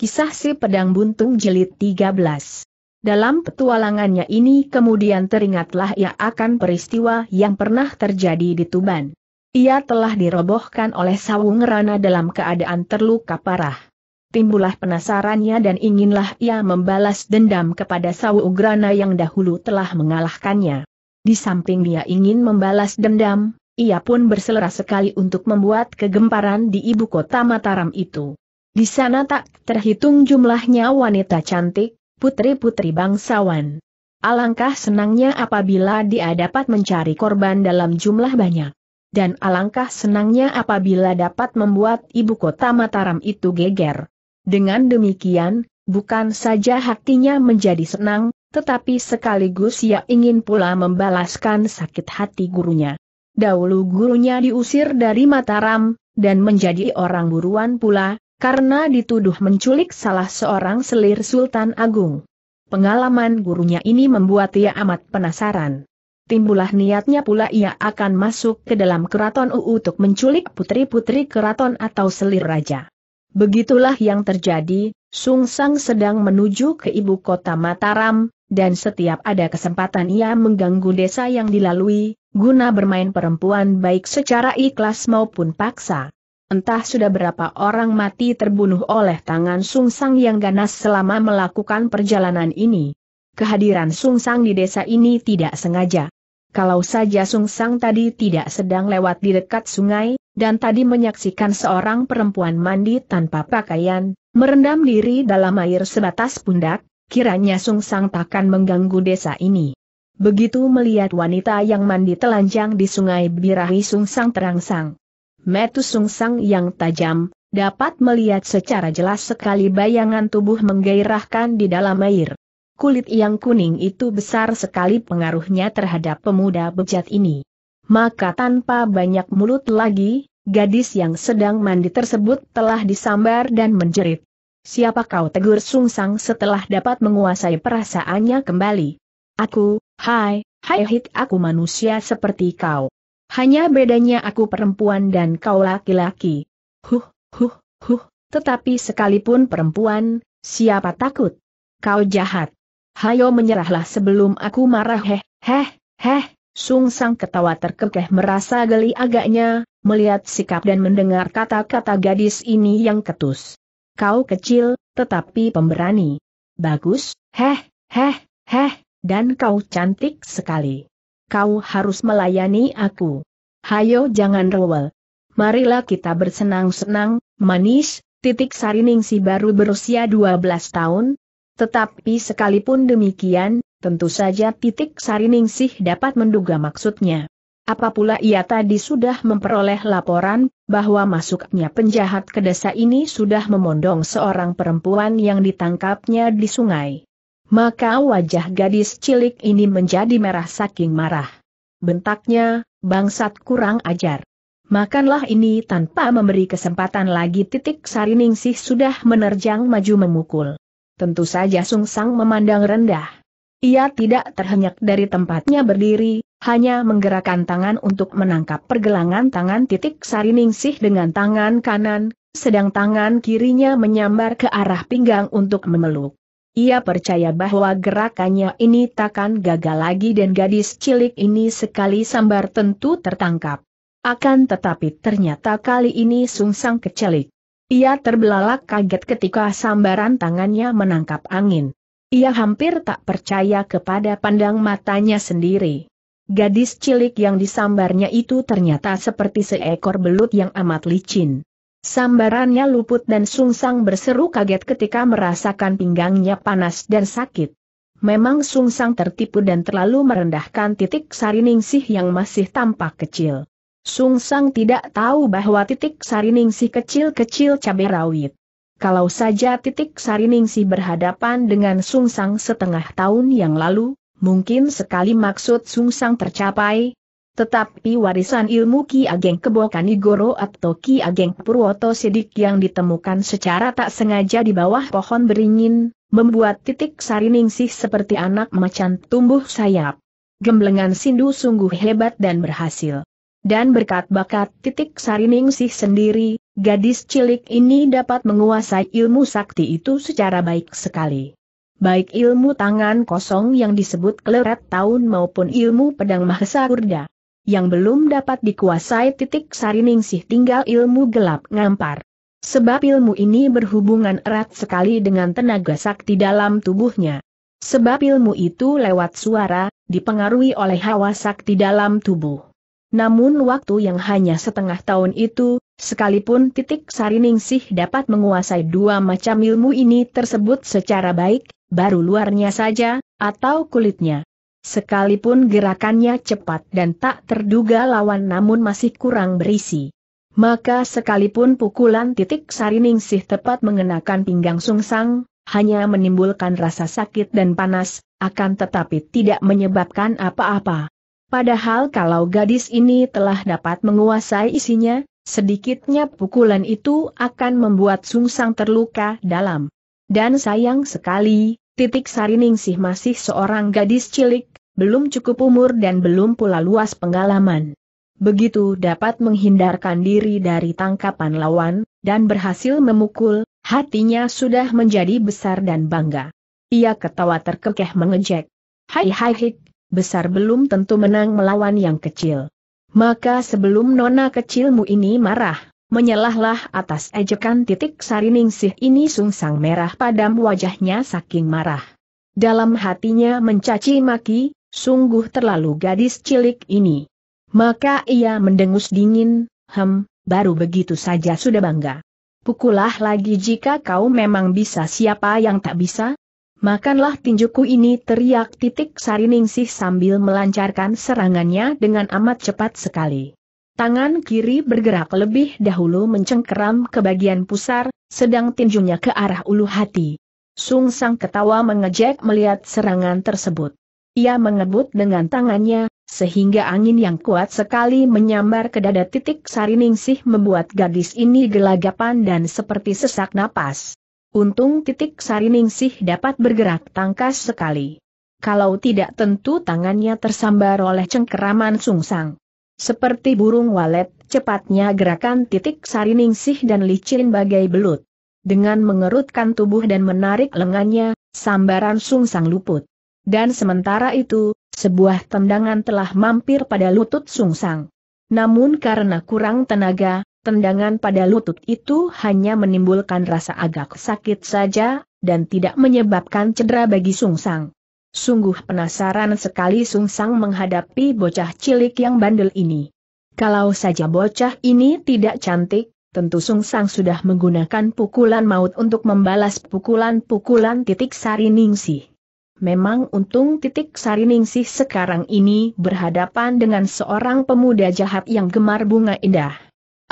Kisah si pedang buntung Jelit 13. Dalam petualangannya ini kemudian teringatlah ia akan peristiwa yang pernah terjadi di Tuban. Ia telah dirobohkan oleh sawung rana dalam keadaan terluka parah. Timbullah penasarannya dan inginlah ia membalas dendam kepada Sawu Grana yang dahulu telah mengalahkannya. Di samping dia ingin membalas dendam, ia pun berselera sekali untuk membuat kegemparan di ibu kota Mataram itu. Di sana tak terhitung jumlahnya wanita cantik, putri-putri bangsawan. Alangkah senangnya apabila dia dapat mencari korban dalam jumlah banyak. Dan alangkah senangnya apabila dapat membuat ibu kota Mataram itu geger. Dengan demikian, bukan saja hatinya menjadi senang, tetapi sekaligus ia ingin pula membalaskan sakit hati gurunya. Dahulu gurunya diusir dari Mataram, dan menjadi orang buruan pula, karena dituduh menculik salah seorang selir Sultan Agung. Pengalaman gurunya ini membuat ia amat penasaran. Timbulah niatnya pula ia akan masuk ke dalam keraton UU untuk menculik putri-putri keraton atau selir raja. Begitulah yang terjadi, Sung Sang sedang menuju ke ibu kota Mataram, dan setiap ada kesempatan ia mengganggu desa yang dilalui, guna bermain perempuan baik secara ikhlas maupun paksa. Entah sudah berapa orang mati terbunuh oleh tangan Sung Sang yang ganas selama melakukan perjalanan ini. Kehadiran Sung Sang di desa ini tidak sengaja. Kalau saja Sung Sang tadi tidak sedang lewat di dekat sungai, dan tadi menyaksikan seorang perempuan mandi tanpa pakaian, merendam diri dalam air sebatas pundak, kiranya Sung Sang takkan mengganggu desa ini. Begitu melihat wanita yang mandi telanjang di sungai birahi Sung Sang terangsang. Metu Sungsang yang tajam, dapat melihat secara jelas sekali bayangan tubuh menggairahkan di dalam air. Kulit yang kuning itu besar sekali pengaruhnya terhadap pemuda bejat ini. Maka tanpa banyak mulut lagi, gadis yang sedang mandi tersebut telah disambar dan menjerit. Siapa kau tegur Sungsang setelah dapat menguasai perasaannya kembali? Aku, hai, hai hit. aku manusia seperti kau. Hanya bedanya aku perempuan dan kau laki-laki. Huh, huh, huh, tetapi sekalipun perempuan, siapa takut? Kau jahat. Hayo menyerahlah sebelum aku marah heh, heh, heh. Sung Sang ketawa terkekeh merasa geli agaknya, melihat sikap dan mendengar kata-kata gadis ini yang ketus. Kau kecil, tetapi pemberani. Bagus, heh, heh, heh, dan kau cantik sekali kau harus melayani aku. Hayo jangan rewel. Marilah kita bersenang-senang, manis, titik si baru berusia 12 tahun. Tetapi sekalipun demikian, tentu saja titik Sariningsih dapat menduga maksudnya. Apa pula ia tadi sudah memperoleh laporan, bahwa masuknya penjahat ke desa ini sudah memondong seorang perempuan yang ditangkapnya di sungai. Maka wajah gadis cilik ini menjadi merah saking marah. Bentaknya, bangsat kurang ajar. Makanlah ini tanpa memberi kesempatan lagi titik Sariningsih sudah menerjang maju memukul. Tentu saja Sung Sang memandang rendah. Ia tidak terhenyak dari tempatnya berdiri, hanya menggerakkan tangan untuk menangkap pergelangan tangan titik Sariningsih dengan tangan kanan, sedang tangan kirinya menyambar ke arah pinggang untuk memeluk. Ia percaya bahwa gerakannya ini takkan gagal lagi dan gadis cilik ini sekali sambar tentu tertangkap. Akan tetapi ternyata kali ini sung sang kecelik. Ia terbelalak kaget ketika sambaran tangannya menangkap angin. Ia hampir tak percaya kepada pandang matanya sendiri. Gadis cilik yang disambarnya itu ternyata seperti seekor belut yang amat licin. Sambarannya luput dan sungsang berseru kaget ketika merasakan pinggangnya panas dan sakit. Memang sungsang tertipu dan terlalu merendahkan titik sariningsih yang masih tampak kecil. Sungsang tidak tahu bahwa titik sariningsih kecil-kecil cabai rawit. Kalau saja titik sariningsih berhadapan dengan sungsang setengah tahun yang lalu, mungkin sekali maksud sungsang tercapai, tetapi warisan ilmu Ki Ageng Kebokan Igoro atau Ki Ageng Purwoto Sidik yang ditemukan secara tak sengaja di bawah pohon beringin, membuat titik sari ningsih seperti anak macan tumbuh sayap. Gemblengan Sindu sungguh hebat dan berhasil. Dan berkat bakat titik sari ningsih sendiri, gadis cilik ini dapat menguasai ilmu sakti itu secara baik sekali baik ilmu tangan kosong yang disebut kleret tahun maupun ilmu pedang Mahesa Kurda yang belum dapat dikuasai titik sariningsih tinggal ilmu gelap ngampar. Sebab ilmu ini berhubungan erat sekali dengan tenaga sakti dalam tubuhnya. Sebab ilmu itu lewat suara, dipengaruhi oleh hawa sakti dalam tubuh. Namun waktu yang hanya setengah tahun itu, sekalipun titik sariningsih dapat menguasai dua macam ilmu ini tersebut secara baik, baru luarnya saja, atau kulitnya. Sekalipun gerakannya cepat dan tak terduga lawan namun masih kurang berisi. Maka sekalipun pukulan titik sariningsih tepat mengenakan pinggang sungsang, hanya menimbulkan rasa sakit dan panas, akan tetapi tidak menyebabkan apa-apa. Padahal kalau gadis ini telah dapat menguasai isinya, sedikitnya pukulan itu akan membuat sungsang terluka dalam. Dan sayang sekali, Titik Sariningsih masih seorang gadis cilik, belum cukup umur dan belum pula luas pengalaman. Begitu dapat menghindarkan diri dari tangkapan lawan, dan berhasil memukul, hatinya sudah menjadi besar dan bangga. Ia ketawa terkekeh mengejek. Hai hai hik, besar belum tentu menang melawan yang kecil. Maka sebelum nona kecilmu ini marah, menyalahlah atas ejekan titik sariningsih ini sungsang merah padam wajahnya saking marah. Dalam hatinya mencaci maki, Sungguh terlalu gadis cilik ini. Maka ia mendengus dingin, hem, baru begitu saja sudah bangga. Pukulah lagi jika kau memang bisa siapa yang tak bisa? Makanlah tinjuku ini teriak titik sariningsih sambil melancarkan serangannya dengan amat cepat sekali. Tangan kiri bergerak lebih dahulu mencengkeram ke bagian pusar, sedang tinjunya ke arah ulu hati. Sung Sang ketawa mengejek melihat serangan tersebut. Ia mengebut dengan tangannya, sehingga angin yang kuat sekali menyambar ke dada titik sariningsih membuat gadis ini gelagapan dan seperti sesak napas. Untung titik sariningsih dapat bergerak tangkas sekali. Kalau tidak tentu tangannya tersambar oleh cengkeraman sungsang. Seperti burung walet, cepatnya gerakan titik sariningsih dan licin bagai belut. Dengan mengerutkan tubuh dan menarik lengannya, sambaran sungsang luput. Dan sementara itu, sebuah tendangan telah mampir pada lutut Sung Sang. Namun karena kurang tenaga, tendangan pada lutut itu hanya menimbulkan rasa agak sakit saja, dan tidak menyebabkan cedera bagi Sung Sang. Sungguh penasaran sekali Sung Sang menghadapi bocah cilik yang bandel ini. Kalau saja bocah ini tidak cantik, tentu Sung Sang sudah menggunakan pukulan maut untuk membalas pukulan-pukulan titik sari Ningsih. Memang untung titik Sariningsih sekarang ini berhadapan dengan seorang pemuda jahat yang gemar bunga indah.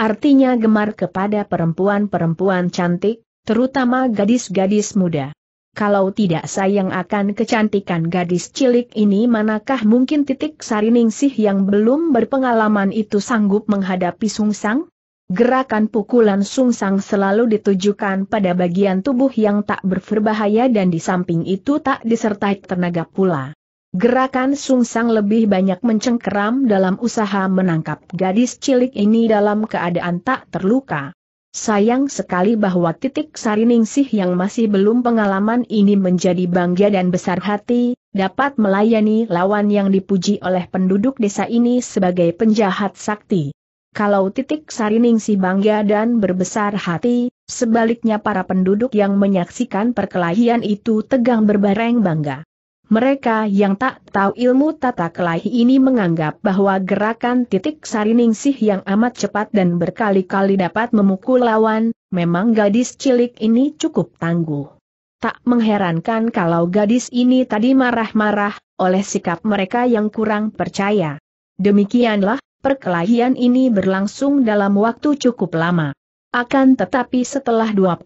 Artinya gemar kepada perempuan-perempuan cantik, terutama gadis-gadis muda. Kalau tidak sayang akan kecantikan gadis cilik ini manakah mungkin titik Sariningsih yang belum berpengalaman itu sanggup menghadapi Sungsang? Gerakan pukulan sung-sang selalu ditujukan pada bagian tubuh yang tak berbahaya dan di samping itu tak disertai tenaga pula. Gerakan sung-sang lebih banyak mencengkeram dalam usaha menangkap gadis cilik ini dalam keadaan tak terluka. Sayang sekali bahwa titik sariningsih yang masih belum pengalaman ini menjadi bangga dan besar hati, dapat melayani lawan yang dipuji oleh penduduk desa ini sebagai penjahat sakti kalau titik si bangga dan berbesar hati, sebaliknya para penduduk yang menyaksikan perkelahian itu tegang berbareng bangga. Mereka yang tak tahu ilmu tata kelahi ini menganggap bahwa gerakan titik Sariningsih yang amat cepat dan berkali-kali dapat memukul lawan, memang gadis cilik ini cukup tangguh. Tak mengherankan kalau gadis ini tadi marah-marah, oleh sikap mereka yang kurang percaya. Demikianlah, Perkelahian ini berlangsung dalam waktu cukup lama. Akan tetapi setelah 25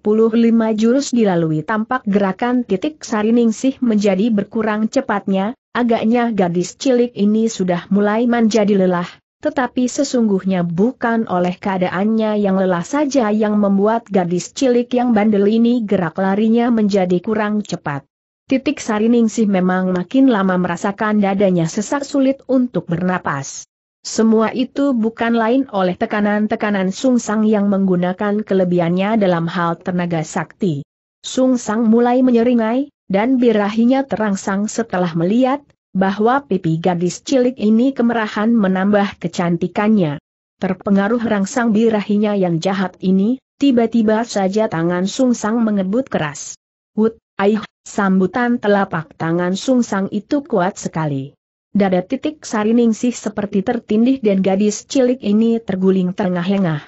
jurus dilalui tampak gerakan titik sariningsih menjadi berkurang cepatnya, agaknya gadis cilik ini sudah mulai menjadi lelah, tetapi sesungguhnya bukan oleh keadaannya yang lelah saja yang membuat gadis cilik yang bandel ini gerak larinya menjadi kurang cepat. Titik sariningsih memang makin lama merasakan dadanya sesak sulit untuk bernapas. Semua itu bukan lain oleh tekanan-tekanan Sung Sang yang menggunakan kelebihannya dalam hal tenaga sakti. Sung Sang mulai menyeringai, dan birahinya terangsang setelah melihat, bahwa pipi gadis cilik ini kemerahan menambah kecantikannya. Terpengaruh rangsang birahinya yang jahat ini, tiba-tiba saja tangan Sung Sang mengebut keras. Wut, aih, sambutan telapak tangan Sung Sang itu kuat sekali. Dada titik sari ningsih seperti tertindih dan gadis cilik ini terguling tengah engah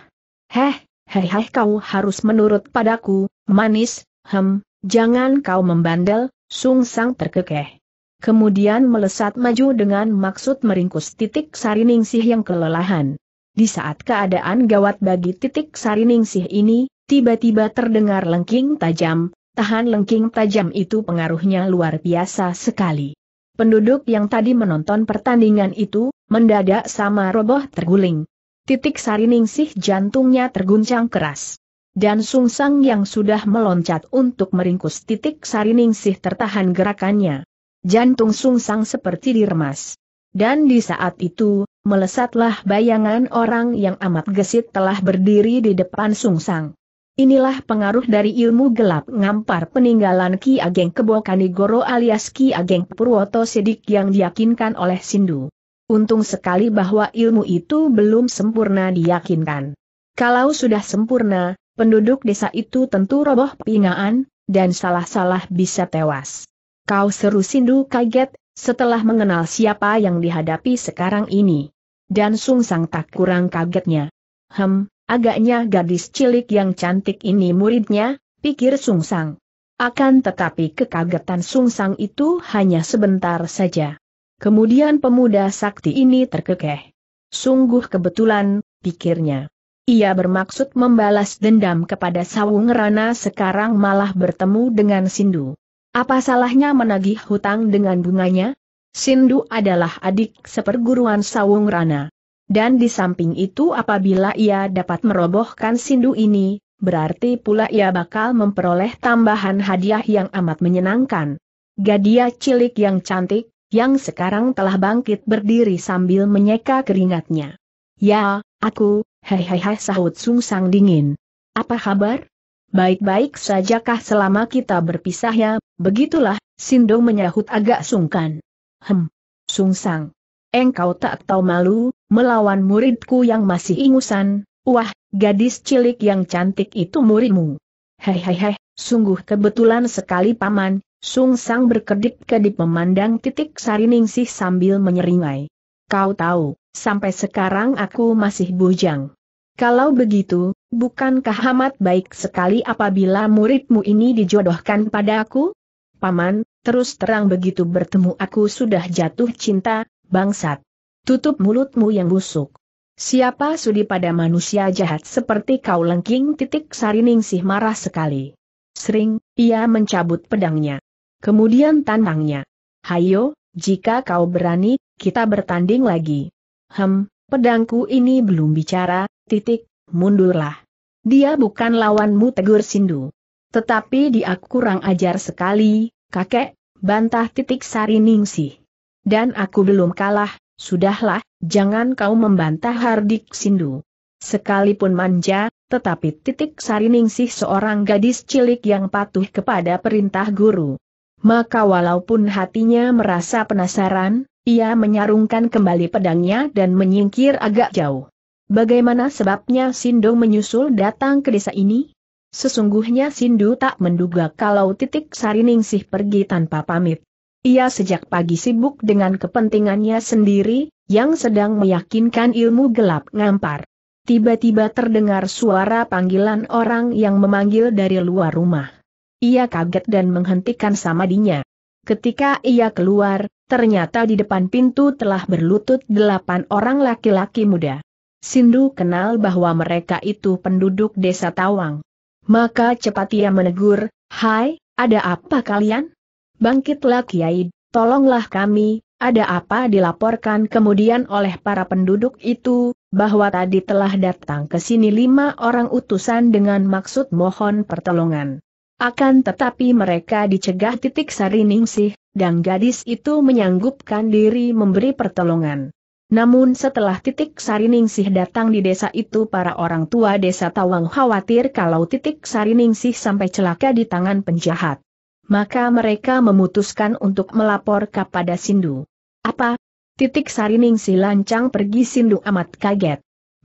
Heh, heh heh kau harus menurut padaku, manis, hem, jangan kau membandel, sung sang terkekeh. Kemudian melesat maju dengan maksud meringkus titik sari ningsih yang kelelahan. Di saat keadaan gawat bagi titik sari ningsih ini, tiba-tiba terdengar lengking tajam, tahan lengking tajam itu pengaruhnya luar biasa sekali. Penduduk yang tadi menonton pertandingan itu, mendadak sama roboh terguling. Titik sari ningsih jantungnya terguncang keras. Dan Sung Sang yang sudah meloncat untuk meringkus titik sari ningsih tertahan gerakannya. Jantung Sung Sang seperti diremas. Dan di saat itu, melesatlah bayangan orang yang amat gesit telah berdiri di depan Sung Sang. Inilah pengaruh dari ilmu gelap ngampar peninggalan Ki Ageng Kebo Kanigoro alias Ki Ageng Purwoto Sidik yang diyakinkan oleh Sindu. Untung sekali bahwa ilmu itu belum sempurna diyakinkan. Kalau sudah sempurna, penduduk desa itu tentu roboh pingaan, dan salah-salah bisa tewas. Kau seru Sindu kaget, setelah mengenal siapa yang dihadapi sekarang ini. Dan Sung Sang tak kurang kagetnya. Hem, Agaknya gadis cilik yang cantik ini muridnya, pikir Sung Sang. Akan tetapi kekagetan Sung Sang itu hanya sebentar saja. Kemudian pemuda sakti ini terkekeh. Sungguh kebetulan, pikirnya. Ia bermaksud membalas dendam kepada Sawung Rana sekarang malah bertemu dengan Sindu. Apa salahnya menagih hutang dengan bunganya? Sindu adalah adik seperguruan Sawung Rana. Dan di samping itu apabila ia dapat merobohkan sindu ini, berarti pula ia bakal memperoleh tambahan hadiah yang amat menyenangkan. Gadia cilik yang cantik, yang sekarang telah bangkit berdiri sambil menyeka keringatnya. Ya, aku, hehehe sahut sungsang dingin. Apa kabar? Baik-baik sajakah selama kita berpisah ya, begitulah, Sindu menyahut agak sungkan. Hem, sungsang engkau tak tahu malu, melawan muridku yang masih ingusan, wah, gadis cilik yang cantik itu muridmu. Hehehe, sungguh kebetulan sekali paman, Sung Sang berkedip-kedip memandang titik sariningsih sambil menyeringai. Kau tahu, sampai sekarang aku masih bujang. Kalau begitu, bukankah amat baik sekali apabila muridmu ini dijodohkan pada aku? Paman, terus terang begitu bertemu aku sudah jatuh cinta, Bangsat! Tutup mulutmu yang busuk. Siapa sudi pada manusia jahat seperti kau lengking titik sariningsih marah sekali. Sering, ia mencabut pedangnya. Kemudian tantangnya. Hayo, jika kau berani, kita bertanding lagi. Hem, pedangku ini belum bicara, titik, mundurlah. Dia bukan lawanmu tegur sindu. Tetapi dia kurang ajar sekali, kakek, bantah titik sariningsih. Dan aku belum kalah, sudahlah, jangan kau membantah Hardik Sindu. Sekalipun manja, tetapi titik sari ningsih seorang gadis cilik yang patuh kepada perintah guru. Maka walaupun hatinya merasa penasaran, ia menyarungkan kembali pedangnya dan menyingkir agak jauh. Bagaimana sebabnya Sindu menyusul datang ke desa ini? Sesungguhnya Sindu tak menduga kalau titik Sariningsih pergi tanpa pamit. Ia sejak pagi sibuk dengan kepentingannya sendiri, yang sedang meyakinkan ilmu gelap ngampar. Tiba-tiba terdengar suara panggilan orang yang memanggil dari luar rumah. Ia kaget dan menghentikan samadinya. Ketika ia keluar, ternyata di depan pintu telah berlutut delapan orang laki-laki muda. Sindu kenal bahwa mereka itu penduduk desa Tawang. Maka cepat ia menegur, Hai, ada apa kalian? bangkitlah Kiai, tolonglah kami, ada apa dilaporkan kemudian oleh para penduduk itu, bahwa tadi telah datang ke sini lima orang utusan dengan maksud mohon pertolongan. Akan tetapi mereka dicegah titik sariningsih, dan gadis itu menyanggupkan diri memberi pertolongan. Namun setelah titik sariningsih datang di desa itu para orang tua desa Tawang khawatir kalau titik sariningsih sampai celaka di tangan penjahat maka mereka memutuskan untuk melapor kepada Sindu. Apa? Titik Sarining si lancang pergi Sindu amat kaget.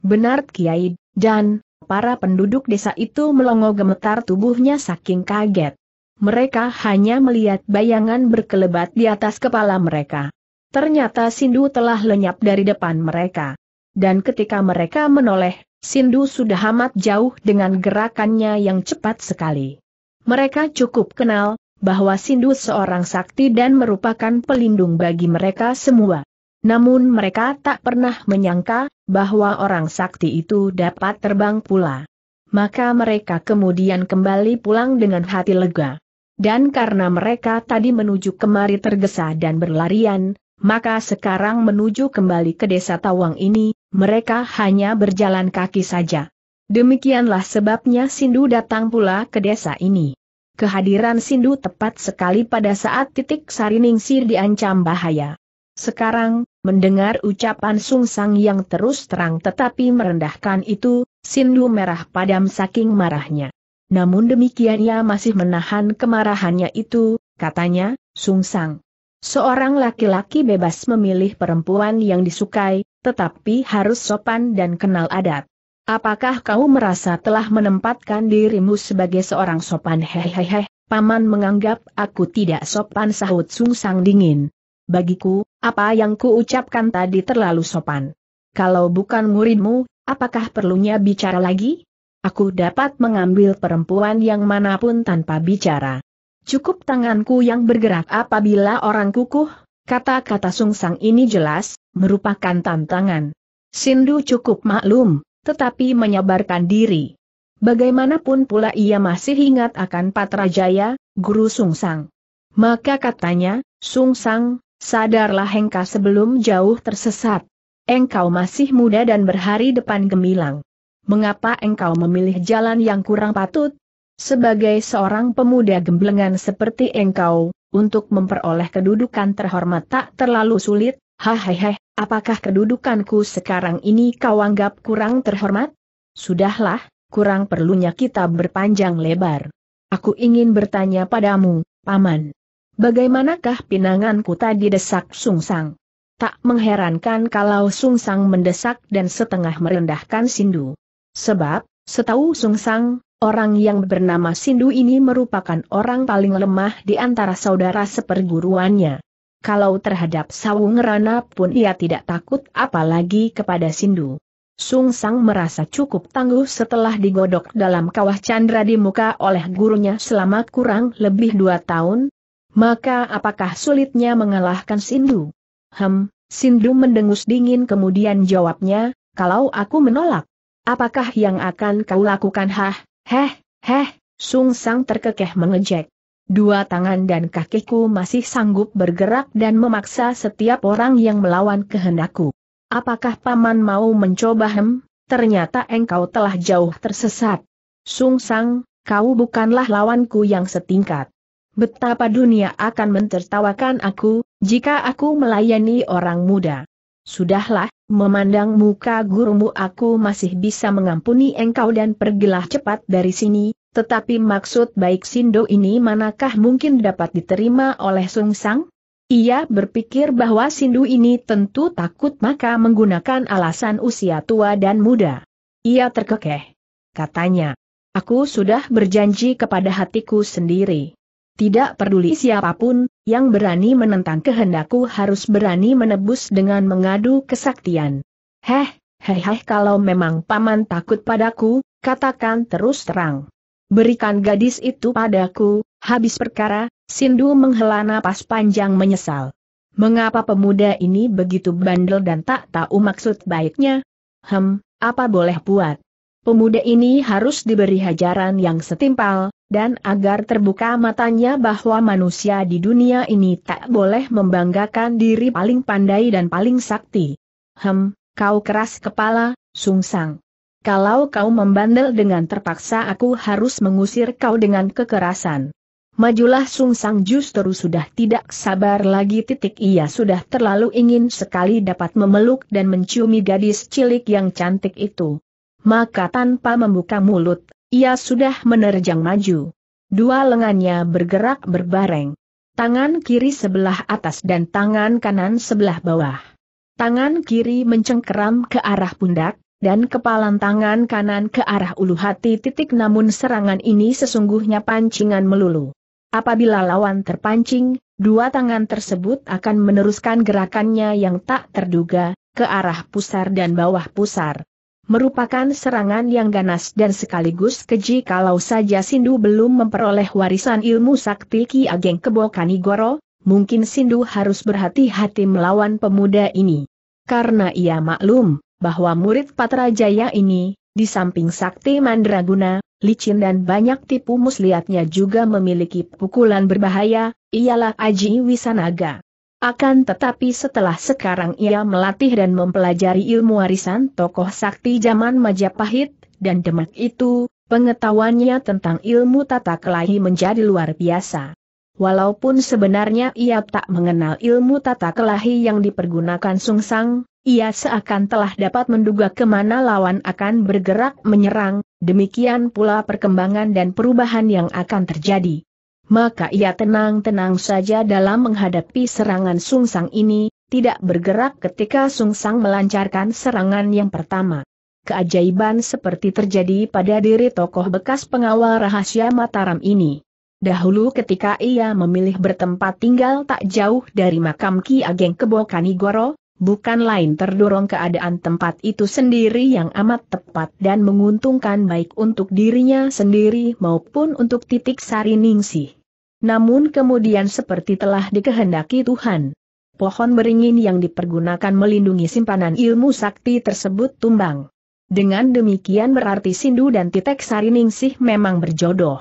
Benar Kiai, dan para penduduk desa itu melongo gemetar tubuhnya saking kaget. Mereka hanya melihat bayangan berkelebat di atas kepala mereka. Ternyata Sindu telah lenyap dari depan mereka. Dan ketika mereka menoleh, Sindu sudah amat jauh dengan gerakannya yang cepat sekali. Mereka cukup kenal, bahwa Sindu seorang sakti dan merupakan pelindung bagi mereka semua. Namun mereka tak pernah menyangka bahwa orang sakti itu dapat terbang pula. Maka mereka kemudian kembali pulang dengan hati lega. Dan karena mereka tadi menuju kemari tergesa dan berlarian, maka sekarang menuju kembali ke desa Tawang ini, mereka hanya berjalan kaki saja. Demikianlah sebabnya Sindu datang pula ke desa ini. Kehadiran Sindu tepat sekali pada saat titik Sariningsi diancam bahaya. Sekarang, mendengar ucapan Sung Sang yang terus terang tetapi merendahkan itu, Sindu merah padam saking marahnya. Namun demikian ia masih menahan kemarahannya itu, katanya, Sung Sang. Seorang laki-laki bebas memilih perempuan yang disukai, tetapi harus sopan dan kenal adat. Apakah kau merasa telah menempatkan dirimu sebagai seorang sopan hehehe, paman menganggap aku tidak sopan sahut Sung Sang dingin. Bagiku, apa yang kuucapkan tadi terlalu sopan. Kalau bukan muridmu, apakah perlunya bicara lagi? Aku dapat mengambil perempuan yang manapun tanpa bicara. Cukup tanganku yang bergerak apabila orang kukuh, kata-kata Sung Sang ini jelas, merupakan tantangan. Sindu cukup maklum, tetapi menyabarkan diri. Bagaimanapun pula ia masih ingat akan Patrajaya, guru Sung Sang. Maka katanya, Sung Sang, sadarlah engkau sebelum jauh tersesat. Engkau masih muda dan berhari depan gemilang. Mengapa engkau memilih jalan yang kurang patut? Sebagai seorang pemuda gemblengan seperti engkau, untuk memperoleh kedudukan terhormat tak terlalu sulit, hahehe, Apakah kedudukanku sekarang ini kau anggap kurang terhormat? Sudahlah, kurang perlunya kita berpanjang lebar. Aku ingin bertanya padamu, Paman. Bagaimanakah pinanganku tadi desak Sungsang? Tak mengherankan kalau Sungsang mendesak dan setengah merendahkan Sindu. Sebab, setahu Sungsang, orang yang bernama Sindu ini merupakan orang paling lemah di antara saudara seperguruannya kalau terhadap Sawung Rana pun ia tidak takut apalagi kepada Sindu. Sung Sang merasa cukup tangguh setelah digodok dalam kawah Chandra di muka oleh gurunya selama kurang lebih dua tahun. Maka apakah sulitnya mengalahkan Sindu? Hem, Sindu mendengus dingin kemudian jawabnya, kalau aku menolak. Apakah yang akan kau lakukan hah, heh, heh, Sung Sang terkekeh mengejek. Dua tangan dan kakiku masih sanggup bergerak dan memaksa setiap orang yang melawan kehendakku. Apakah paman mau mencoba hem? Ternyata engkau telah jauh tersesat. Sung Sang, kau bukanlah lawanku yang setingkat. Betapa dunia akan mentertawakan aku, jika aku melayani orang muda. Sudahlah, memandang muka gurumu aku masih bisa mengampuni engkau dan pergilah cepat dari sini, tetapi maksud baik Sindo ini manakah mungkin dapat diterima oleh Sung Sang? Ia berpikir bahwa Sindu ini tentu takut maka menggunakan alasan usia tua dan muda. Ia terkekeh. Katanya, aku sudah berjanji kepada hatiku sendiri. Tidak peduli siapapun, yang berani menentang kehendakku harus berani menebus dengan mengadu kesaktian. Heh, heh heh kalau memang paman takut padaku, katakan terus terang. Berikan gadis itu padaku, habis perkara, Sindu menghela napas panjang menyesal. Mengapa pemuda ini begitu bandel dan tak tahu maksud baiknya? Hem, apa boleh buat? Pemuda ini harus diberi hajaran yang setimpal, dan agar terbuka matanya bahwa manusia di dunia ini tak boleh membanggakan diri paling pandai dan paling sakti. Hem, kau keras kepala, sungsang. Kalau kau membandel dengan terpaksa aku harus mengusir kau dengan kekerasan. Majulah Sung Sang justru sudah tidak sabar lagi titik ia sudah terlalu ingin sekali dapat memeluk dan menciumi gadis cilik yang cantik itu. Maka tanpa membuka mulut, ia sudah menerjang maju. Dua lengannya bergerak berbareng. Tangan kiri sebelah atas dan tangan kanan sebelah bawah. Tangan kiri mencengkeram ke arah pundak, dan kepalan tangan kanan ke arah ulu hati titik namun serangan ini sesungguhnya pancingan melulu. Apabila lawan terpancing, dua tangan tersebut akan meneruskan gerakannya yang tak terduga, ke arah pusar dan bawah pusar merupakan serangan yang ganas dan sekaligus keji kalau saja Sindu belum memperoleh warisan ilmu sakti Ki Ageng Kebo Kanigoro, mungkin Sindu harus berhati-hati melawan pemuda ini. Karena ia maklum, bahwa murid Patrajaya ini, di samping sakti mandraguna, licin dan banyak tipu muslihatnya juga memiliki pukulan berbahaya, ialah Aji Wisanaga. Akan tetapi setelah sekarang ia melatih dan mempelajari ilmu warisan tokoh sakti zaman Majapahit, dan demak itu, pengetahuannya tentang ilmu tata kelahi menjadi luar biasa. Walaupun sebenarnya ia tak mengenal ilmu tata kelahi yang dipergunakan Sung Sang, ia seakan telah dapat menduga kemana lawan akan bergerak menyerang, demikian pula perkembangan dan perubahan yang akan terjadi maka ia tenang-tenang saja dalam menghadapi serangan sung-sang ini, tidak bergerak ketika sung-sang melancarkan serangan yang pertama. Keajaiban seperti terjadi pada diri tokoh bekas pengawal rahasia Mataram ini. Dahulu ketika ia memilih bertempat tinggal tak jauh dari makam Ki Ageng Kebo Kanigoro, bukan lain terdorong keadaan tempat itu sendiri yang amat tepat dan menguntungkan baik untuk dirinya sendiri maupun untuk titik sari ningsih. Namun kemudian seperti telah dikehendaki Tuhan. Pohon beringin yang dipergunakan melindungi simpanan ilmu sakti tersebut tumbang. Dengan demikian berarti Sindu dan Titek Sariningsih memang berjodoh.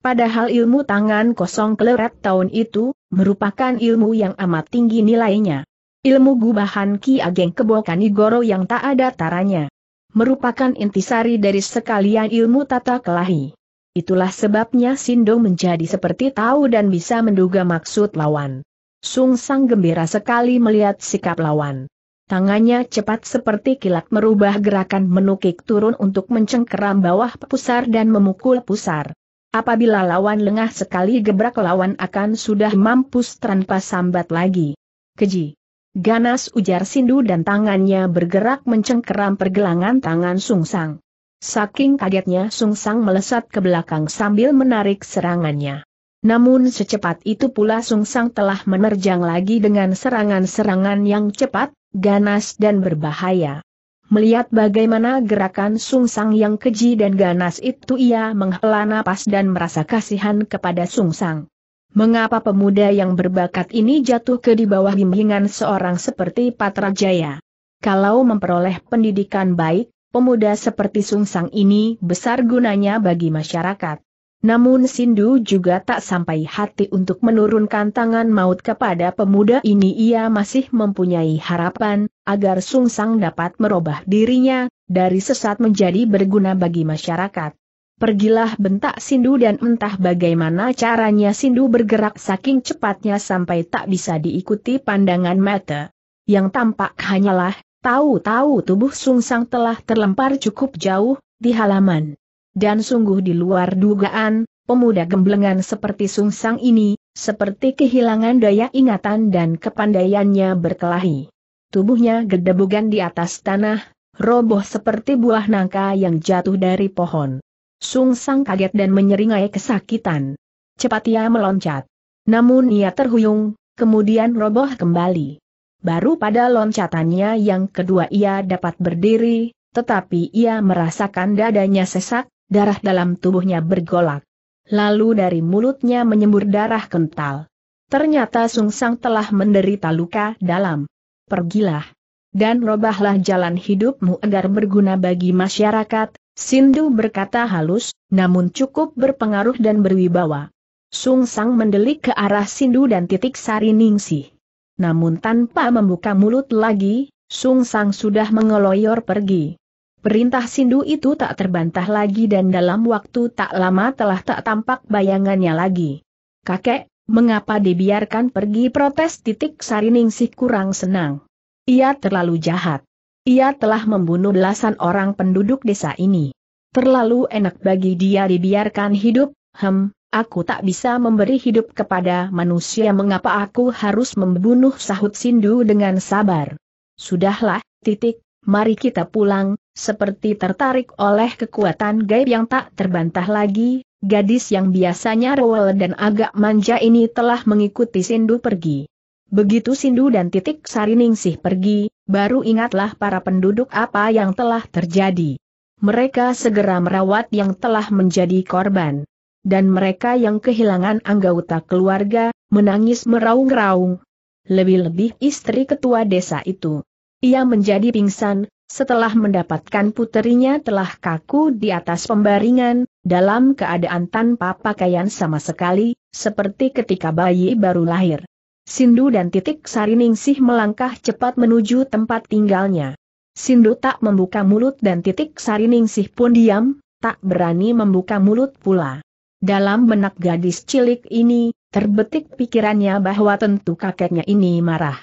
Padahal ilmu tangan kosong kleret tahun itu, merupakan ilmu yang amat tinggi nilainya. Ilmu gubahan Ki Ageng Kebokan Igoro yang tak ada taranya. Merupakan intisari dari sekalian ilmu tata kelahi. Itulah sebabnya Sindong menjadi seperti tahu dan bisa menduga maksud lawan. Sung Sang gembira sekali melihat sikap lawan. Tangannya cepat seperti kilat merubah gerakan menukik turun untuk mencengkeram bawah pusar dan memukul pusar. Apabila lawan lengah sekali gebrak lawan akan sudah mampus tanpa sambat lagi. Keji. Ganas ujar Sindu dan tangannya bergerak mencengkeram pergelangan tangan Sung Sang. Saking kagetnya Sung Sang melesat ke belakang sambil menarik serangannya. Namun secepat itu pula Sung Sang telah menerjang lagi dengan serangan-serangan yang cepat, ganas dan berbahaya. Melihat bagaimana gerakan Sung Sang yang keji dan ganas itu ia menghela napas dan merasa kasihan kepada Sung Sang. Mengapa pemuda yang berbakat ini jatuh ke di bawah bimbingan seorang seperti Patrajaya? Kalau memperoleh pendidikan baik, pemuda seperti Sung Sungsang ini besar gunanya bagi masyarakat. Namun Sindu juga tak sampai hati untuk menurunkan tangan maut kepada pemuda ini ia masih mempunyai harapan, agar Sung Sang dapat merubah dirinya, dari sesat menjadi berguna bagi masyarakat. Pergilah bentak Sindu dan entah bagaimana caranya Sindu bergerak saking cepatnya sampai tak bisa diikuti pandangan mata. Yang tampak hanyalah, Tahu-tahu tubuh Sung Sang telah terlempar cukup jauh, di halaman. Dan sungguh di luar dugaan, pemuda gemblengan seperti Sung Sang ini, seperti kehilangan daya ingatan dan kepandaiannya berkelahi. Tubuhnya gedebugan di atas tanah, roboh seperti buah nangka yang jatuh dari pohon. Sung Sang kaget dan menyeringai kesakitan. Cepat ia meloncat. Namun ia terhuyung, kemudian roboh kembali. Baru pada loncatannya yang kedua ia dapat berdiri, tetapi ia merasakan dadanya sesak, darah dalam tubuhnya bergolak. Lalu dari mulutnya menyembur darah kental. Ternyata Sung Sang telah menderita luka dalam. Pergilah. Dan robahlah jalan hidupmu agar berguna bagi masyarakat, Sindu berkata halus, namun cukup berpengaruh dan berwibawa. Sung Sang mendelik ke arah Sindu dan titik sari Ningsih. Namun tanpa membuka mulut lagi, Sung Sang sudah mengeloyor pergi. Perintah sindu itu tak terbantah lagi dan dalam waktu tak lama telah tak tampak bayangannya lagi. Kakek, mengapa dibiarkan pergi protes titik sih kurang senang. Ia terlalu jahat. Ia telah membunuh belasan orang penduduk desa ini. Terlalu enak bagi dia dibiarkan hidup, hem, Aku tak bisa memberi hidup kepada manusia mengapa aku harus membunuh sahut Sindu dengan sabar. Sudahlah, titik, mari kita pulang, seperti tertarik oleh kekuatan gaib yang tak terbantah lagi, gadis yang biasanya rewel dan agak manja ini telah mengikuti Sindu pergi. Begitu Sindu dan titik Sariningsih pergi, baru ingatlah para penduduk apa yang telah terjadi. Mereka segera merawat yang telah menjadi korban dan mereka yang kehilangan anggota keluarga, menangis meraung-raung. Lebih-lebih istri ketua desa itu. Ia menjadi pingsan, setelah mendapatkan puterinya telah kaku di atas pembaringan, dalam keadaan tanpa pakaian sama sekali, seperti ketika bayi baru lahir. Sindu dan titik sariningsih melangkah cepat menuju tempat tinggalnya. Sindu tak membuka mulut dan titik sariningsih pun diam, tak berani membuka mulut pula. Dalam benak gadis cilik ini, terbetik pikirannya bahwa tentu kakeknya ini marah.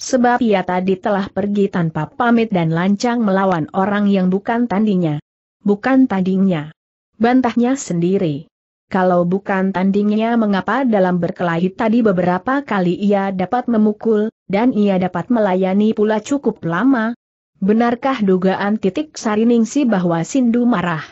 Sebab ia tadi telah pergi tanpa pamit dan lancang melawan orang yang bukan tandingnya. Bukan tandingnya. Bantahnya sendiri. Kalau bukan tandingnya mengapa dalam berkelahi tadi beberapa kali ia dapat memukul, dan ia dapat melayani pula cukup lama? Benarkah dugaan titik sariningsi bahwa Sindu marah?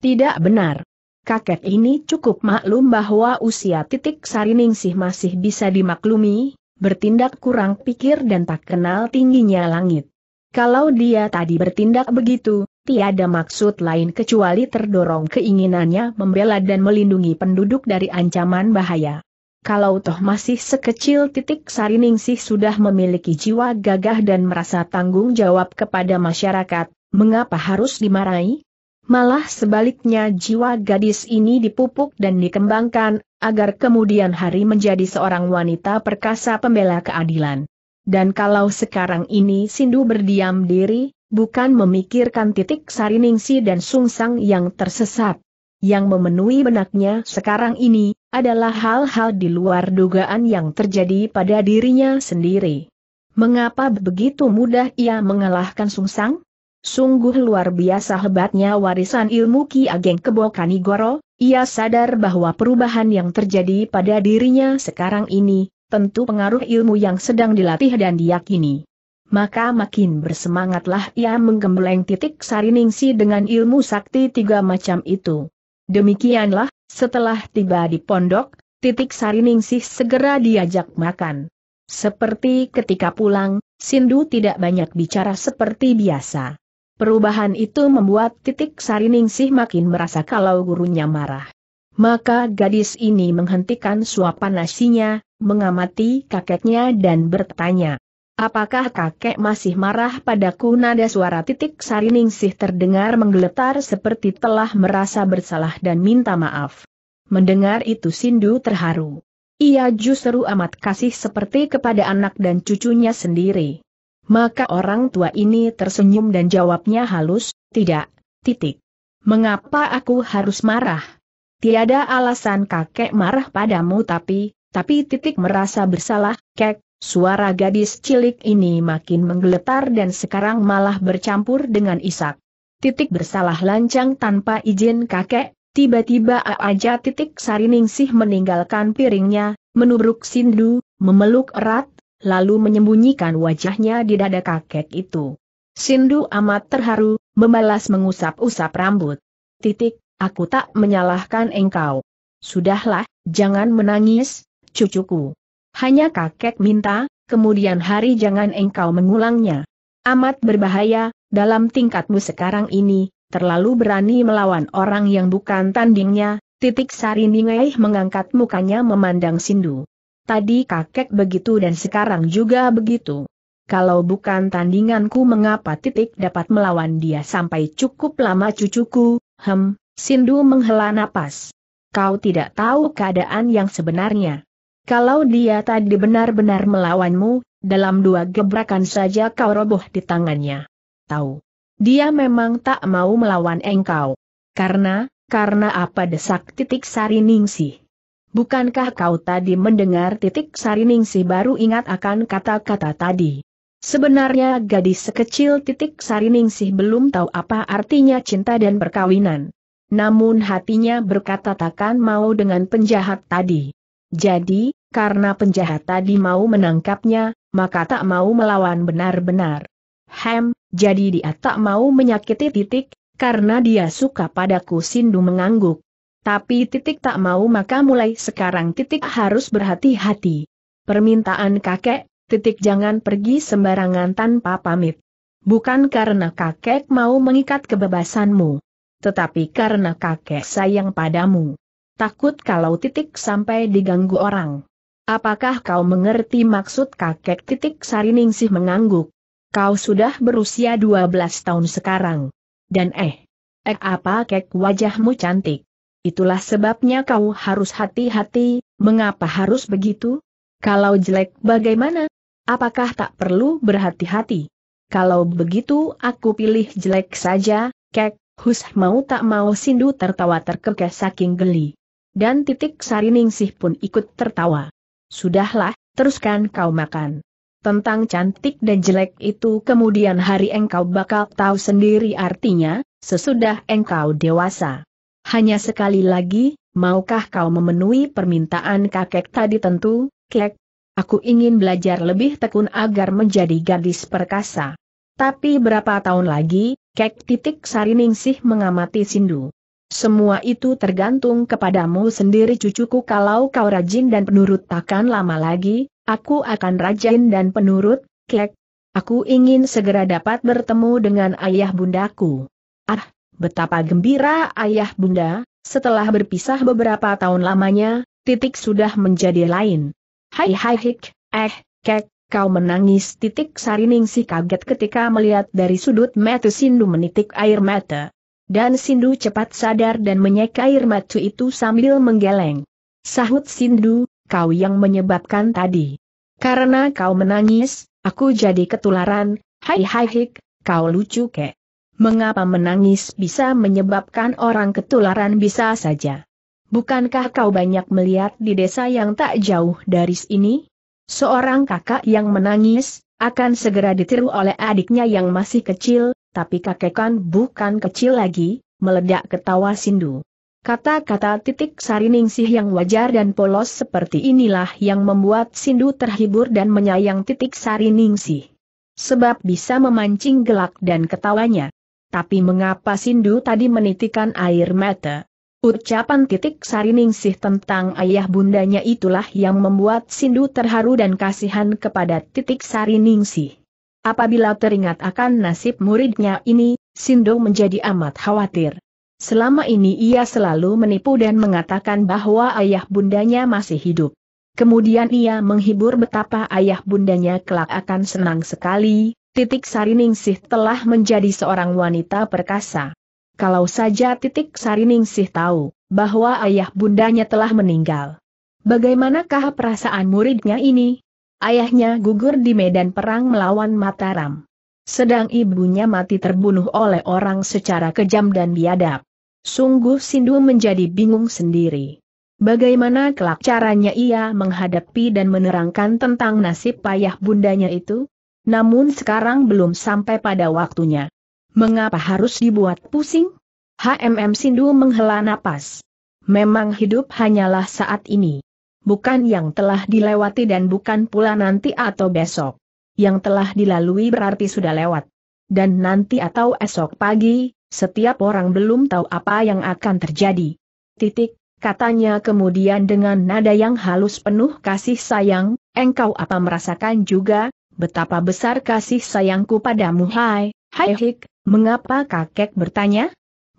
Tidak benar kakek ini cukup maklum bahwa usia titik sariningsih masih bisa dimaklumi, bertindak kurang pikir dan tak kenal tingginya langit. Kalau dia tadi bertindak begitu, tiada maksud lain kecuali terdorong keinginannya membela dan melindungi penduduk dari ancaman bahaya. Kalau toh masih sekecil titik Sariningsih sudah memiliki jiwa gagah dan merasa tanggung jawab kepada masyarakat, mengapa harus dimarahi? Malah sebaliknya jiwa gadis ini dipupuk dan dikembangkan, agar kemudian hari menjadi seorang wanita perkasa pembela keadilan. Dan kalau sekarang ini Sindu berdiam diri, bukan memikirkan titik Sariningsi dan Sungsang yang tersesat. Yang memenuhi benaknya sekarang ini, adalah hal-hal di luar dugaan yang terjadi pada dirinya sendiri. Mengapa begitu mudah ia mengalahkan Sungsang? Sungguh luar biasa hebatnya warisan ilmu Ki Ageng Kebo Kanigoro, ia sadar bahwa perubahan yang terjadi pada dirinya sekarang ini, tentu pengaruh ilmu yang sedang dilatih dan diyakini. Maka makin bersemangatlah ia menggembleng titik sariningsi dengan ilmu sakti tiga macam itu. Demikianlah, setelah tiba di pondok, titik sariningsih segera diajak makan. Seperti ketika pulang, Sindu tidak banyak bicara seperti biasa. Perubahan itu membuat titik Sariningsih makin merasa kalau gurunya marah. Maka gadis ini menghentikan suapan nasinya, mengamati kakeknya dan bertanya. Apakah kakek masih marah padaku nada suara titik Sariningsih terdengar menggeletar seperti telah merasa bersalah dan minta maaf. Mendengar itu Sindu terharu. Ia justru amat kasih seperti kepada anak dan cucunya sendiri. Maka orang tua ini tersenyum dan jawabnya halus, tidak, titik. Mengapa aku harus marah? Tiada alasan kakek marah padamu tapi, tapi titik merasa bersalah, kek, suara gadis cilik ini makin menggeletar dan sekarang malah bercampur dengan isak. Titik bersalah lancang tanpa izin kakek, tiba-tiba aja titik sariningsih meninggalkan piringnya, menubruk sindu, memeluk erat, lalu menyembunyikan wajahnya di dada kakek itu. Sindu amat terharu, membalas mengusap-usap rambut. Titik, aku tak menyalahkan engkau. Sudahlah, jangan menangis, cucuku. Hanya kakek minta, kemudian hari jangan engkau mengulangnya. Amat berbahaya, dalam tingkatmu sekarang ini, terlalu berani melawan orang yang bukan tandingnya, titik Sari Ningai mengangkat mukanya memandang Sindu. Tadi kakek begitu dan sekarang juga begitu. Kalau bukan tandinganku mengapa titik dapat melawan dia sampai cukup lama cucuku, hem, Sindu menghela napas. Kau tidak tahu keadaan yang sebenarnya. Kalau dia tadi benar-benar melawanmu, dalam dua gebrakan saja kau roboh di tangannya. Tahu. Dia memang tak mau melawan engkau. Karena, karena apa desak titik sari ningsih. Bukankah kau tadi mendengar titik Sariningsih baru ingat akan kata-kata tadi? Sebenarnya gadis sekecil titik sariningsih belum tahu apa artinya cinta dan perkawinan. Namun hatinya berkata takkan mau dengan penjahat tadi. Jadi, karena penjahat tadi mau menangkapnya, maka tak mau melawan benar-benar. Hem, jadi dia tak mau menyakiti titik, karena dia suka padaku Sindu mengangguk. Tapi titik tak mau maka mulai sekarang titik harus berhati-hati. Permintaan kakek, titik jangan pergi sembarangan tanpa pamit. Bukan karena kakek mau mengikat kebebasanmu. Tetapi karena kakek sayang padamu. Takut kalau titik sampai diganggu orang. Apakah kau mengerti maksud kakek titik sariningsih mengangguk? Kau sudah berusia 12 tahun sekarang. Dan eh, eh apa kek wajahmu cantik. Itulah sebabnya kau harus hati-hati, mengapa harus begitu? Kalau jelek bagaimana? Apakah tak perlu berhati-hati? Kalau begitu aku pilih jelek saja, kek, hus mau tak mau Sindu tertawa terkekeh saking geli. Dan titik sariningsih pun ikut tertawa. Sudahlah, teruskan kau makan. Tentang cantik dan jelek itu kemudian hari engkau bakal tahu sendiri artinya, sesudah engkau dewasa. Hanya sekali lagi, maukah kau memenuhi permintaan kakek tadi tentu, kek? Aku ingin belajar lebih tekun agar menjadi gadis perkasa. Tapi berapa tahun lagi, kek titik sariningsih mengamati sindu. Semua itu tergantung kepadamu sendiri cucuku kalau kau rajin dan penurut takkan lama lagi, aku akan rajin dan penurut, kek. Aku ingin segera dapat bertemu dengan ayah bundaku. Ah, betapa gembira ayah bunda, setelah berpisah beberapa tahun lamanya, titik sudah menjadi lain. Hai hai hik, eh, kek, kau menangis titik sarining si kaget ketika melihat dari sudut mata Sindu menitik air mata. Dan Sindu cepat sadar dan menyek air mata itu sambil menggeleng. Sahut Sindu, kau yang menyebabkan tadi. Karena kau menangis, aku jadi ketularan, hai hai hik, kau lucu kek mengapa menangis bisa menyebabkan orang ketularan bisa saja. Bukankah kau banyak melihat di desa yang tak jauh dari sini? Seorang kakak yang menangis, akan segera ditiru oleh adiknya yang masih kecil, tapi kakek kan bukan kecil lagi, meledak ketawa sindu. Kata-kata titik sariningsih yang wajar dan polos seperti inilah yang membuat Sindu terhibur dan menyayang titik sariningsih. Sebab bisa memancing gelak dan ketawanya. Tapi mengapa Sindu tadi menitikan air mata? Ucapan titik sariningsih tentang ayah bundanya itulah yang membuat Sindu terharu dan kasihan kepada titik sariningsih. Apabila teringat akan nasib muridnya ini, Sindu menjadi amat khawatir. Selama ini ia selalu menipu dan mengatakan bahwa ayah bundanya masih hidup. Kemudian ia menghibur betapa ayah bundanya kelak akan senang sekali, Titik Sariningsih telah menjadi seorang wanita perkasa. Kalau saja Titik Sariningsih tahu bahwa ayah bundanya telah meninggal. Bagaimanakah perasaan muridnya ini? Ayahnya gugur di medan perang melawan Mataram. Sedang ibunya mati terbunuh oleh orang secara kejam dan biadab. Sungguh Sindu menjadi bingung sendiri. Bagaimana kelak caranya ia menghadapi dan menerangkan tentang nasib ayah bundanya itu? Namun sekarang belum sampai pada waktunya. Mengapa harus dibuat pusing? HMM Sindu menghela napas. Memang hidup hanyalah saat ini. Bukan yang telah dilewati dan bukan pula nanti atau besok. Yang telah dilalui berarti sudah lewat. Dan nanti atau esok pagi, setiap orang belum tahu apa yang akan terjadi. Titik, katanya kemudian dengan nada yang halus penuh kasih sayang, engkau apa merasakan juga, betapa besar kasih sayangku padamu hai, hai hik, mengapa kakek bertanya?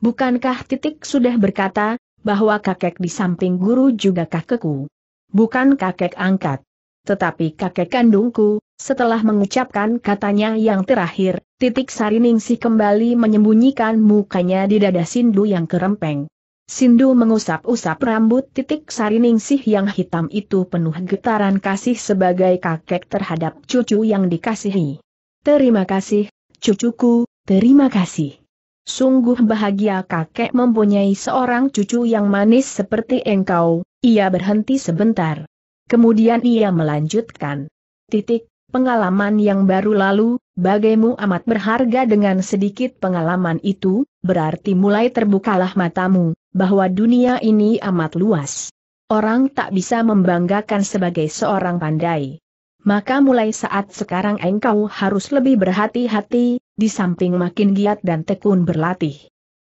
Bukankah titik sudah berkata, bahwa kakek di samping guru juga kakekku? Bukan kakek angkat. Tetapi kakek kandungku, setelah mengucapkan katanya yang terakhir, titik sariningsih kembali menyembunyikan mukanya di dada Sindu yang kerempeng. Sindu mengusap-usap rambut titik sariningsih yang hitam itu penuh getaran kasih sebagai kakek terhadap cucu yang dikasihi. Terima kasih, cucuku, terima kasih. Sungguh bahagia kakek mempunyai seorang cucu yang manis seperti engkau, ia berhenti sebentar. Kemudian ia melanjutkan. Titik, pengalaman yang baru lalu, bagaimu amat berharga dengan sedikit pengalaman itu, berarti mulai terbukalah matamu, bahwa dunia ini amat luas. Orang tak bisa membanggakan sebagai seorang pandai. Maka mulai saat sekarang engkau harus lebih berhati-hati, di samping makin giat dan tekun berlatih.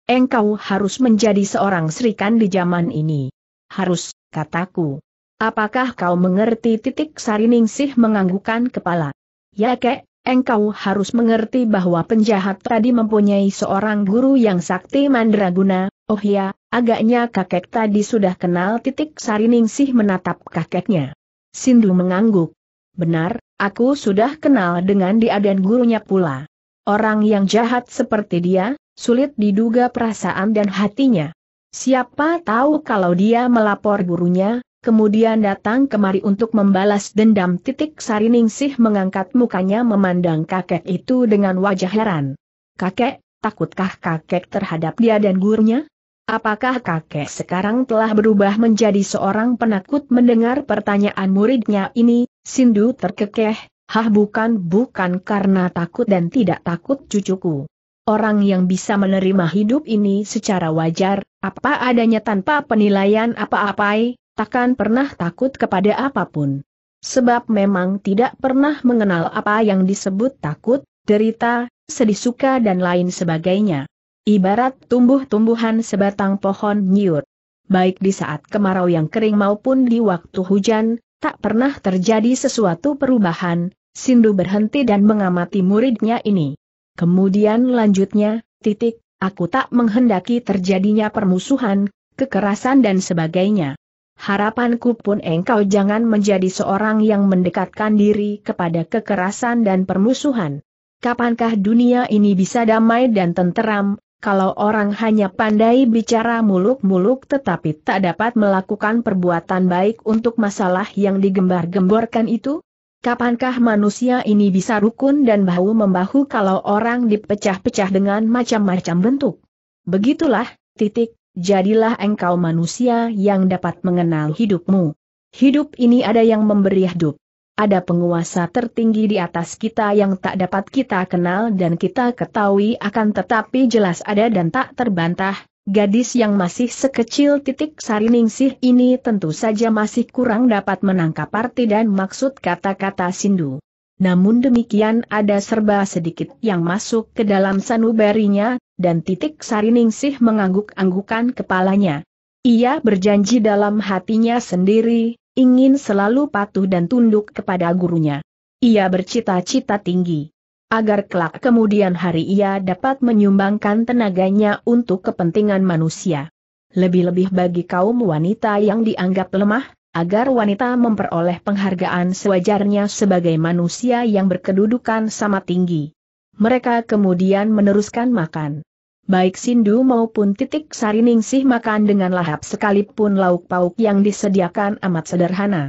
Engkau harus menjadi seorang serikan di zaman ini. Harus, kataku. Apakah kau mengerti titik Sariningsih menganggukan kepala? Ya kek, engkau harus mengerti bahwa penjahat tadi mempunyai seorang guru yang sakti mandraguna, oh ya, Agaknya kakek tadi sudah kenal titik sariningsih menatap kakeknya. Sindu mengangguk. Benar, aku sudah kenal dengan dia dan gurunya pula. Orang yang jahat seperti dia, sulit diduga perasaan dan hatinya. Siapa tahu kalau dia melapor gurunya, kemudian datang kemari untuk membalas dendam titik sariningsih mengangkat mukanya memandang kakek itu dengan wajah heran. Kakek, takutkah kakek terhadap dia dan gurunya? Apakah kakek sekarang telah berubah menjadi seorang penakut mendengar pertanyaan muridnya ini, Sindu terkekeh, hah bukan bukan karena takut dan tidak takut cucuku. Orang yang bisa menerima hidup ini secara wajar, apa adanya tanpa penilaian apa-apai, takkan pernah takut kepada apapun. Sebab memang tidak pernah mengenal apa yang disebut takut, derita, sedih suka dan lain sebagainya. Ibarat tumbuh-tumbuhan sebatang pohon nyiur. Baik di saat kemarau yang kering maupun di waktu hujan, tak pernah terjadi sesuatu perubahan, Sindu berhenti dan mengamati muridnya ini. Kemudian lanjutnya, titik, aku tak menghendaki terjadinya permusuhan, kekerasan dan sebagainya. Harapanku pun engkau jangan menjadi seorang yang mendekatkan diri kepada kekerasan dan permusuhan. Kapankah dunia ini bisa damai dan tenteram, kalau orang hanya pandai bicara muluk-muluk tetapi tak dapat melakukan perbuatan baik untuk masalah yang digembar-gemborkan itu? Kapankah manusia ini bisa rukun dan bahu-membahu kalau orang dipecah-pecah dengan macam-macam bentuk? Begitulah, titik, jadilah engkau manusia yang dapat mengenal hidupmu. Hidup ini ada yang memberi hidup, ada penguasa tertinggi di atas kita yang tak dapat kita kenal dan kita ketahui akan tetapi jelas ada dan tak terbantah, gadis yang masih sekecil titik sariningsih ini tentu saja masih kurang dapat menangkap arti dan maksud kata-kata Sindu. Namun demikian ada serba sedikit yang masuk ke dalam sanubarinya, dan titik sariningsih mengangguk-anggukan kepalanya. Ia berjanji dalam hatinya sendiri, ingin selalu patuh dan tunduk kepada gurunya. Ia bercita-cita tinggi. Agar kelak kemudian hari ia dapat menyumbangkan tenaganya untuk kepentingan manusia. Lebih-lebih bagi kaum wanita yang dianggap lemah, agar wanita memperoleh penghargaan sewajarnya sebagai manusia yang berkedudukan sama tinggi. Mereka kemudian meneruskan makan baik Sindu maupun titik sariningsih makan dengan lahap sekalipun lauk pauk yang disediakan amat sederhana.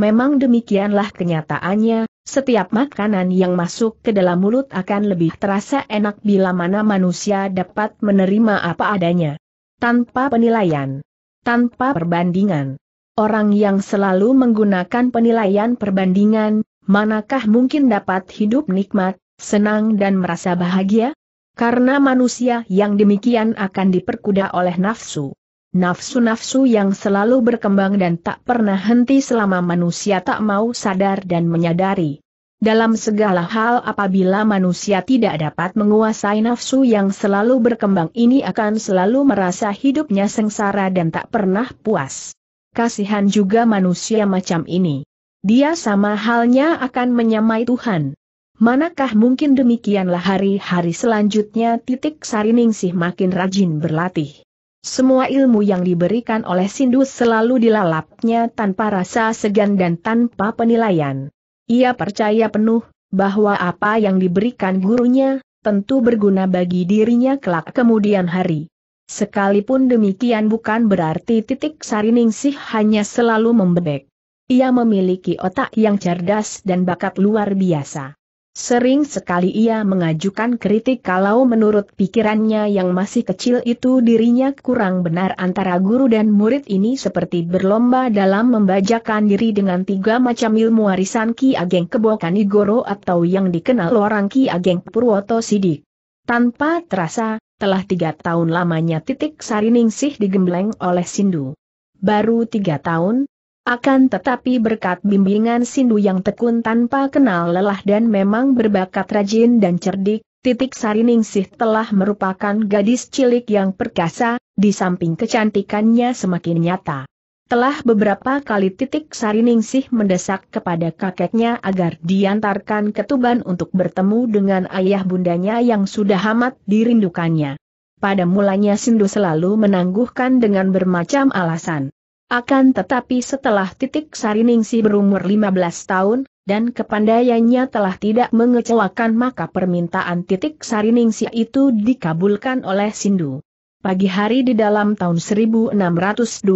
Memang demikianlah kenyataannya, setiap makanan yang masuk ke dalam mulut akan lebih terasa enak bila mana manusia dapat menerima apa adanya. Tanpa penilaian. Tanpa perbandingan. Orang yang selalu menggunakan penilaian perbandingan, manakah mungkin dapat hidup nikmat, senang dan merasa bahagia? Karena manusia yang demikian akan diperkuda oleh nafsu. Nafsu-nafsu yang selalu berkembang dan tak pernah henti selama manusia tak mau sadar dan menyadari. Dalam segala hal apabila manusia tidak dapat menguasai nafsu yang selalu berkembang ini akan selalu merasa hidupnya sengsara dan tak pernah puas. Kasihan juga manusia macam ini. Dia sama halnya akan menyamai Tuhan. Manakah mungkin demikianlah hari-hari selanjutnya titik Sariningsih makin rajin berlatih. Semua ilmu yang diberikan oleh Sindu selalu dilalapnya tanpa rasa segan dan tanpa penilaian. Ia percaya penuh, bahwa apa yang diberikan gurunya, tentu berguna bagi dirinya kelak kemudian hari. Sekalipun demikian bukan berarti titik Sariningsih hanya selalu membebek. Ia memiliki otak yang cerdas dan bakat luar biasa. Sering sekali ia mengajukan kritik kalau menurut pikirannya yang masih kecil itu dirinya kurang benar antara guru dan murid ini seperti berlomba dalam membajakan diri dengan tiga macam ilmu warisan Ki Ageng Kebo Kanigoro atau yang dikenal orang Ki Ageng Purwoto Sidik. Tanpa terasa, telah tiga tahun lamanya titik Sariningsih digembleng oleh Sindu. Baru tiga tahun, akan tetapi berkat bimbingan Sindu yang tekun tanpa kenal lelah dan memang berbakat rajin dan cerdik, Titik Sari Ningsih telah merupakan gadis cilik yang perkasa, di samping kecantikannya semakin nyata. Telah beberapa kali Titik Sari Ningsih mendesak kepada kakeknya agar diantarkan ke Tuban untuk bertemu dengan ayah bundanya yang sudah amat dirindukannya. Pada mulanya Sindu selalu menangguhkan dengan bermacam alasan. Akan tetapi setelah titik Sariningsi berumur 15 tahun, dan kepandaiannya telah tidak mengecewakan maka permintaan titik Sariningsi itu dikabulkan oleh Sindu. Pagi hari di dalam tahun 1625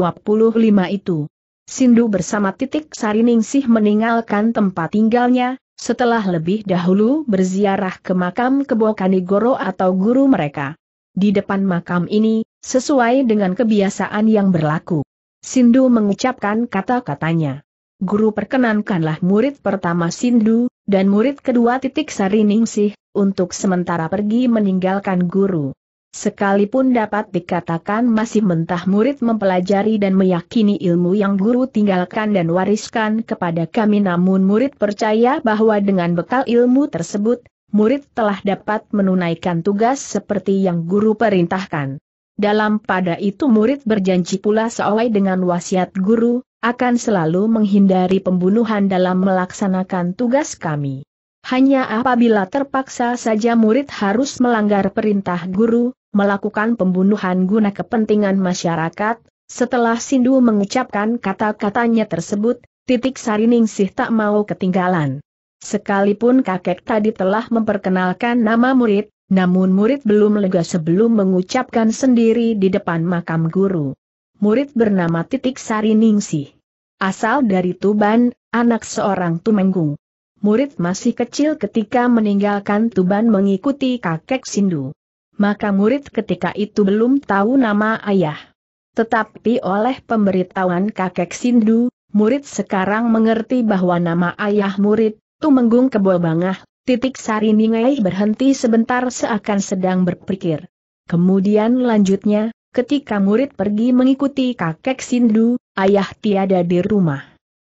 itu, Sindu bersama titik Sariningsih meninggalkan tempat tinggalnya, setelah lebih dahulu berziarah ke makam Kebokanigoro atau guru mereka. Di depan makam ini, sesuai dengan kebiasaan yang berlaku, Sindu mengucapkan kata-katanya. Guru perkenankanlah murid pertama Sindu, dan murid kedua titik Sariningsih, untuk sementara pergi meninggalkan guru. Sekalipun dapat dikatakan masih mentah murid mempelajari dan meyakini ilmu yang guru tinggalkan dan wariskan kepada kami namun murid percaya bahwa dengan bekal ilmu tersebut, murid telah dapat menunaikan tugas seperti yang guru perintahkan. Dalam pada itu murid berjanji pula sesuai dengan wasiat guru, akan selalu menghindari pembunuhan dalam melaksanakan tugas kami. Hanya apabila terpaksa saja murid harus melanggar perintah guru, melakukan pembunuhan guna kepentingan masyarakat, setelah Sindu mengucapkan kata-katanya tersebut, titik Sariningsih tak mau ketinggalan. Sekalipun kakek tadi telah memperkenalkan nama murid, namun murid belum lega sebelum mengucapkan sendiri di depan makam guru. Murid bernama Titik Sari Ningsih. Asal dari Tuban, anak seorang Tumenggung. Murid masih kecil ketika meninggalkan Tuban mengikuti kakek Sindu. Maka murid ketika itu belum tahu nama ayah. Tetapi oleh pemberitahuan kakek Sindu, murid sekarang mengerti bahwa nama ayah murid, Tumenggung Kebobangah, Titik Sari Ningai berhenti sebentar seakan sedang berpikir. Kemudian lanjutnya, ketika murid pergi mengikuti kakek Sindu, ayah tiada di rumah.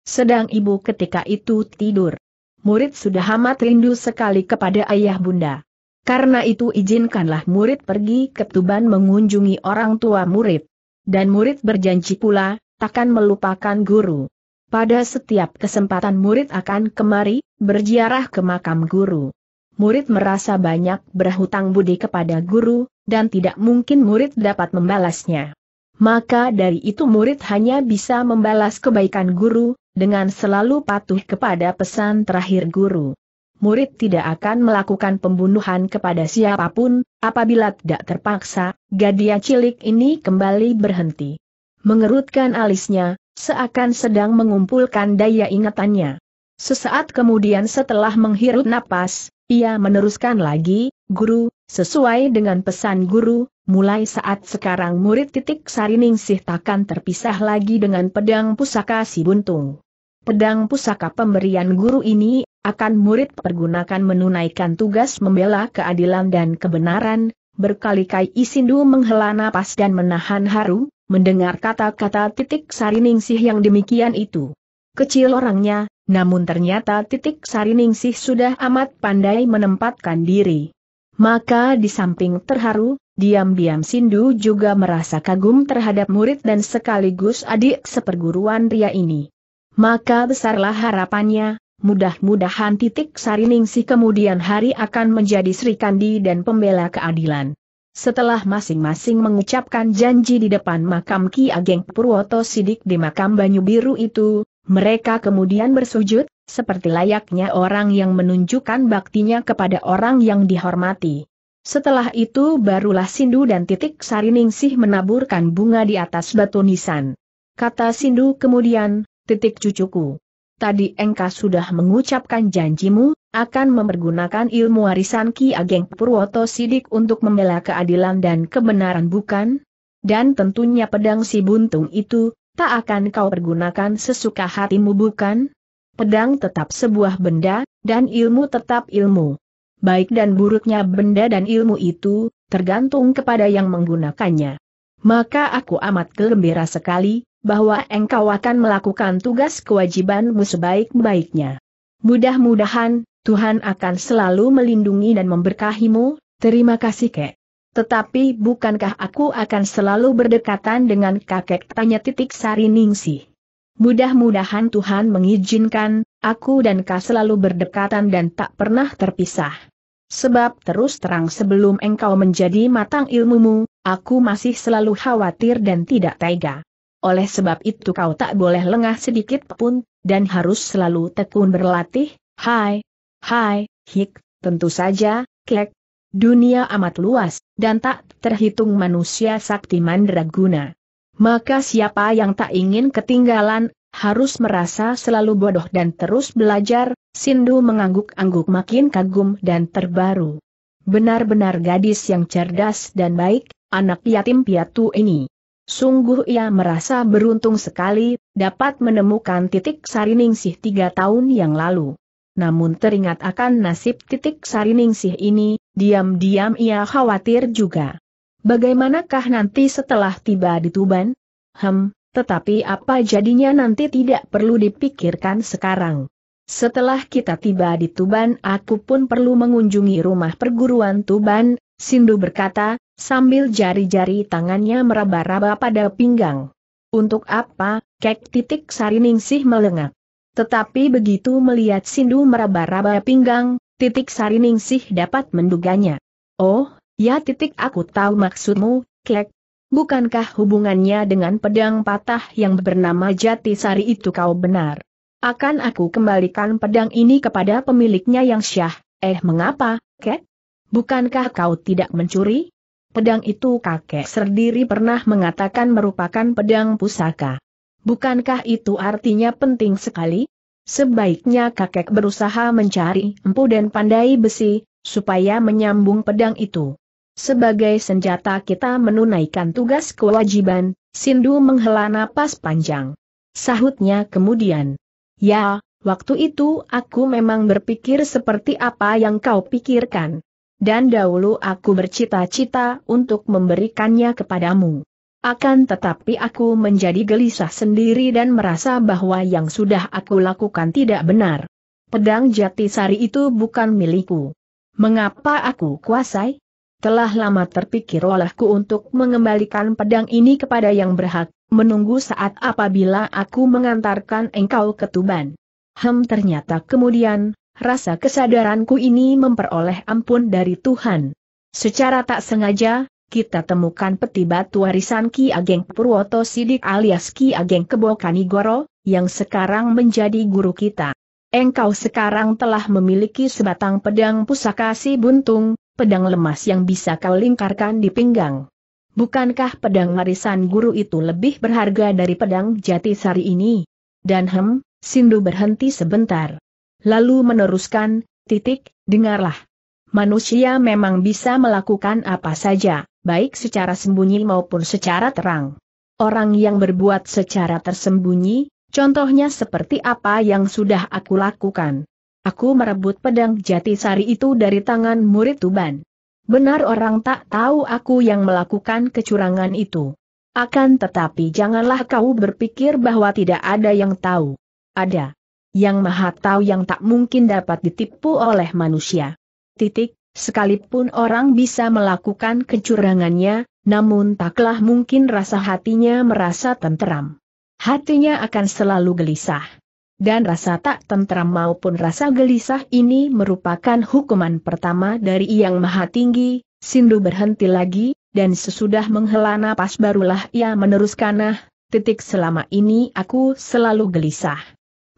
Sedang ibu ketika itu tidur. Murid sudah amat rindu sekali kepada ayah bunda. Karena itu izinkanlah murid pergi ke Tuban mengunjungi orang tua murid. Dan murid berjanji pula, takkan melupakan guru. Pada setiap kesempatan murid akan kemari, berziarah ke makam guru. Murid merasa banyak berhutang budi kepada guru, dan tidak mungkin murid dapat membalasnya. Maka dari itu murid hanya bisa membalas kebaikan guru, dengan selalu patuh kepada pesan terakhir guru. Murid tidak akan melakukan pembunuhan kepada siapapun, apabila tidak terpaksa, Gadia cilik ini kembali berhenti. Mengerutkan alisnya, seakan sedang mengumpulkan daya ingatannya. Sesaat kemudian setelah menghirup napas, ia meneruskan lagi, Guru, sesuai dengan pesan Guru, mulai saat sekarang murid titik sariningsih takkan terpisah lagi dengan pedang pusaka si buntung. Pedang pusaka pemberian guru ini akan murid pergunakan menunaikan tugas membela keadilan dan kebenaran, berkali-kali Isindu menghela napas dan menahan haru, mendengar kata-kata titik sariningsih yang demikian itu. Kecil orangnya, namun ternyata titik sariningsih sudah amat pandai menempatkan diri. Maka di samping terharu, diam-diam Sindu juga merasa kagum terhadap murid dan sekaligus adik seperguruan Ria ini. Maka besarlah harapannya, mudah-mudahan titik sariningsih kemudian hari akan menjadi Sri Kandi dan pembela keadilan. Setelah masing-masing mengucapkan janji di depan makam Ki Ageng Purwoto Sidik di makam Banyu Biru itu, mereka kemudian bersujud, seperti layaknya orang yang menunjukkan baktinya kepada orang yang dihormati. Setelah itu barulah Sindu dan Titik Sariningsih menaburkan bunga di atas batu nisan. Kata Sindu kemudian, Titik cucuku tadi engkau sudah mengucapkan janjimu, akan mempergunakan ilmu warisan Ki Ageng Purwoto Sidik untuk membela keadilan dan kebenaran bukan? Dan tentunya pedang si buntung itu, tak akan kau pergunakan sesuka hatimu bukan? Pedang tetap sebuah benda, dan ilmu tetap ilmu. Baik dan buruknya benda dan ilmu itu, tergantung kepada yang menggunakannya. Maka aku amat gembira sekali, bahwa engkau akan melakukan tugas kewajibanmu sebaik-baiknya. Mudah-mudahan, Tuhan akan selalu melindungi dan memberkahimu, terima kasih kek. Tetapi bukankah aku akan selalu berdekatan dengan kakek tanya titik sari ningsih. Mudah-mudahan Tuhan mengizinkan, aku dan Kak selalu berdekatan dan tak pernah terpisah. Sebab terus terang sebelum engkau menjadi matang ilmumu, aku masih selalu khawatir dan tidak tega oleh sebab itu kau tak boleh lengah sedikit pun, dan harus selalu tekun berlatih, hai, hai, hik, tentu saja, kek. Dunia amat luas, dan tak terhitung manusia sakti mandraguna. Maka siapa yang tak ingin ketinggalan, harus merasa selalu bodoh dan terus belajar, Sindu mengangguk-angguk makin kagum dan terbaru. Benar-benar gadis yang cerdas dan baik, anak yatim piatu ini. Sungguh ia merasa beruntung sekali, dapat menemukan titik sariningsih tiga tahun yang lalu. Namun teringat akan nasib titik sariningsih ini, diam-diam ia khawatir juga. Bagaimanakah nanti setelah tiba di Tuban? Hem, tetapi apa jadinya nanti tidak perlu dipikirkan sekarang. Setelah kita tiba di Tuban aku pun perlu mengunjungi rumah perguruan Tuban, Sindu berkata, sambil jari-jari tangannya meraba-raba pada pinggang. Untuk apa, kek titik sariningsih melengak. Tetapi begitu melihat Sindu meraba-raba pinggang, titik sariningsih dapat menduganya. Oh, ya titik aku tahu maksudmu, kek. Bukankah hubungannya dengan pedang patah yang bernama Jati Sari itu kau benar? Akan aku kembalikan pedang ini kepada pemiliknya yang syah, eh mengapa, kek? Bukankah kau tidak mencuri? Pedang itu kakek sendiri pernah mengatakan merupakan pedang pusaka. Bukankah itu artinya penting sekali? Sebaiknya kakek berusaha mencari empu dan pandai besi, supaya menyambung pedang itu. Sebagai senjata kita menunaikan tugas kewajiban, Sindu menghela napas panjang. Sahutnya kemudian. Ya, waktu itu aku memang berpikir seperti apa yang kau pikirkan dan dahulu aku bercita-cita untuk memberikannya kepadamu. Akan tetapi aku menjadi gelisah sendiri dan merasa bahwa yang sudah aku lakukan tidak benar. Pedang jati sari itu bukan milikku. Mengapa aku kuasai? Telah lama terpikir olehku untuk mengembalikan pedang ini kepada yang berhak, menunggu saat apabila aku mengantarkan engkau ke Tuban. Hem ternyata kemudian, rasa kesadaranku ini memperoleh ampun dari Tuhan. Secara tak sengaja, kita temukan peti batu warisan Ki Ageng Purwoto Sidik alias Ki Ageng Kebokanigoro, yang sekarang menjadi guru kita. Engkau sekarang telah memiliki sebatang pedang pusaka si buntung, pedang lemas yang bisa kau lingkarkan di pinggang. Bukankah pedang warisan guru itu lebih berharga dari pedang jati sari ini? Dan hem, Sindu berhenti sebentar lalu meneruskan, titik, dengarlah. Manusia memang bisa melakukan apa saja, baik secara sembunyi maupun secara terang. Orang yang berbuat secara tersembunyi, contohnya seperti apa yang sudah aku lakukan. Aku merebut pedang jati sari itu dari tangan murid Tuban. Benar orang tak tahu aku yang melakukan kecurangan itu. Akan tetapi janganlah kau berpikir bahwa tidak ada yang tahu. Ada yang maha tahu yang tak mungkin dapat ditipu oleh manusia. Titik, sekalipun orang bisa melakukan kecurangannya, namun taklah mungkin rasa hatinya merasa tenteram. Hatinya akan selalu gelisah. Dan rasa tak tentram maupun rasa gelisah ini merupakan hukuman pertama dari Yang Maha Tinggi, Sindu berhenti lagi, dan sesudah menghela napas barulah ia meneruskan nah, titik selama ini aku selalu gelisah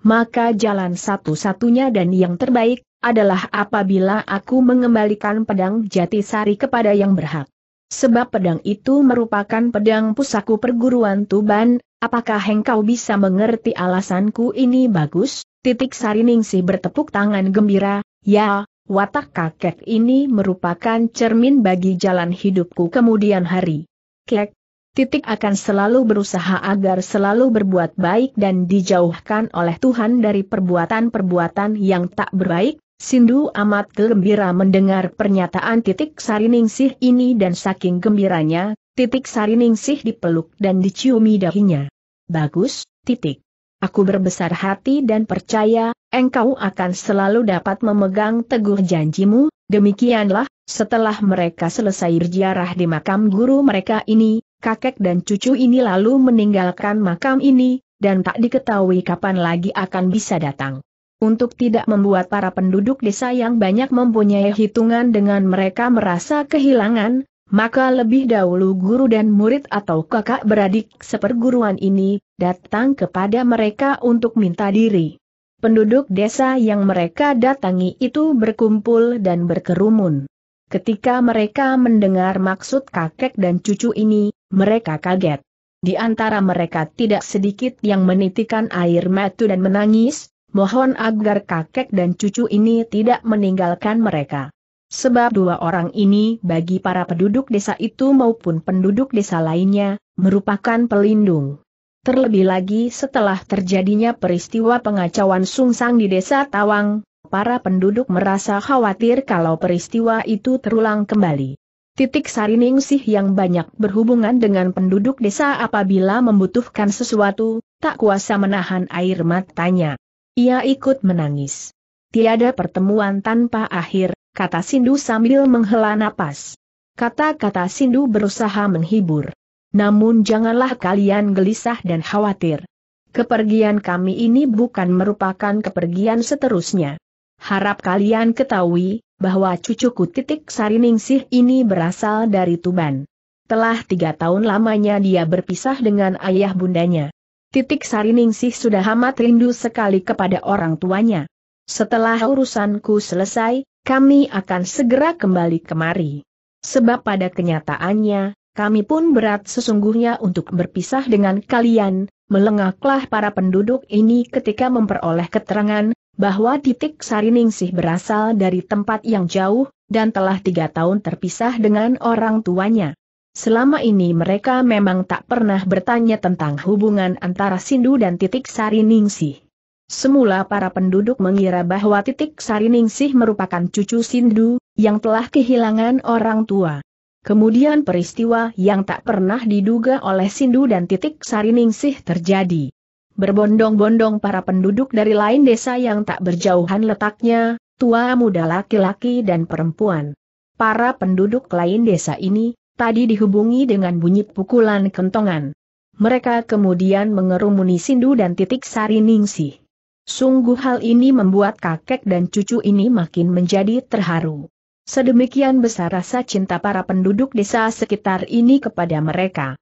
maka jalan satu-satunya dan yang terbaik, adalah apabila aku mengembalikan pedang jati sari kepada yang berhak. Sebab pedang itu merupakan pedang pusaku perguruan Tuban, apakah engkau bisa mengerti alasanku ini bagus? Titik Sari ningsi bertepuk tangan gembira, ya, watak kakek ini merupakan cermin bagi jalan hidupku kemudian hari. Kek, Titik akan selalu berusaha agar selalu berbuat baik dan dijauhkan oleh Tuhan dari perbuatan-perbuatan yang tak berbaik, Sindu amat gembira mendengar pernyataan titik sariningsih ini dan saking gembiranya, titik sariningsih dipeluk dan diciumi dahinya. Bagus, titik. Aku berbesar hati dan percaya, engkau akan selalu dapat memegang teguh janjimu, demikianlah, setelah mereka selesai berziarah di makam guru mereka ini, kakek dan cucu ini lalu meninggalkan makam ini, dan tak diketahui kapan lagi akan bisa datang. Untuk tidak membuat para penduduk desa yang banyak mempunyai hitungan dengan mereka merasa kehilangan, maka lebih dahulu guru dan murid atau kakak beradik seperguruan ini datang kepada mereka untuk minta diri. Penduduk desa yang mereka datangi itu berkumpul dan berkerumun. Ketika mereka mendengar maksud kakek dan cucu ini, mereka kaget. Di antara mereka tidak sedikit yang menitikan air mata dan menangis, mohon agar kakek dan cucu ini tidak meninggalkan mereka. Sebab dua orang ini bagi para penduduk desa itu maupun penduduk desa lainnya, merupakan pelindung. Terlebih lagi setelah terjadinya peristiwa pengacauan sungsang di desa Tawang, para penduduk merasa khawatir kalau peristiwa itu terulang kembali. Titik Sariningsih yang banyak berhubungan dengan penduduk desa apabila membutuhkan sesuatu, tak kuasa menahan air matanya. Ia ikut menangis. Tiada pertemuan tanpa akhir, kata Sindu sambil menghela napas. Kata-kata Sindu berusaha menghibur. Namun janganlah kalian gelisah dan khawatir. Kepergian kami ini bukan merupakan kepergian seterusnya. Harap kalian ketahui, bahwa cucuku titik Sariningsih ini berasal dari Tuban. Telah tiga tahun lamanya dia berpisah dengan ayah bundanya. Titik Sariningsih sudah amat rindu sekali kepada orang tuanya. Setelah urusanku selesai, kami akan segera kembali kemari. Sebab pada kenyataannya, kami pun berat sesungguhnya untuk berpisah dengan kalian, melengaklah para penduduk ini ketika memperoleh keterangan, bahwa titik Sariningsih berasal dari tempat yang jauh, dan telah tiga tahun terpisah dengan orang tuanya. Selama ini mereka memang tak pernah bertanya tentang hubungan antara Sindu dan titik Sariningsih. Semula para penduduk mengira bahwa titik Sariningsih merupakan cucu Sindu, yang telah kehilangan orang tua. Kemudian peristiwa yang tak pernah diduga oleh Sindu dan titik Sariningsih terjadi. Berbondong-bondong para penduduk dari lain desa yang tak berjauhan letaknya, tua muda laki-laki dan perempuan. Para penduduk lain desa ini, tadi dihubungi dengan bunyi pukulan kentongan. Mereka kemudian mengerumuni Sindu dan titik sari Ningsih. Sungguh hal ini membuat kakek dan cucu ini makin menjadi terharu. Sedemikian besar rasa cinta para penduduk desa sekitar ini kepada mereka.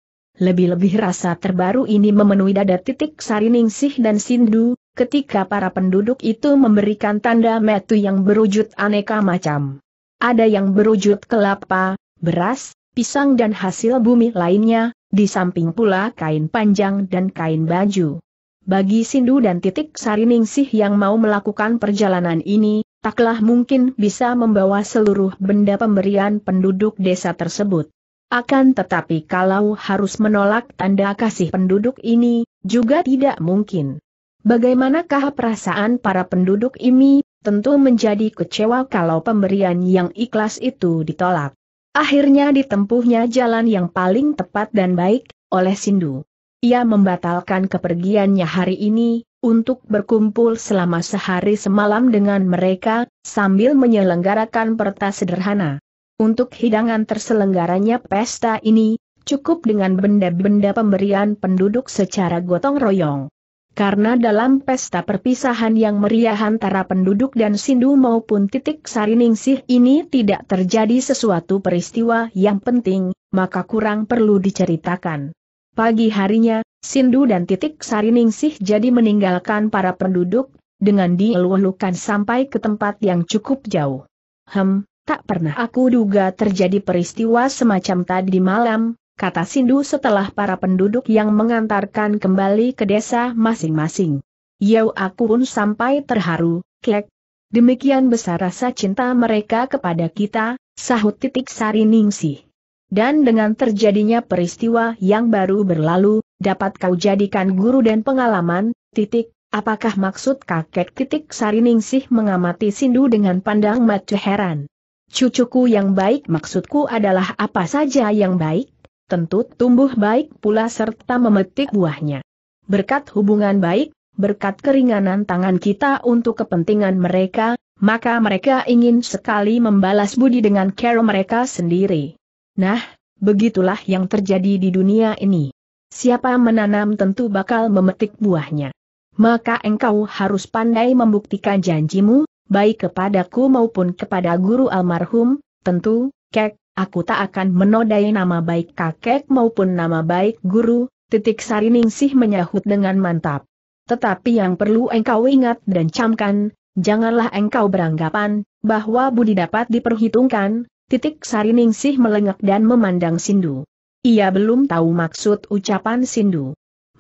Lebih-lebih rasa terbaru ini memenuhi dada titik Sariningsih dan Sindu, ketika para penduduk itu memberikan tanda metu yang berwujud aneka macam. Ada yang berwujud kelapa, beras, pisang dan hasil bumi lainnya, di samping pula kain panjang dan kain baju. Bagi Sindu dan titik Sariningsih yang mau melakukan perjalanan ini, taklah mungkin bisa membawa seluruh benda pemberian penduduk desa tersebut. Akan tetapi kalau harus menolak tanda kasih penduduk ini, juga tidak mungkin. Bagaimanakah perasaan para penduduk ini, tentu menjadi kecewa kalau pemberian yang ikhlas itu ditolak. Akhirnya ditempuhnya jalan yang paling tepat dan baik, oleh Sindu. Ia membatalkan kepergiannya hari ini, untuk berkumpul selama sehari semalam dengan mereka, sambil menyelenggarakan perta sederhana. Untuk hidangan terselenggaranya pesta ini, cukup dengan benda-benda pemberian penduduk secara gotong royong. Karena dalam pesta perpisahan yang meriah antara penduduk dan Sindu maupun titik Sariningsih ini tidak terjadi sesuatu peristiwa yang penting, maka kurang perlu diceritakan. Pagi harinya, Sindu dan titik Sariningsih jadi meninggalkan para penduduk, dengan dieluh-elukan sampai ke tempat yang cukup jauh. Hem, Tak pernah aku duga terjadi peristiwa semacam tadi malam, kata Sindu setelah para penduduk yang mengantarkan kembali ke desa masing-masing. Yau aku pun sampai terharu, kek. Demikian besar rasa cinta mereka kepada kita, sahut titik sari ningsih. Dan dengan terjadinya peristiwa yang baru berlalu, dapat kau jadikan guru dan pengalaman, titik, apakah maksud kakek titik sari ningsih mengamati Sindu dengan pandang mata heran. Cucuku yang baik maksudku adalah apa saja yang baik, tentu tumbuh baik pula serta memetik buahnya. Berkat hubungan baik, berkat keringanan tangan kita untuk kepentingan mereka, maka mereka ingin sekali membalas budi dengan care mereka sendiri. Nah, begitulah yang terjadi di dunia ini. Siapa menanam tentu bakal memetik buahnya. Maka engkau harus pandai membuktikan janjimu, baik kepadaku maupun kepada guru almarhum, tentu, kek, aku tak akan menodai nama baik kakek maupun nama baik guru, titik sariningsih menyahut dengan mantap. Tetapi yang perlu engkau ingat dan camkan, janganlah engkau beranggapan, bahwa budi dapat diperhitungkan, titik sariningsih melengak dan memandang Sindu. Ia belum tahu maksud ucapan Sindu.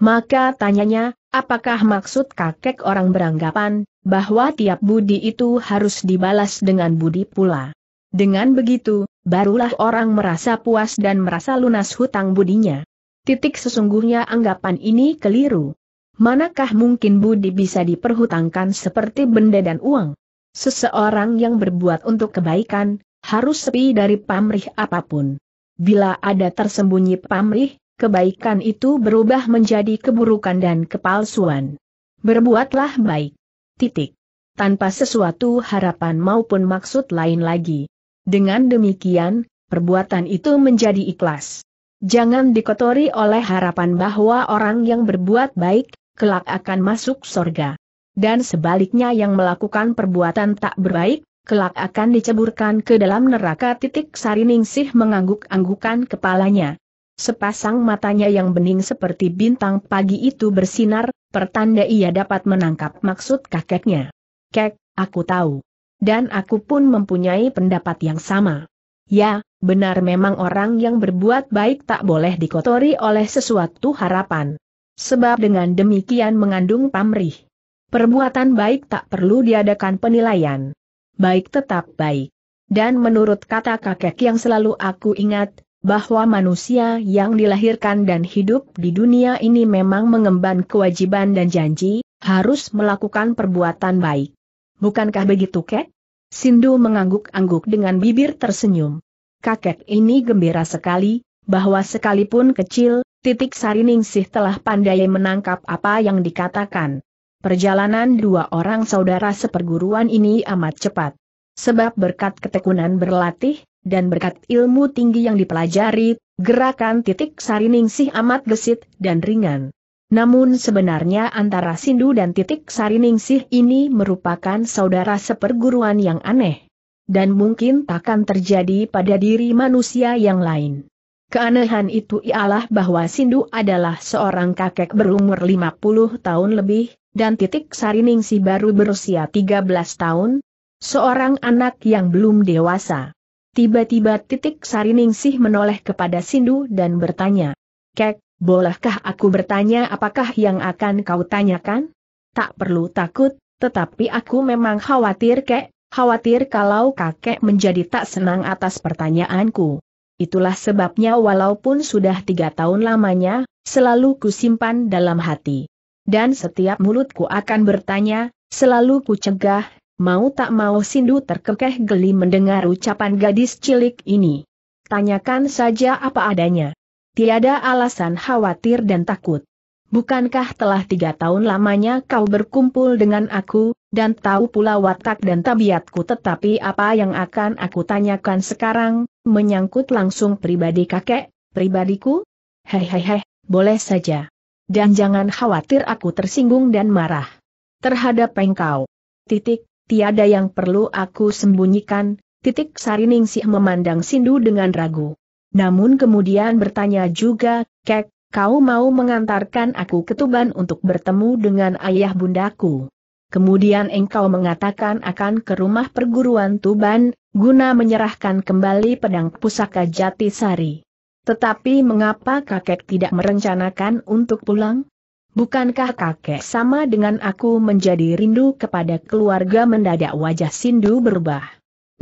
Maka tanyanya, Apakah maksud kakek orang beranggapan, bahwa tiap budi itu harus dibalas dengan budi pula? Dengan begitu, barulah orang merasa puas dan merasa lunas hutang budinya. Titik sesungguhnya anggapan ini keliru. Manakah mungkin budi bisa diperhutangkan seperti benda dan uang? Seseorang yang berbuat untuk kebaikan, harus sepi dari pamrih apapun. Bila ada tersembunyi pamrih, kebaikan itu berubah menjadi keburukan dan kepalsuan. Berbuatlah baik. Titik. Tanpa sesuatu harapan maupun maksud lain lagi. Dengan demikian, perbuatan itu menjadi ikhlas. Jangan dikotori oleh harapan bahwa orang yang berbuat baik, kelak akan masuk sorga. Dan sebaliknya yang melakukan perbuatan tak berbaik, kelak akan diceburkan ke dalam neraka titik Sari Ningsih mengangguk-anggukan kepalanya. Sepasang matanya yang bening seperti bintang pagi itu bersinar, pertanda ia dapat menangkap maksud kakeknya. Kek, aku tahu. Dan aku pun mempunyai pendapat yang sama. Ya, benar memang orang yang berbuat baik tak boleh dikotori oleh sesuatu harapan. Sebab dengan demikian mengandung pamrih. Perbuatan baik tak perlu diadakan penilaian. Baik tetap baik. Dan menurut kata kakek yang selalu aku ingat, bahwa manusia yang dilahirkan dan hidup di dunia ini memang mengemban kewajiban dan janji, harus melakukan perbuatan baik. Bukankah begitu, Kek? Sindu mengangguk-angguk dengan bibir tersenyum. Kakek ini gembira sekali, bahwa sekalipun kecil, titik Sariningsih telah pandai menangkap apa yang dikatakan. Perjalanan dua orang saudara seperguruan ini amat cepat. Sebab berkat ketekunan berlatih, dan berkat ilmu tinggi yang dipelajari, gerakan titik sari ningsih amat gesit dan ringan. Namun sebenarnya antara Sindu dan titik sari ningsih ini merupakan saudara seperguruan yang aneh. Dan mungkin takkan terjadi pada diri manusia yang lain. Keanehan itu ialah bahwa Sindu adalah seorang kakek berumur 50 tahun lebih, dan titik Sariningsi baru berusia 13 tahun, seorang anak yang belum dewasa. Tiba-tiba titik Sariningsih menoleh kepada Sindu dan bertanya. Kek, bolehkah aku bertanya apakah yang akan kau tanyakan? Tak perlu takut, tetapi aku memang khawatir kek, khawatir kalau kakek menjadi tak senang atas pertanyaanku. Itulah sebabnya walaupun sudah tiga tahun lamanya, selalu kusimpan dalam hati. Dan setiap mulutku akan bertanya, selalu kucegah. Mau tak mau Sindu terkekeh geli mendengar ucapan gadis cilik ini. Tanyakan saja apa adanya. Tiada alasan khawatir dan takut. Bukankah telah tiga tahun lamanya kau berkumpul dengan aku, dan tahu pula watak dan tabiatku tetapi apa yang akan aku tanyakan sekarang, menyangkut langsung pribadi kakek, pribadiku? Hei hei hei, boleh saja. Dan jangan khawatir aku tersinggung dan marah. Terhadap engkau. Titik, tiada yang perlu aku sembunyikan, titik Sarining sih memandang Sindu dengan ragu. Namun kemudian bertanya juga, Kek, kau mau mengantarkan aku ke Tuban untuk bertemu dengan ayah bundaku. Kemudian engkau mengatakan akan ke rumah perguruan Tuban, guna menyerahkan kembali pedang pusaka Jatisari. Tetapi mengapa kakek tidak merencanakan untuk pulang? Bukankah kakek sama dengan aku menjadi rindu kepada keluarga mendadak wajah Sindu berubah.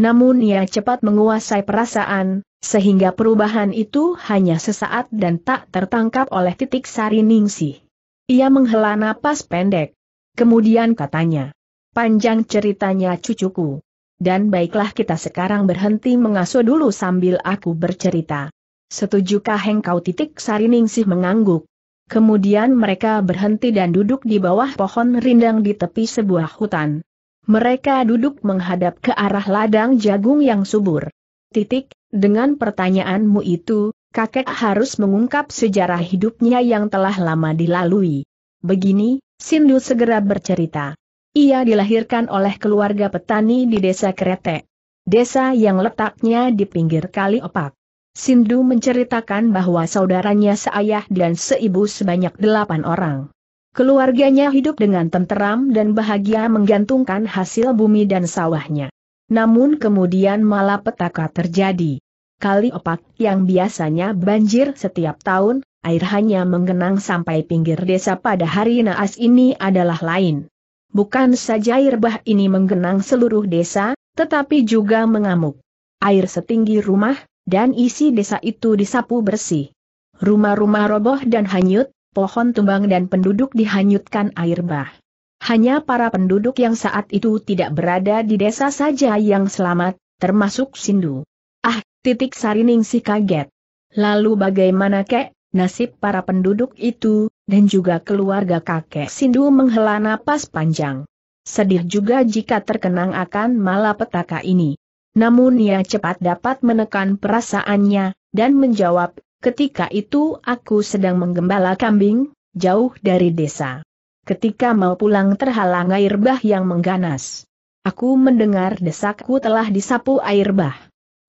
Namun ia cepat menguasai perasaan, sehingga perubahan itu hanya sesaat dan tak tertangkap oleh titik sari ningsih. Ia menghela napas pendek. Kemudian katanya, panjang ceritanya cucuku. Dan baiklah kita sekarang berhenti mengasuh dulu sambil aku bercerita. Setujukah engkau titik sari ningsih mengangguk? Kemudian mereka berhenti dan duduk di bawah pohon rindang di tepi sebuah hutan. Mereka duduk menghadap ke arah ladang jagung yang subur. Titik, dengan pertanyaanmu itu, kakek harus mengungkap sejarah hidupnya yang telah lama dilalui. Begini, Sindu segera bercerita. Ia dilahirkan oleh keluarga petani di desa Kretek. Desa yang letaknya di pinggir kali opak. Sindu menceritakan bahwa saudaranya seayah dan seibu sebanyak delapan orang. Keluarganya hidup dengan tenteram dan bahagia menggantungkan hasil bumi dan sawahnya. Namun kemudian malapetaka terjadi. Kali opak yang biasanya banjir setiap tahun, air hanya menggenang sampai pinggir desa pada hari naas ini adalah lain. Bukan saja air bah ini menggenang seluruh desa, tetapi juga mengamuk. Air setinggi rumah, dan isi desa itu disapu bersih. Rumah-rumah roboh dan hanyut, pohon tumbang dan penduduk dihanyutkan air bah. Hanya para penduduk yang saat itu tidak berada di desa saja yang selamat, termasuk Sindu. Ah, titik Sarining si kaget. Lalu bagaimana kek, nasib para penduduk itu, dan juga keluarga kakek Sindu menghela napas panjang. Sedih juga jika terkenang akan malapetaka ini. Namun ia cepat dapat menekan perasaannya, dan menjawab, ketika itu aku sedang menggembala kambing, jauh dari desa. Ketika mau pulang terhalang air bah yang mengganas. Aku mendengar desaku telah disapu air bah.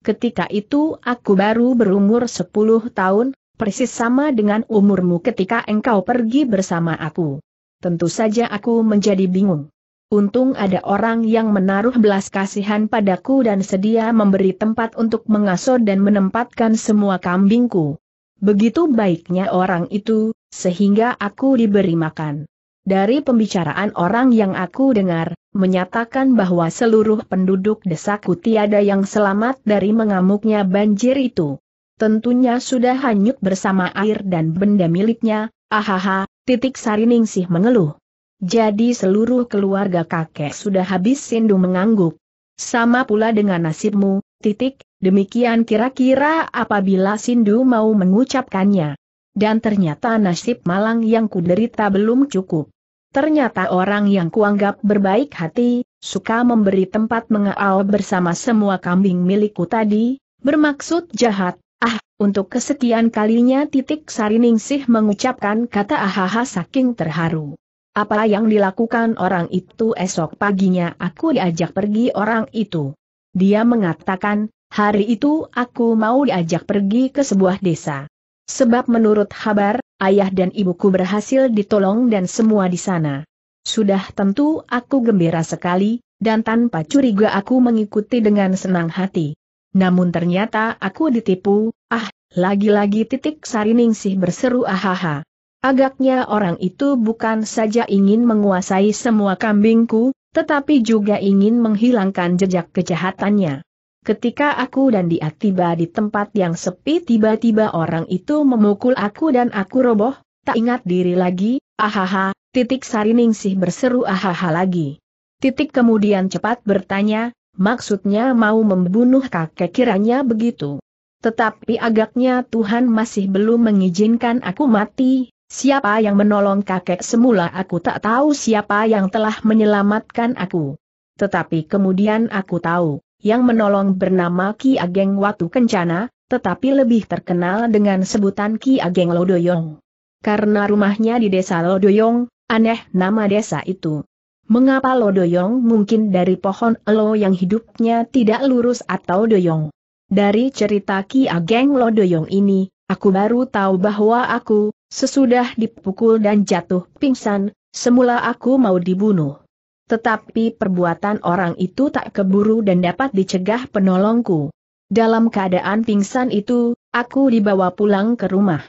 Ketika itu aku baru berumur 10 tahun, persis sama dengan umurmu ketika engkau pergi bersama aku. Tentu saja aku menjadi bingung. Untung ada orang yang menaruh belas kasihan padaku dan sedia memberi tempat untuk mengasuh dan menempatkan semua kambingku. Begitu baiknya orang itu, sehingga aku diberi makan. Dari pembicaraan orang yang aku dengar, menyatakan bahwa seluruh penduduk desaku tiada yang selamat dari mengamuknya banjir itu. Tentunya sudah hanyut bersama air dan benda miliknya, ahaha, titik sari ningsih mengeluh. Jadi seluruh keluarga kakek sudah habis Sindu mengangguk. Sama pula dengan nasibmu, titik, demikian kira-kira apabila Sindu mau mengucapkannya. Dan ternyata nasib malang yang kuderita belum cukup. Ternyata orang yang kuanggap berbaik hati, suka memberi tempat mengaau bersama semua kambing milikku tadi, bermaksud jahat, ah, untuk kesekian kalinya titik Sariningsih mengucapkan kata ahaha saking terharu. Apa yang dilakukan orang itu esok paginya aku diajak pergi orang itu. Dia mengatakan, hari itu aku mau diajak pergi ke sebuah desa. Sebab menurut kabar, ayah dan ibuku berhasil ditolong dan semua di sana. Sudah tentu aku gembira sekali, dan tanpa curiga aku mengikuti dengan senang hati. Namun ternyata aku ditipu, ah, lagi-lagi titik sarining sih berseru ahaha. Agaknya orang itu bukan saja ingin menguasai semua kambingku, tetapi juga ingin menghilangkan jejak kejahatannya. Ketika aku dan dia tiba di tempat yang sepi tiba-tiba orang itu memukul aku dan aku roboh, tak ingat diri lagi, ahaha, titik sih berseru ahaha lagi. Titik kemudian cepat bertanya, maksudnya mau membunuh kakek kiranya begitu. Tetapi agaknya Tuhan masih belum mengizinkan aku mati, Siapa yang menolong kakek semula aku tak tahu siapa yang telah menyelamatkan aku. Tetapi kemudian aku tahu, yang menolong bernama Ki Ageng Watu Kencana, tetapi lebih terkenal dengan sebutan Ki Ageng Lodoyong. Karena rumahnya di desa Lodoyong, aneh nama desa itu. Mengapa Lodoyong mungkin dari pohon elo yang hidupnya tidak lurus atau doyong? Dari cerita Ki Ageng Lodoyong ini, aku baru tahu bahwa aku, Sesudah dipukul dan jatuh pingsan, semula aku mau dibunuh. Tetapi perbuatan orang itu tak keburu dan dapat dicegah penolongku. Dalam keadaan pingsan itu, aku dibawa pulang ke rumah.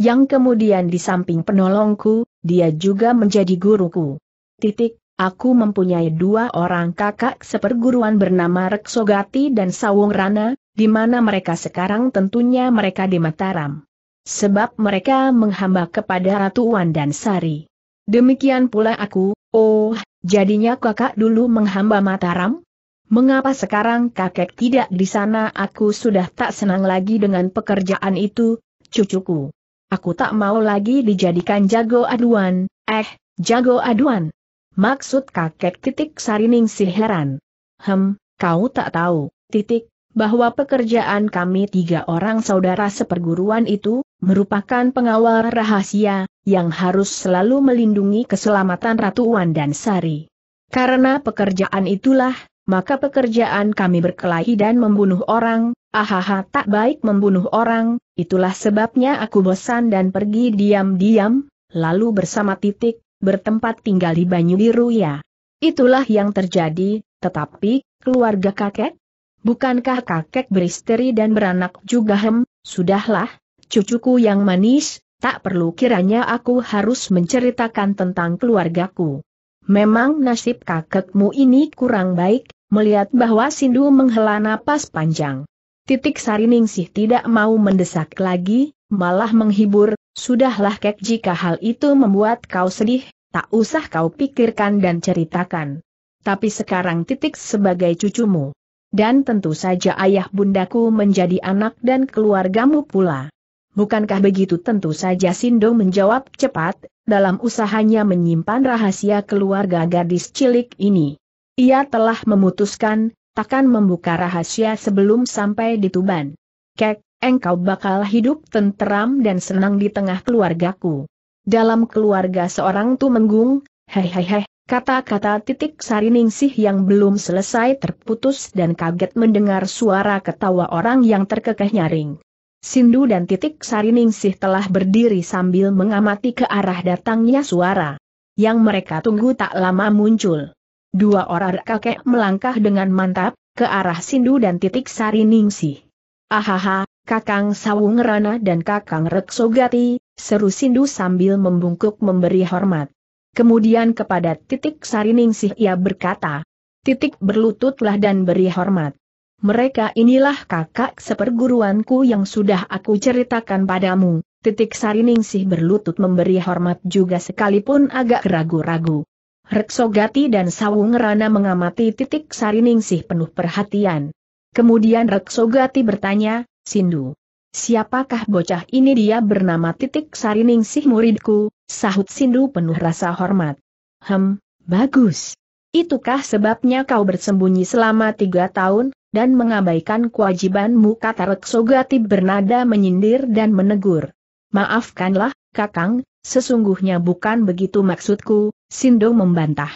Yang kemudian di samping penolongku, dia juga menjadi guruku. Titik, aku mempunyai dua orang kakak seperguruan bernama Reksogati dan Sawung Rana, di mana mereka sekarang tentunya mereka di Mataram sebab mereka menghamba kepada Ratu Wan dan Sari. Demikian pula aku, oh, jadinya kakak dulu menghamba Mataram? Mengapa sekarang kakek tidak di sana aku sudah tak senang lagi dengan pekerjaan itu, cucuku. Aku tak mau lagi dijadikan jago aduan, eh, jago aduan. Maksud kakek titik sarining si heran. Hem, kau tak tahu, titik, bahwa pekerjaan kami tiga orang saudara seperguruan itu, merupakan pengawal rahasia, yang harus selalu melindungi keselamatan Ratu Wan dan Sari. Karena pekerjaan itulah, maka pekerjaan kami berkelahi dan membunuh orang, ahaha tak baik membunuh orang, itulah sebabnya aku bosan dan pergi diam-diam, lalu bersama titik, bertempat tinggal di Banyu Biru ya. Itulah yang terjadi, tetapi, keluarga kakek? Bukankah kakek beristeri dan beranak juga hem, sudahlah, cucuku yang manis, tak perlu kiranya aku harus menceritakan tentang keluargaku. Memang nasib kakekmu ini kurang baik, melihat bahwa Sindu menghela napas panjang. Titik Sariningsih tidak mau mendesak lagi, malah menghibur, sudahlah kek jika hal itu membuat kau sedih, tak usah kau pikirkan dan ceritakan. Tapi sekarang titik sebagai cucumu. Dan tentu saja ayah bundaku menjadi anak dan keluargamu pula. Bukankah begitu tentu saja Sindong menjawab cepat, dalam usahanya menyimpan rahasia keluarga gadis cilik ini. Ia telah memutuskan, takkan membuka rahasia sebelum sampai di Tuban. Kek, engkau bakal hidup tenteram dan senang di tengah keluargaku. Dalam keluarga seorang tumenggung, hehehe, kata-kata titik sariningsih yang belum selesai terputus dan kaget mendengar suara ketawa orang yang terkekeh nyaring. Sindu dan titik Sariningsih telah berdiri sambil mengamati ke arah datangnya suara. Yang mereka tunggu tak lama muncul. Dua orang kakek melangkah dengan mantap, ke arah Sindu dan titik Sariningsih. Ahaha, Kakang Sawung Rana dan Kakang Reksogati, seru Sindu sambil membungkuk memberi hormat. Kemudian kepada titik Sariningsih ia berkata, titik berlututlah dan beri hormat. Mereka inilah kakak seperguruanku yang sudah aku ceritakan padamu. Titik Sariningsih berlutut memberi hormat juga sekalipun agak ragu-ragu. Reksogati dan Sawung Rana mengamati titik Sariningsih penuh perhatian. Kemudian Reksogati bertanya, Sindu. Siapakah bocah ini dia bernama titik Sariningsih muridku, sahut Sindu penuh rasa hormat. Hem, bagus. Itukah sebabnya kau bersembunyi selama tiga tahun? dan mengabaikan kewajibanmu kata Reksogati bernada menyindir dan menegur. Maafkanlah, Kakang, sesungguhnya bukan begitu maksudku, Sindo membantah.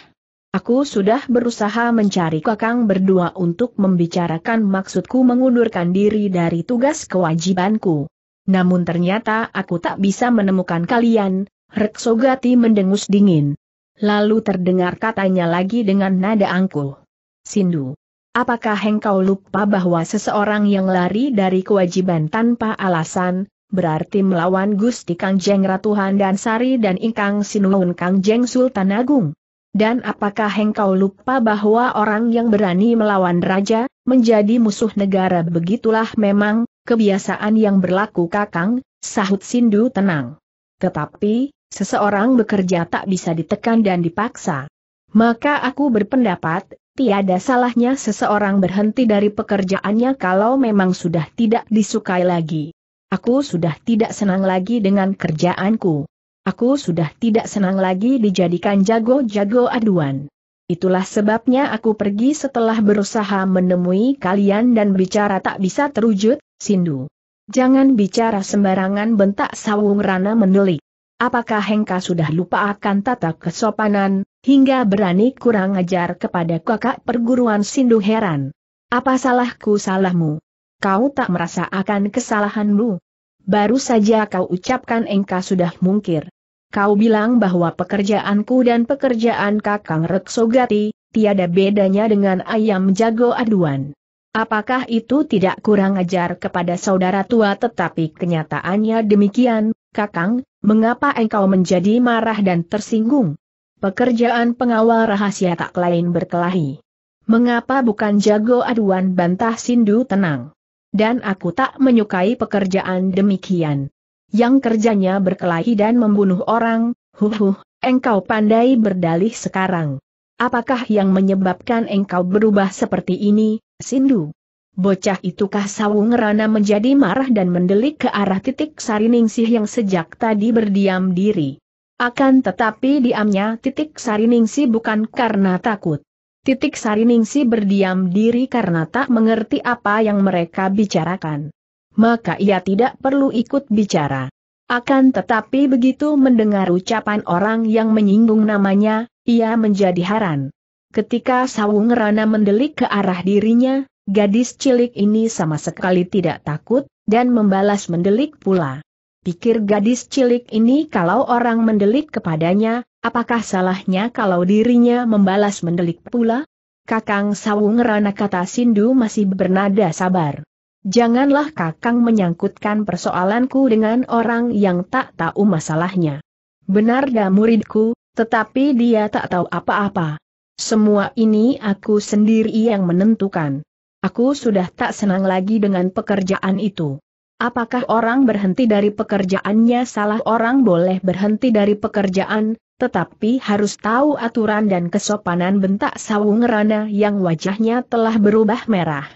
Aku sudah berusaha mencari Kakang berdua untuk membicarakan maksudku mengundurkan diri dari tugas kewajibanku. Namun ternyata aku tak bisa menemukan kalian, Reksogati mendengus dingin. Lalu terdengar katanya lagi dengan nada angkuh. Sindu. Apakah engkau lupa bahwa seseorang yang lari dari kewajiban tanpa alasan, berarti melawan Gusti Kangjeng Ratu dan Sari dan Ingkang Sinuhun Kangjeng Sultan Agung? Dan apakah engkau lupa bahwa orang yang berani melawan raja, menjadi musuh negara begitulah memang, kebiasaan yang berlaku kakang, sahut Sindu tenang. Tetapi, seseorang bekerja tak bisa ditekan dan dipaksa. Maka aku berpendapat, Tiada salahnya seseorang berhenti dari pekerjaannya kalau memang sudah tidak disukai lagi. Aku sudah tidak senang lagi dengan kerjaanku. Aku sudah tidak senang lagi dijadikan jago-jago aduan. Itulah sebabnya aku pergi setelah berusaha menemui kalian dan bicara tak bisa terwujud, Sindu. Jangan bicara sembarangan bentak Sawung Rana mendelik apakah Hengka sudah lupa akan tata kesopanan, hingga berani kurang ajar kepada kakak perguruan Sindu heran. Apa salahku salahmu? Kau tak merasa akan kesalahanmu? Baru saja kau ucapkan Engka sudah mungkir. Kau bilang bahwa pekerjaanku dan pekerjaan Kakang Reksogati, tiada bedanya dengan ayam jago aduan. Apakah itu tidak kurang ajar kepada saudara tua tetapi kenyataannya demikian, Kakang, Mengapa engkau menjadi marah dan tersinggung? Pekerjaan pengawal rahasia tak lain berkelahi. Mengapa bukan jago aduan bantah Sindu tenang? Dan aku tak menyukai pekerjaan demikian. Yang kerjanya berkelahi dan membunuh orang, huhuh, engkau pandai berdalih sekarang. Apakah yang menyebabkan engkau berubah seperti ini, Sindu? Bocah itukah Sawung Rana menjadi marah dan mendelik ke arah titik Sariningsih yang sejak tadi berdiam diri. Akan tetapi diamnya titik Sariningsih bukan karena takut. Titik Sariningsih berdiam diri karena tak mengerti apa yang mereka bicarakan. Maka ia tidak perlu ikut bicara. Akan tetapi begitu mendengar ucapan orang yang menyinggung namanya, ia menjadi heran. Ketika Sawung Rana mendelik ke arah dirinya, Gadis cilik ini sama sekali tidak takut, dan membalas mendelik pula. Pikir gadis cilik ini kalau orang mendelik kepadanya, apakah salahnya kalau dirinya membalas mendelik pula? Kakang Sawung Rana kata Sindu masih bernada sabar. Janganlah Kakang menyangkutkan persoalanku dengan orang yang tak tahu masalahnya. Benar dah muridku, tetapi dia tak tahu apa-apa. Semua ini aku sendiri yang menentukan. Aku sudah tak senang lagi dengan pekerjaan itu. Apakah orang berhenti dari pekerjaannya salah orang boleh berhenti dari pekerjaan, tetapi harus tahu aturan dan kesopanan bentak sawung rana yang wajahnya telah berubah merah.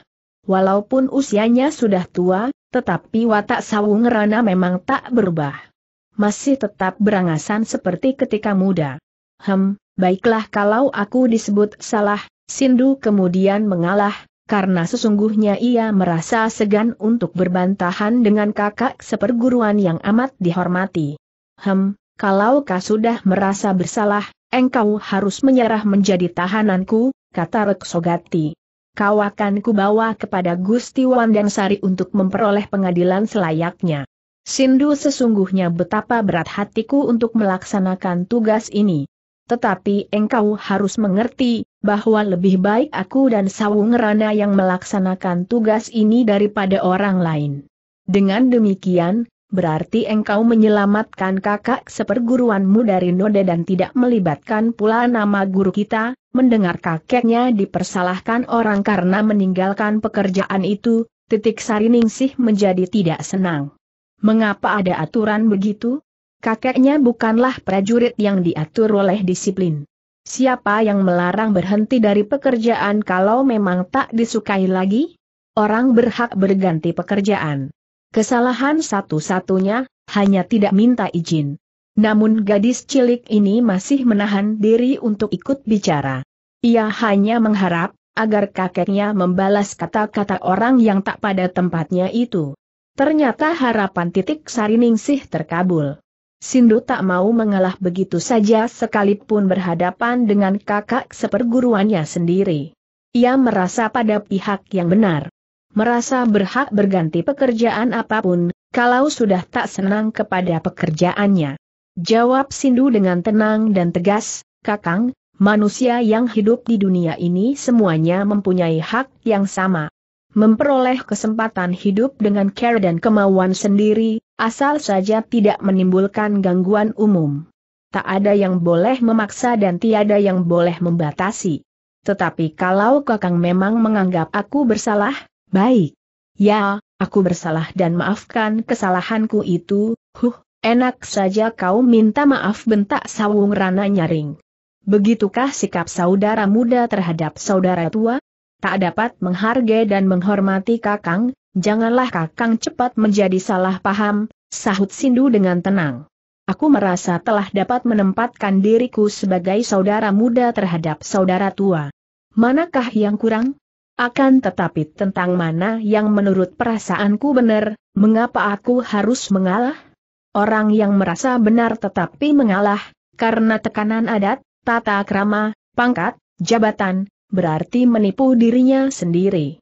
Walaupun usianya sudah tua, tetapi watak sawung rana memang tak berubah. Masih tetap berangasan seperti ketika muda. Hem, baiklah kalau aku disebut salah, Sindu kemudian mengalah, karena sesungguhnya ia merasa segan untuk berbantahan dengan kakak seperguruan yang amat dihormati. Hem, kalau kau sudah merasa bersalah, engkau harus menyerah menjadi tahananku, kata Reksogati. Kau akan kubawa kepada Gusti Sari untuk memperoleh pengadilan selayaknya. Sindu sesungguhnya betapa berat hatiku untuk melaksanakan tugas ini. Tetapi engkau harus mengerti, bahwa lebih baik aku dan Sawung Rana yang melaksanakan tugas ini daripada orang lain. Dengan demikian, berarti engkau menyelamatkan kakak seperguruanmu dari noda dan tidak melibatkan pula nama guru kita, mendengar kakeknya dipersalahkan orang karena meninggalkan pekerjaan itu, titik sariningsih menjadi tidak senang. Mengapa ada aturan begitu? Kakeknya bukanlah prajurit yang diatur oleh disiplin. Siapa yang melarang berhenti dari pekerjaan kalau memang tak disukai lagi? Orang berhak berganti pekerjaan. Kesalahan satu-satunya, hanya tidak minta izin. Namun gadis cilik ini masih menahan diri untuk ikut bicara. Ia hanya mengharap, agar kakeknya membalas kata-kata orang yang tak pada tempatnya itu. Ternyata harapan titik sariningsih terkabul. Sindu tak mau mengalah begitu saja sekalipun berhadapan dengan kakak seperguruannya sendiri. Ia merasa pada pihak yang benar. Merasa berhak berganti pekerjaan apapun, kalau sudah tak senang kepada pekerjaannya. Jawab Sindu dengan tenang dan tegas, Kakang, manusia yang hidup di dunia ini semuanya mempunyai hak yang sama. Memperoleh kesempatan hidup dengan care dan kemauan sendiri, Asal saja tidak menimbulkan gangguan umum. Tak ada yang boleh memaksa dan tiada yang boleh membatasi. Tetapi kalau Kakang memang menganggap aku bersalah, baik. Ya, aku bersalah dan maafkan kesalahanku itu, huh, enak saja kau minta maaf bentak sawung rana nyaring. Begitukah sikap saudara muda terhadap saudara tua? Tak dapat menghargai dan menghormati kakang, Janganlah Kakang cepat menjadi salah paham, sahut Sindu dengan tenang. Aku merasa telah dapat menempatkan diriku sebagai saudara muda terhadap saudara tua. Manakah yang kurang? Akan tetapi tentang mana yang menurut perasaanku benar, mengapa aku harus mengalah? Orang yang merasa benar tetapi mengalah, karena tekanan adat, tata krama, pangkat, jabatan, berarti menipu dirinya sendiri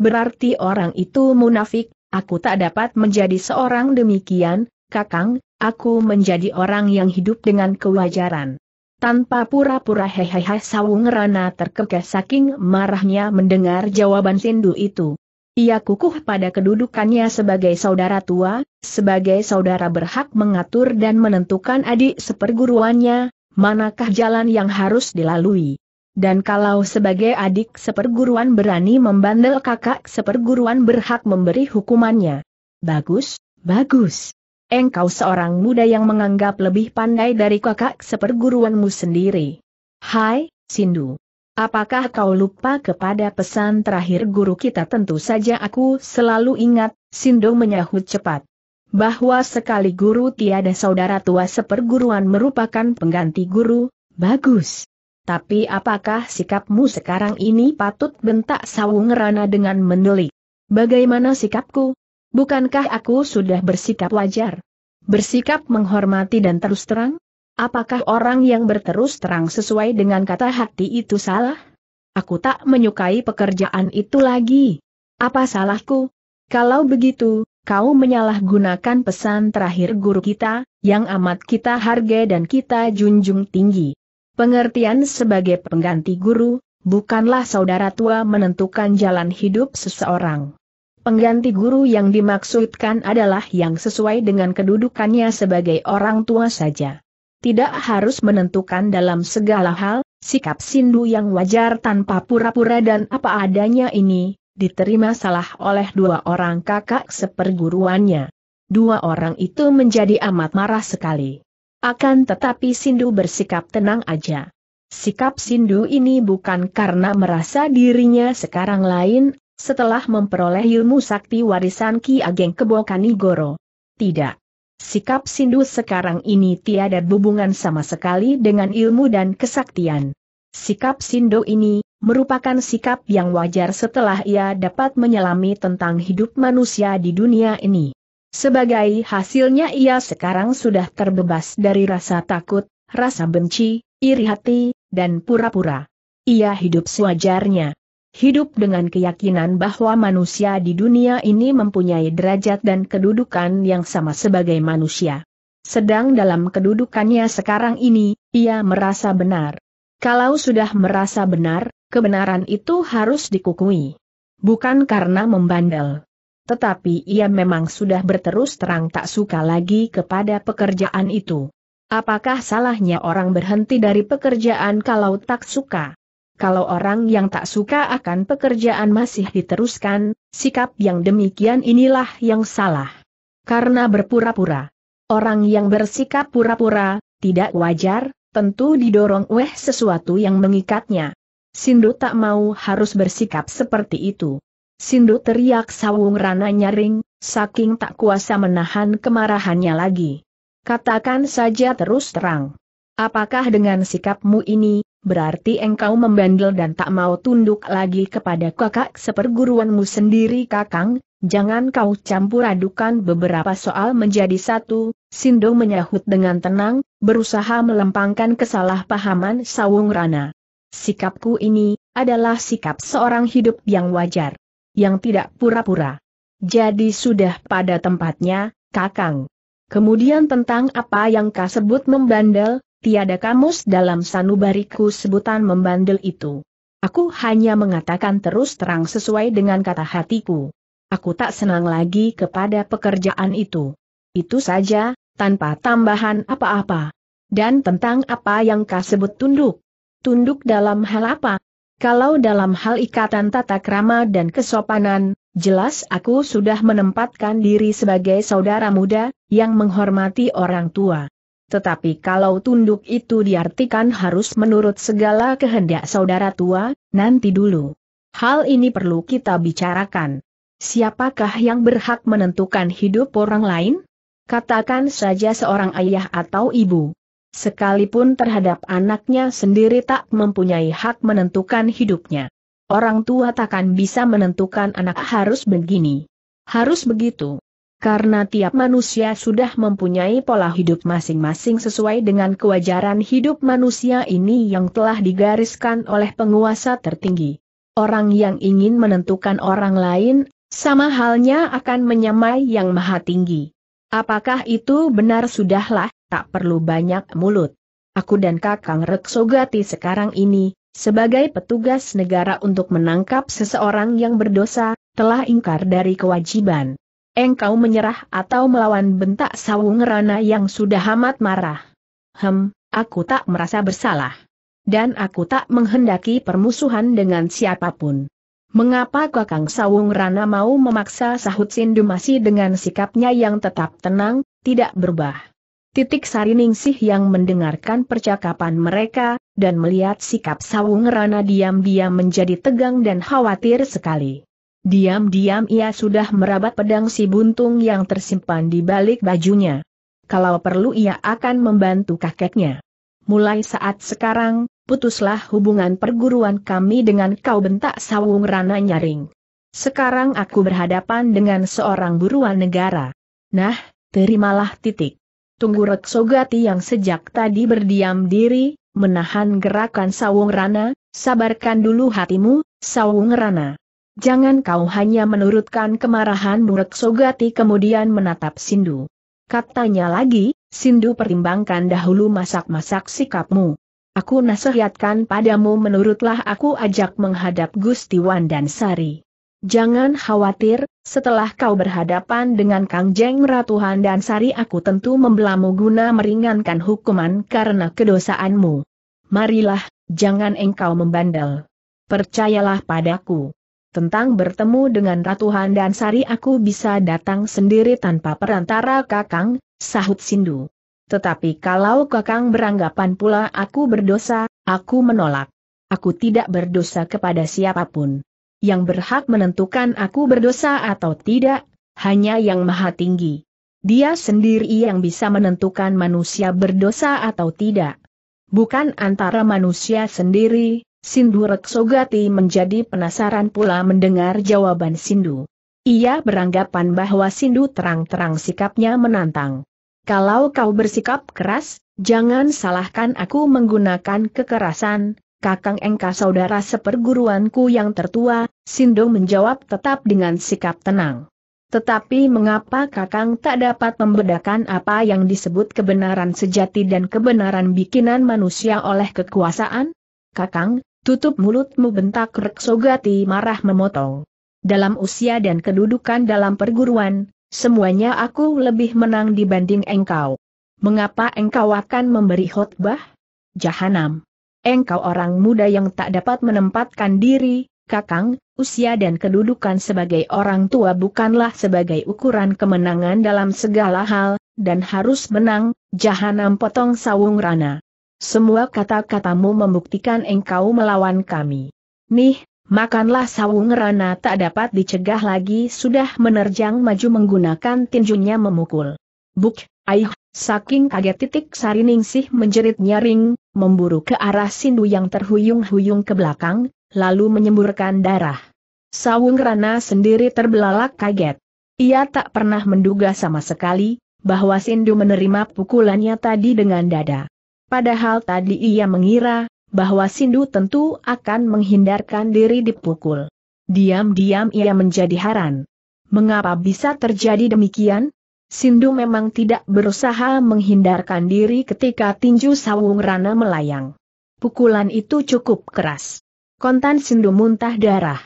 berarti orang itu munafik, aku tak dapat menjadi seorang demikian, Kakang, aku menjadi orang yang hidup dengan kewajaran. Tanpa pura-pura hehehe sawung rana terkekeh saking marahnya mendengar jawaban Sindu itu. Ia kukuh pada kedudukannya sebagai saudara tua, sebagai saudara berhak mengatur dan menentukan adik seperguruannya, manakah jalan yang harus dilalui. Dan kalau sebagai adik seperguruan berani membandel kakak seperguruan berhak memberi hukumannya. Bagus, bagus. Engkau seorang muda yang menganggap lebih pandai dari kakak seperguruanmu sendiri. Hai, Sindu. Apakah kau lupa kepada pesan terakhir guru kita? Tentu saja aku selalu ingat, Sindu menyahut cepat. Bahwa sekali guru tiada saudara tua seperguruan merupakan pengganti guru, bagus. Tapi apakah sikapmu sekarang ini patut bentak Sawung Rana dengan mendelik? Bagaimana sikapku? Bukankah aku sudah bersikap wajar? Bersikap menghormati dan terus terang? Apakah orang yang berterus terang sesuai dengan kata hati itu salah? Aku tak menyukai pekerjaan itu lagi. Apa salahku? Kalau begitu, kau menyalahgunakan pesan terakhir guru kita, yang amat kita hargai dan kita junjung tinggi. Pengertian sebagai pengganti guru, bukanlah saudara tua menentukan jalan hidup seseorang. Pengganti guru yang dimaksudkan adalah yang sesuai dengan kedudukannya sebagai orang tua saja. Tidak harus menentukan dalam segala hal, sikap sindu yang wajar tanpa pura-pura dan apa adanya ini, diterima salah oleh dua orang kakak seperguruannya. Dua orang itu menjadi amat marah sekali. Akan tetapi Sindu bersikap tenang aja. Sikap Sindu ini bukan karena merasa dirinya sekarang lain, setelah memperoleh ilmu sakti warisan Ki Ageng Kebokanigoro. Tidak. Sikap Sindu sekarang ini tiada hubungan sama sekali dengan ilmu dan kesaktian. Sikap Sindu ini merupakan sikap yang wajar setelah ia dapat menyelami tentang hidup manusia di dunia ini. Sebagai hasilnya ia sekarang sudah terbebas dari rasa takut, rasa benci, iri hati, dan pura-pura. Ia hidup sewajarnya. Hidup dengan keyakinan bahwa manusia di dunia ini mempunyai derajat dan kedudukan yang sama sebagai manusia. Sedang dalam kedudukannya sekarang ini, ia merasa benar. Kalau sudah merasa benar, kebenaran itu harus dikukui. Bukan karena membandel tetapi ia memang sudah berterus terang tak suka lagi kepada pekerjaan itu. Apakah salahnya orang berhenti dari pekerjaan kalau tak suka? Kalau orang yang tak suka akan pekerjaan masih diteruskan, sikap yang demikian inilah yang salah. Karena berpura-pura. Orang yang bersikap pura-pura, tidak wajar, tentu didorong oleh sesuatu yang mengikatnya. Sindu tak mau harus bersikap seperti itu. Sindu teriak sawung rana nyaring, saking tak kuasa menahan kemarahannya lagi. Katakan saja terus terang. Apakah dengan sikapmu ini, berarti engkau membandel dan tak mau tunduk lagi kepada kakak seperguruanmu sendiri kakang? Jangan kau campur adukan beberapa soal menjadi satu, Sindo menyahut dengan tenang, berusaha melempangkan kesalahpahaman Sawung Rana. Sikapku ini, adalah sikap seorang hidup yang wajar yang tidak pura-pura. Jadi sudah pada tempatnya, Kakang. Kemudian tentang apa yang kau sebut membandel, tiada kamus dalam sanubariku sebutan membandel itu. Aku hanya mengatakan terus terang sesuai dengan kata hatiku. Aku tak senang lagi kepada pekerjaan itu. Itu saja, tanpa tambahan apa-apa. Dan tentang apa yang kau sebut tunduk. Tunduk dalam hal apa? Kalau dalam hal ikatan tata krama dan kesopanan, jelas aku sudah menempatkan diri sebagai saudara muda, yang menghormati orang tua. Tetapi kalau tunduk itu diartikan harus menurut segala kehendak saudara tua, nanti dulu. Hal ini perlu kita bicarakan. Siapakah yang berhak menentukan hidup orang lain? Katakan saja seorang ayah atau ibu. Sekalipun terhadap anaknya sendiri tak mempunyai hak menentukan hidupnya. Orang tua takkan bisa menentukan anak harus begini. Harus begitu. Karena tiap manusia sudah mempunyai pola hidup masing-masing sesuai dengan kewajaran hidup manusia ini yang telah digariskan oleh penguasa tertinggi. Orang yang ingin menentukan orang lain, sama halnya akan menyamai yang maha tinggi. Apakah itu benar sudahlah, tak perlu banyak mulut. Aku dan Kakang Reksogati sekarang ini, sebagai petugas negara untuk menangkap seseorang yang berdosa, telah ingkar dari kewajiban. Engkau menyerah atau melawan bentak sawung rana yang sudah amat marah. Hem, aku tak merasa bersalah. Dan aku tak menghendaki permusuhan dengan siapapun. Mengapa Kakang Sawung Rana mau memaksa sahut Sindu masih dengan sikapnya yang tetap tenang, tidak berubah? Titik Sariningsih yang mendengarkan percakapan mereka, dan melihat sikap Sawung Rana diam-diam menjadi tegang dan khawatir sekali. Diam-diam ia sudah merabat pedang si buntung yang tersimpan di balik bajunya. Kalau perlu ia akan membantu kakeknya. Mulai saat sekarang, putuslah hubungan perguruan kami dengan kau bentak sawung rana nyaring. Sekarang aku berhadapan dengan seorang buruan negara. Nah, terimalah titik. Tunggu sogati yang sejak tadi berdiam diri, menahan gerakan Sawung Rana, sabarkan dulu hatimu, Sawung Rana. Jangan kau hanya menurutkan kemarahan sogati. kemudian menatap Sindu. Katanya lagi, Sindu pertimbangkan dahulu masak-masak sikapmu. Aku nasihatkan padamu menurutlah aku ajak menghadap Gusti Wan dan Sari. Jangan khawatir, setelah kau berhadapan dengan Kang Jeng Ratuhan dan Sari aku tentu membelamu guna meringankan hukuman karena kedosaanmu. Marilah, jangan engkau membandel. Percayalah padaku. Tentang bertemu dengan Ratuhan dan Sari aku bisa datang sendiri tanpa perantara Kakang, sahut Sindu. Tetapi kalau Kakang beranggapan pula aku berdosa, aku menolak. Aku tidak berdosa kepada siapapun yang berhak menentukan aku berdosa atau tidak, hanya yang maha tinggi. Dia sendiri yang bisa menentukan manusia berdosa atau tidak. Bukan antara manusia sendiri, Sindu Reksogati menjadi penasaran pula mendengar jawaban Sindu. Ia beranggapan bahwa Sindu terang-terang sikapnya menantang. Kalau kau bersikap keras, jangan salahkan aku menggunakan kekerasan, Kakang Engka saudara seperguruanku yang tertua, Sindong menjawab tetap dengan sikap tenang. Tetapi mengapa Kakang tak dapat membedakan apa yang disebut kebenaran sejati dan kebenaran bikinan manusia oleh kekuasaan? Kakang, tutup mulutmu bentak Reksogati marah memotong. Dalam usia dan kedudukan dalam perguruan, semuanya aku lebih menang dibanding engkau. Mengapa engkau akan memberi khotbah? Jahanam engkau orang muda yang tak dapat menempatkan diri, kakang, usia dan kedudukan sebagai orang tua bukanlah sebagai ukuran kemenangan dalam segala hal, dan harus menang, jahanam potong sawung rana. Semua kata-katamu membuktikan engkau melawan kami. Nih, makanlah sawung rana tak dapat dicegah lagi sudah menerjang maju menggunakan tinjunya memukul. Buk, ayuh, saking kaget titik sarining sih menjerit nyaring, memburu ke arah Sindu yang terhuyung-huyung ke belakang, lalu menyemburkan darah. Sawung Rana sendiri terbelalak kaget. Ia tak pernah menduga sama sekali, bahwa Sindu menerima pukulannya tadi dengan dada. Padahal tadi ia mengira, bahwa Sindu tentu akan menghindarkan diri dipukul. Diam-diam ia menjadi heran. Mengapa bisa terjadi demikian? Sindu memang tidak berusaha menghindarkan diri ketika tinju Sawung Rana melayang. Pukulan itu cukup keras. Kontan Sindu muntah darah.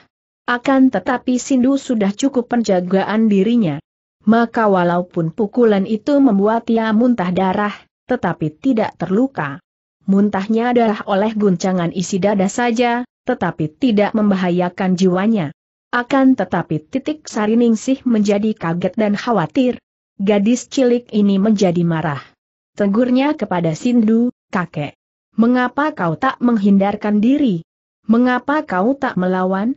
Akan tetapi Sindu sudah cukup penjagaan dirinya. Maka walaupun pukulan itu membuat ia muntah darah, tetapi tidak terluka. Muntahnya darah oleh guncangan isi dada saja, tetapi tidak membahayakan jiwanya. Akan tetapi titik Sariningsih menjadi kaget dan khawatir, Gadis cilik ini menjadi marah. Tegurnya kepada Sindu, kakek. Mengapa kau tak menghindarkan diri? Mengapa kau tak melawan?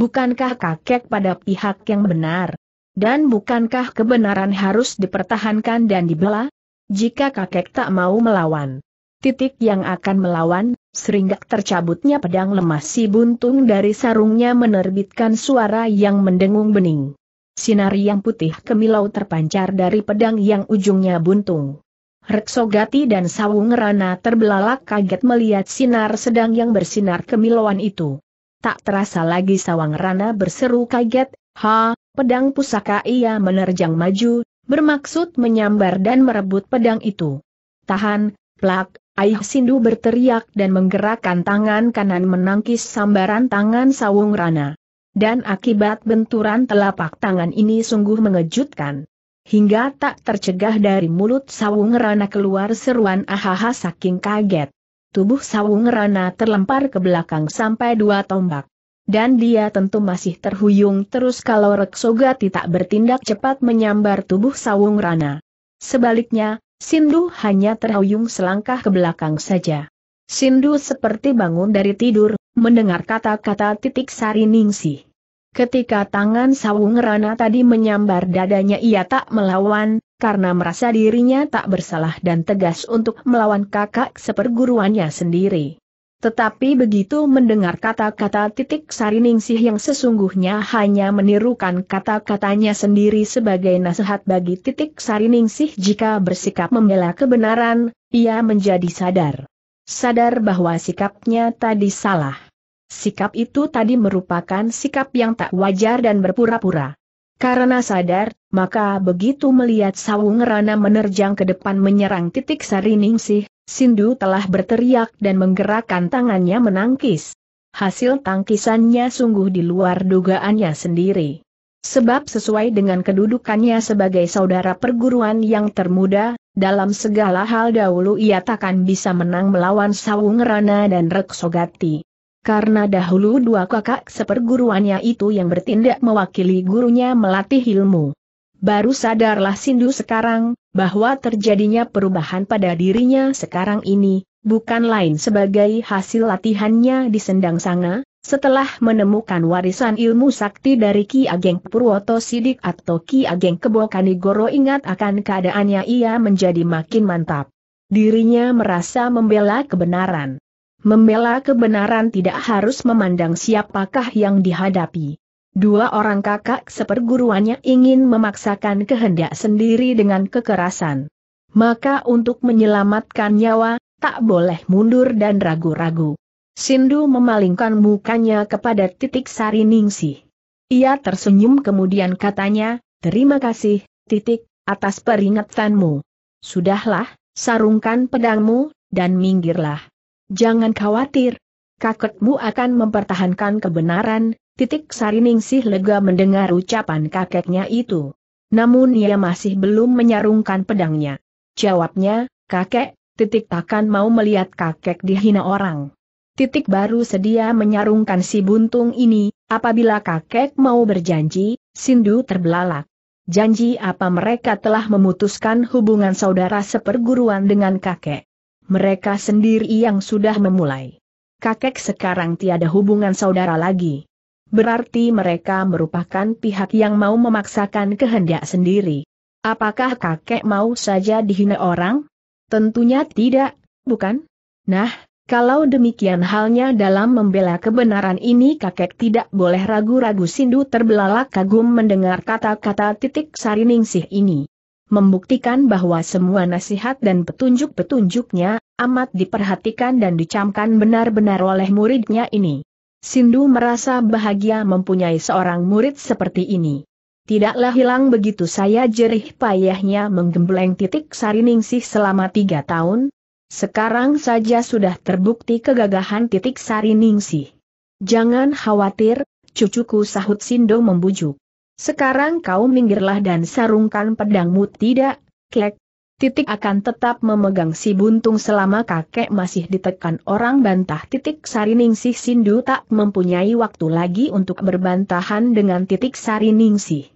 Bukankah kakek pada pihak yang benar? Dan bukankah kebenaran harus dipertahankan dan dibela? Jika kakek tak mau melawan, titik yang akan melawan, seringgak tercabutnya pedang lemas si buntung dari sarungnya menerbitkan suara yang mendengung bening. Sinar yang putih kemilau terpancar dari pedang yang ujungnya buntung. Reksogati dan Sawung Rana terbelalak kaget melihat sinar sedang yang bersinar kemilauan itu. Tak terasa lagi Sawang Rana berseru kaget, ha, pedang pusaka ia menerjang maju, bermaksud menyambar dan merebut pedang itu. Tahan, plak, Ayah Sindu berteriak dan menggerakkan tangan kanan menangkis sambaran tangan Sawung Rana dan akibat benturan telapak tangan ini sungguh mengejutkan. Hingga tak tercegah dari mulut Sawung Rana keluar seruan ahaha saking kaget. Tubuh Sawung Rana terlempar ke belakang sampai dua tombak. Dan dia tentu masih terhuyung terus kalau Reksogati tak bertindak cepat menyambar tubuh Sawung Rana. Sebaliknya, Sindu hanya terhuyung selangkah ke belakang saja. Sindu seperti bangun dari tidur, Mendengar kata-kata titik sari ningsih. Ketika tangan sawung rana tadi menyambar dadanya ia tak melawan, karena merasa dirinya tak bersalah dan tegas untuk melawan kakak seperguruannya sendiri. Tetapi begitu mendengar kata-kata titik sari ningsih yang sesungguhnya hanya menirukan kata-katanya sendiri sebagai nasihat bagi titik sari ningsih jika bersikap membela kebenaran, ia menjadi sadar. Sadar bahwa sikapnya tadi salah. Sikap itu tadi merupakan sikap yang tak wajar dan berpura-pura. Karena sadar, maka begitu melihat Sawung Rana menerjang ke depan menyerang titik Sariningsih, Sindu telah berteriak dan menggerakkan tangannya menangkis. Hasil tangkisannya sungguh di luar dugaannya sendiri. Sebab sesuai dengan kedudukannya sebagai saudara perguruan yang termuda, dalam segala hal dahulu ia takkan bisa menang melawan Sawung Rana dan Reksogati. Karena dahulu dua kakak seperguruannya itu yang bertindak mewakili gurunya melatih ilmu. Baru sadarlah Sindu sekarang, bahwa terjadinya perubahan pada dirinya sekarang ini, bukan lain sebagai hasil latihannya di Sendang Sanga, setelah menemukan warisan ilmu sakti dari Ki Ageng Purwoto Sidik atau Ki Ageng Kebokanigoro ingat akan keadaannya ia menjadi makin mantap. Dirinya merasa membela kebenaran. Membela kebenaran tidak harus memandang siapakah yang dihadapi. Dua orang kakak seperguruannya ingin memaksakan kehendak sendiri dengan kekerasan. Maka untuk menyelamatkan nyawa, tak boleh mundur dan ragu-ragu. Sindu memalingkan mukanya kepada titik sari Ningsih. Ia tersenyum kemudian katanya, terima kasih, titik, atas peringatanmu. Sudahlah, sarungkan pedangmu, dan minggirlah. Jangan khawatir. Kakekmu akan mempertahankan kebenaran, titik sari Ningsih lega mendengar ucapan kakeknya itu. Namun ia masih belum menyarungkan pedangnya. Jawabnya, kakek, titik takkan mau melihat kakek dihina orang titik baru sedia menyarungkan si buntung ini, apabila kakek mau berjanji, Sindu terbelalak. Janji apa mereka telah memutuskan hubungan saudara seperguruan dengan kakek. Mereka sendiri yang sudah memulai. Kakek sekarang tiada hubungan saudara lagi. Berarti mereka merupakan pihak yang mau memaksakan kehendak sendiri. Apakah kakek mau saja dihina orang? Tentunya tidak, bukan? Nah, kalau demikian halnya dalam membela kebenaran ini kakek tidak boleh ragu-ragu Sindu terbelalak kagum mendengar kata-kata titik sariningsih ini. Membuktikan bahwa semua nasihat dan petunjuk-petunjuknya, amat diperhatikan dan dicamkan benar-benar oleh muridnya ini. Sindu merasa bahagia mempunyai seorang murid seperti ini. Tidaklah hilang begitu saya jerih payahnya menggembleng titik sariningsih selama tiga tahun, sekarang saja sudah terbukti kegagahan titik sari Ningsih. Jangan khawatir, cucuku sahut Sindo membujuk. Sekarang kau minggirlah dan sarungkan pedangmu tidak, klek. Titik akan tetap memegang si buntung selama kakek masih ditekan orang bantah titik sari Ningsih Sindu tak mempunyai waktu lagi untuk berbantahan dengan titik sari Ningsih.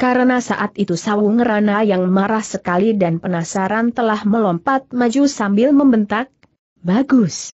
Karena saat itu Sawung Rana yang marah sekali dan penasaran telah melompat maju sambil membentak, Bagus!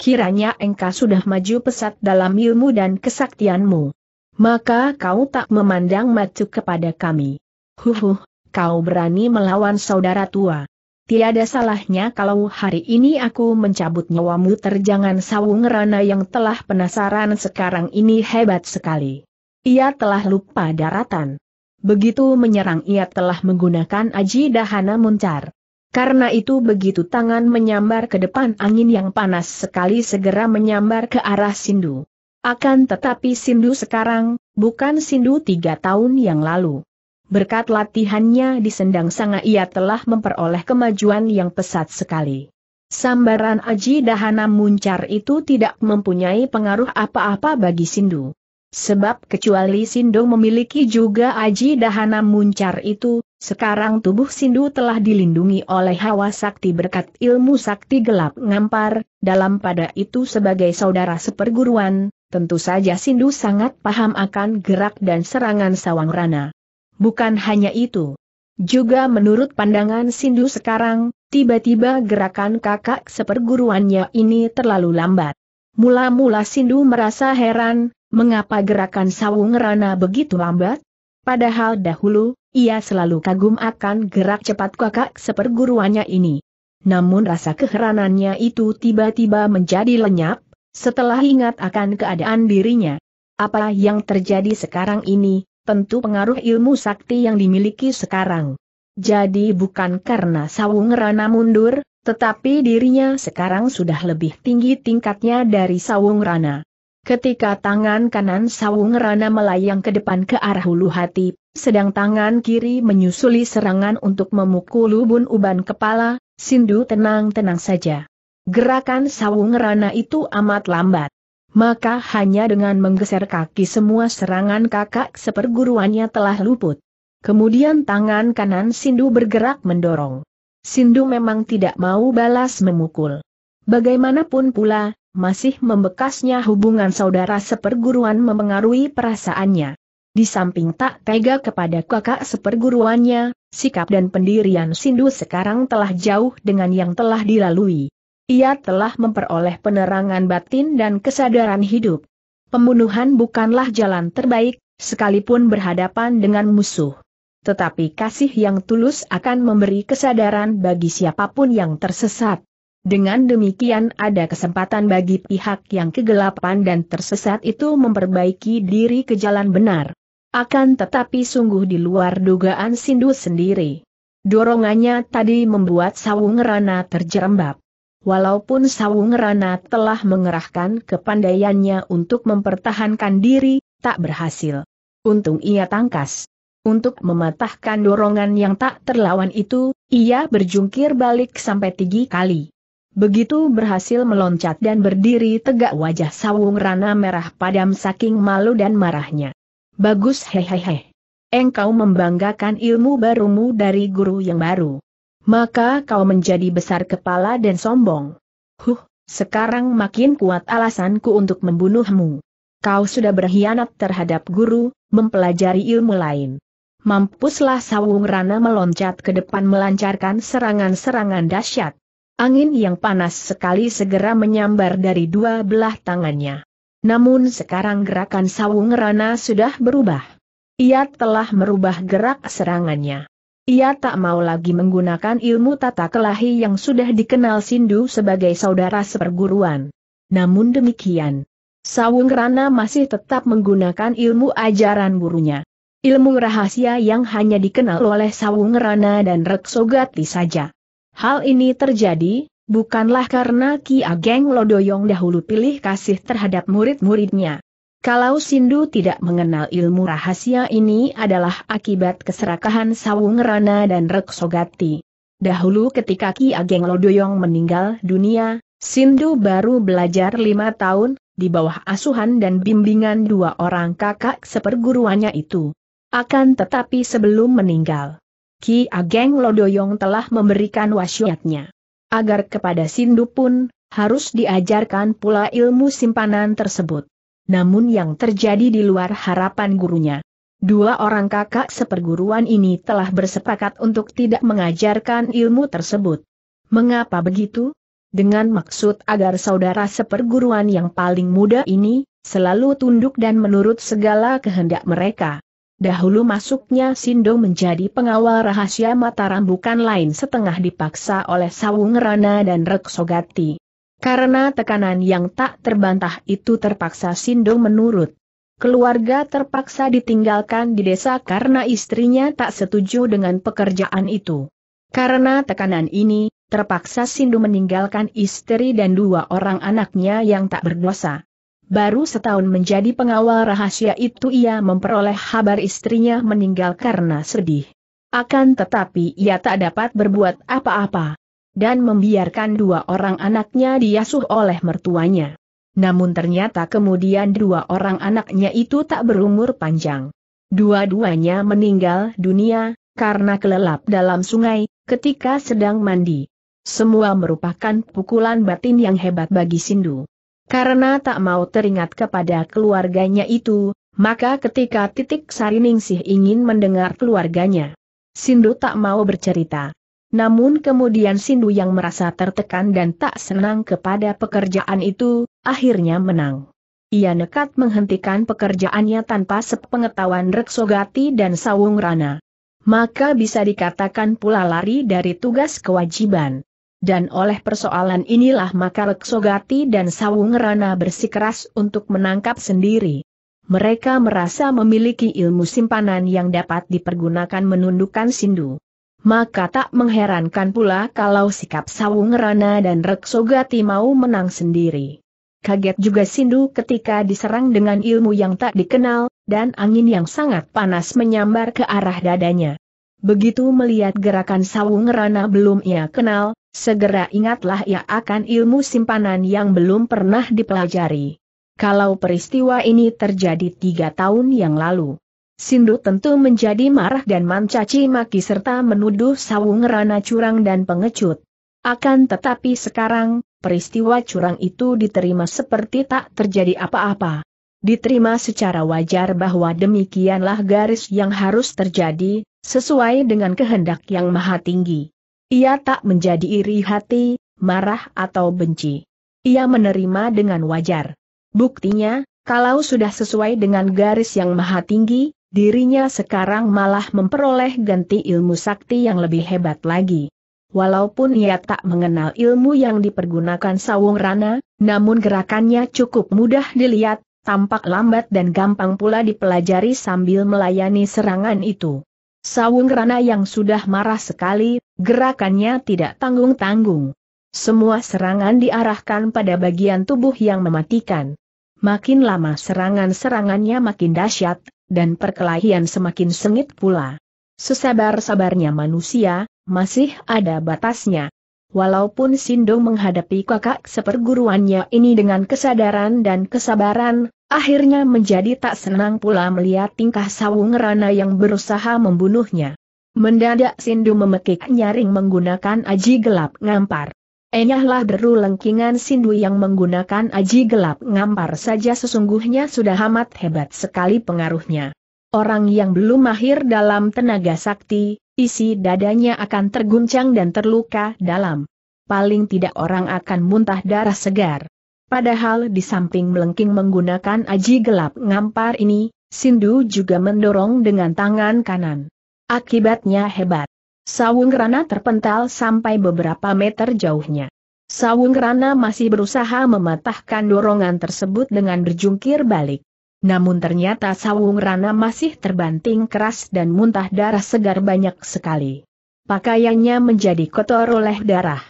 Kiranya engkau sudah maju pesat dalam ilmu dan kesaktianmu. Maka kau tak memandang maju kepada kami. Huhuh, kau berani melawan saudara tua. Tiada salahnya kalau hari ini aku mencabut nyawamu terjangan sawung rana yang telah penasaran sekarang ini hebat sekali. Ia telah lupa daratan. Begitu menyerang ia telah menggunakan aji dahana muncar. Karena itu begitu tangan menyambar ke depan angin yang panas sekali segera menyambar ke arah Sindu. Akan tetapi Sindu sekarang, bukan Sindu tiga tahun yang lalu. Berkat latihannya di Sendang Sanga ia telah memperoleh kemajuan yang pesat sekali. Sambaran Aji Dahana Muncar itu tidak mempunyai pengaruh apa-apa bagi Sindu. Sebab kecuali Sindu memiliki juga aji dahana muncar itu, sekarang tubuh Sindu telah dilindungi oleh hawa sakti berkat ilmu sakti gelap ngampar, dalam pada itu sebagai saudara seperguruan, tentu saja Sindu sangat paham akan gerak dan serangan Sawang Rana. Bukan hanya itu. Juga menurut pandangan Sindu sekarang, tiba-tiba gerakan kakak seperguruannya ini terlalu lambat. Mula-mula Sindu merasa heran, mengapa gerakan sawung rana begitu lambat? Padahal dahulu, ia selalu kagum akan gerak cepat kakak seperguruannya ini. Namun rasa keheranannya itu tiba-tiba menjadi lenyap, setelah ingat akan keadaan dirinya. Apa yang terjadi sekarang ini, tentu pengaruh ilmu sakti yang dimiliki sekarang. Jadi bukan karena Sawung Rana mundur, tetapi dirinya sekarang sudah lebih tinggi tingkatnya dari Sawung Rana. Ketika tangan kanan Sawung Rana melayang ke depan ke arah hulu hati, sedang tangan kiri menyusuli serangan untuk memukul ubun uban kepala, Sindu tenang-tenang saja. Gerakan Sawung Rana itu amat lambat. Maka hanya dengan menggeser kaki semua serangan kakak seperguruannya telah luput. Kemudian tangan kanan Sindu bergerak mendorong. Sindu memang tidak mau balas memukul. Bagaimanapun pula, masih membekasnya hubungan saudara seperguruan mempengaruhi perasaannya. Di samping tak tega kepada kakak seperguruannya, sikap dan pendirian Sindu sekarang telah jauh dengan yang telah dilalui. Ia telah memperoleh penerangan batin dan kesadaran hidup. Pembunuhan bukanlah jalan terbaik, sekalipun berhadapan dengan musuh. Tetapi kasih yang tulus akan memberi kesadaran bagi siapapun yang tersesat. Dengan demikian ada kesempatan bagi pihak yang kegelapan dan tersesat itu memperbaiki diri ke jalan benar. Akan tetapi sungguh di luar dugaan Sindu sendiri. Dorongannya tadi membuat Sawung Rana terjerembab. Walaupun Sawung Rana telah mengerahkan kepandaiannya untuk mempertahankan diri, tak berhasil. Untung ia tangkas. Untuk mematahkan dorongan yang tak terlawan itu, ia berjungkir balik sampai tiga kali. Begitu berhasil meloncat dan berdiri tegak wajah Sawung Rana merah padam saking malu dan marahnya. Bagus hehehe. Engkau membanggakan ilmu barumu dari guru yang baru. Maka kau menjadi besar kepala dan sombong. Huh, sekarang makin kuat alasanku untuk membunuhmu. Kau sudah berkhianat terhadap guru, mempelajari ilmu lain. Mampuslah Sawung Rana meloncat ke depan melancarkan serangan-serangan dahsyat. Angin yang panas sekali segera menyambar dari dua belah tangannya. Namun sekarang gerakan Sawung Rana sudah berubah. Ia telah merubah gerak serangannya. Ia tak mau lagi menggunakan ilmu tata kelahi yang sudah dikenal Sindu sebagai saudara seperguruan. Namun demikian, Sawung Rana masih tetap menggunakan ilmu ajaran gurunya. Ilmu rahasia yang hanya dikenal oleh Sawung Rana dan Reksogati saja. Hal ini terjadi, bukanlah karena Ki Ageng Lodoyong dahulu pilih kasih terhadap murid-muridnya. Kalau Sindu tidak mengenal ilmu rahasia ini adalah akibat keserakahan Sawung Rana dan Reksogati. Dahulu ketika Ki Ageng Lodoyong meninggal dunia, Sindu baru belajar lima tahun, di bawah asuhan dan bimbingan dua orang kakak seperguruannya itu. Akan tetapi sebelum meninggal, Ki Ageng Lodoyong telah memberikan wasiatnya. Agar kepada Sindu pun, harus diajarkan pula ilmu simpanan tersebut. Namun yang terjadi di luar harapan gurunya. Dua orang kakak seperguruan ini telah bersepakat untuk tidak mengajarkan ilmu tersebut. Mengapa begitu? Dengan maksud agar saudara seperguruan yang paling muda ini, selalu tunduk dan menurut segala kehendak mereka. Dahulu masuknya Sindong menjadi pengawal rahasia Mataram bukan lain setengah dipaksa oleh Sawung Rana dan Reksogati. Karena tekanan yang tak terbantah itu terpaksa Sindong menurut. Keluarga terpaksa ditinggalkan di desa karena istrinya tak setuju dengan pekerjaan itu. Karena tekanan ini, terpaksa Sindung meninggalkan istri dan dua orang anaknya yang tak berdosa. Baru setahun menjadi pengawal rahasia itu ia memperoleh kabar istrinya meninggal karena sedih. Akan tetapi ia tak dapat berbuat apa-apa. Dan membiarkan dua orang anaknya diasuh oleh mertuanya. Namun ternyata kemudian dua orang anaknya itu tak berumur panjang. Dua-duanya meninggal dunia, karena kelelap dalam sungai, ketika sedang mandi. Semua merupakan pukulan batin yang hebat bagi Sindu. Karena tak mau teringat kepada keluarganya itu, maka ketika titik Sariningsih ingin mendengar keluarganya, Sindu tak mau bercerita. Namun kemudian Sindu yang merasa tertekan dan tak senang kepada pekerjaan itu, akhirnya menang. Ia nekat menghentikan pekerjaannya tanpa sepengetahuan Reksogati dan Sawung Rana. Maka bisa dikatakan pula lari dari tugas kewajiban. Dan oleh persoalan inilah maka Reksogati dan Sawungerana bersikeras untuk menangkap sendiri. Mereka merasa memiliki ilmu simpanan yang dapat dipergunakan menundukkan Sindu. Maka tak mengherankan pula kalau sikap Sawungerana dan Reksogati mau menang sendiri. Kaget juga Sindu ketika diserang dengan ilmu yang tak dikenal, dan angin yang sangat panas menyambar ke arah dadanya. Begitu melihat gerakan sawung rana belum ia kenal, segera ingatlah ia akan ilmu simpanan yang belum pernah dipelajari. Kalau peristiwa ini terjadi tiga tahun yang lalu, Sindu tentu menjadi marah dan mencaci maki serta menuduh sawung rana curang dan pengecut. Akan tetapi sekarang, peristiwa curang itu diterima seperti tak terjadi apa-apa diterima secara wajar bahwa demikianlah garis yang harus terjadi, sesuai dengan kehendak yang maha tinggi. Ia tak menjadi iri hati, marah atau benci. Ia menerima dengan wajar. Buktinya, kalau sudah sesuai dengan garis yang maha tinggi, dirinya sekarang malah memperoleh ganti ilmu sakti yang lebih hebat lagi. Walaupun ia tak mengenal ilmu yang dipergunakan Sawung Rana, namun gerakannya cukup mudah dilihat, tampak lambat dan gampang pula dipelajari sambil melayani serangan itu. Sawung Rana yang sudah marah sekali, gerakannya tidak tanggung-tanggung. Semua serangan diarahkan pada bagian tubuh yang mematikan. Makin lama serangan-serangannya makin dahsyat, dan perkelahian semakin sengit pula. Sesabar-sabarnya manusia, masih ada batasnya. Walaupun Sindong menghadapi kakak seperguruannya ini dengan kesadaran dan kesabaran, akhirnya menjadi tak senang pula melihat tingkah Sawung Rana yang berusaha membunuhnya. Mendadak Sindung memekik nyaring menggunakan aji gelap ngampar. Enyahlah deru lengkingan Sindu yang menggunakan aji gelap ngampar saja sesungguhnya sudah amat hebat sekali pengaruhnya. Orang yang belum mahir dalam tenaga sakti, isi dadanya akan terguncang dan terluka dalam. Paling tidak orang akan muntah darah segar. Padahal di samping melengking menggunakan aji gelap ngampar ini, Sindu juga mendorong dengan tangan kanan. Akibatnya hebat. Sawung rana terpental sampai beberapa meter jauhnya. Sawung rana masih berusaha mematahkan dorongan tersebut dengan berjungkir balik. Namun ternyata Sawung Rana masih terbanting keras dan muntah darah segar banyak sekali. Pakaiannya menjadi kotor oleh darah.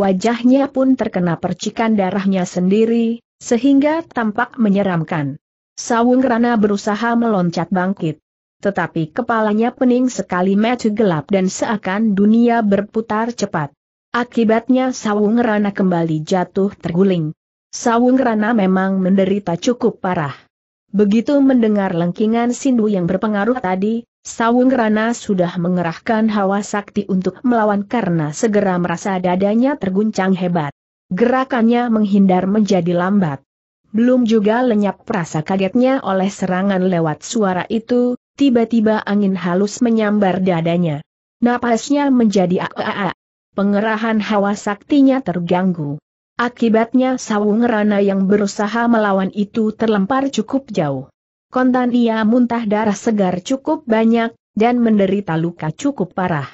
Wajahnya pun terkena percikan darahnya sendiri, sehingga tampak menyeramkan. Sawung Rana berusaha meloncat bangkit. Tetapi kepalanya pening sekali mata gelap dan seakan dunia berputar cepat. Akibatnya Sawung Rana kembali jatuh terguling. Sawung Rana memang menderita cukup parah. Begitu mendengar lengkingan sindu yang berpengaruh tadi, Sawung Rana sudah mengerahkan hawa sakti untuk melawan karena segera merasa dadanya terguncang hebat. Gerakannya menghindar menjadi lambat. Belum juga lenyap perasa kagetnya oleh serangan lewat suara itu, tiba-tiba angin halus menyambar dadanya. Napasnya menjadi aaa. Pengerahan hawa saktinya terganggu. Akibatnya sawung rana yang berusaha melawan itu terlempar cukup jauh. Kontan ia muntah darah segar cukup banyak, dan menderita luka cukup parah.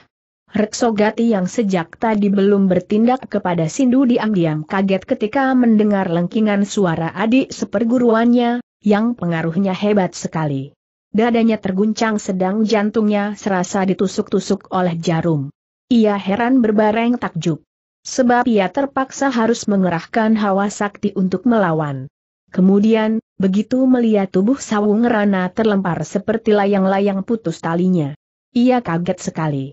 Reksogati yang sejak tadi belum bertindak kepada Sindu diam-diam kaget ketika mendengar lengkingan suara adik seperguruannya, yang pengaruhnya hebat sekali. Dadanya terguncang sedang jantungnya serasa ditusuk-tusuk oleh jarum. Ia heran berbareng takjub. Sebab ia terpaksa harus mengerahkan hawa sakti untuk melawan. Kemudian, begitu melihat tubuh Sawung Rana terlempar seperti layang-layang putus talinya. Ia kaget sekali.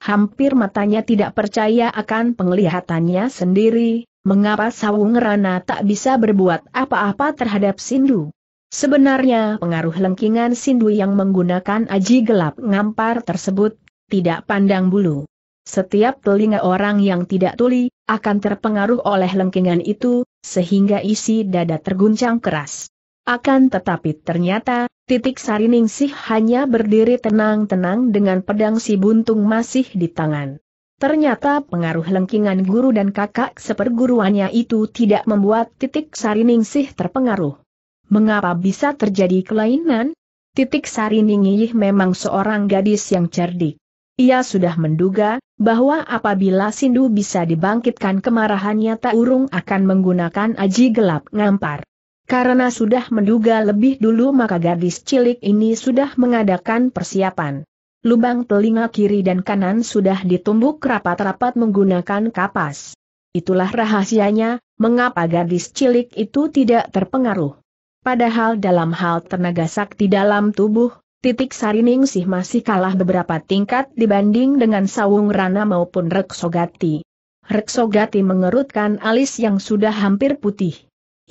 Hampir matanya tidak percaya akan penglihatannya sendiri, mengapa Sawung Rana tak bisa berbuat apa-apa terhadap Sindu. Sebenarnya pengaruh lengkingan Sindu yang menggunakan aji gelap ngampar tersebut, tidak pandang bulu. Setiap telinga orang yang tidak tuli, akan terpengaruh oleh lengkingan itu, sehingga isi dada terguncang keras. Akan tetapi ternyata, titik Sariningsih hanya berdiri tenang-tenang dengan pedang si buntung masih di tangan. Ternyata pengaruh lengkingan guru dan kakak seperguruannya itu tidak membuat titik Sariningsih terpengaruh. Mengapa bisa terjadi kelainan? Titik Sariningsih memang seorang gadis yang cerdik. Ia sudah menduga, bahwa apabila Sindu bisa dibangkitkan kemarahannya tak urung akan menggunakan aji gelap ngampar. Karena sudah menduga lebih dulu maka gadis cilik ini sudah mengadakan persiapan. Lubang telinga kiri dan kanan sudah ditumbuk rapat-rapat menggunakan kapas. Itulah rahasianya, mengapa gadis cilik itu tidak terpengaruh. Padahal dalam hal tenaga sakti dalam tubuh, Titik Sarining sih masih kalah beberapa tingkat dibanding dengan Sawung Rana maupun Reksogati. Reksogati mengerutkan alis yang sudah hampir putih.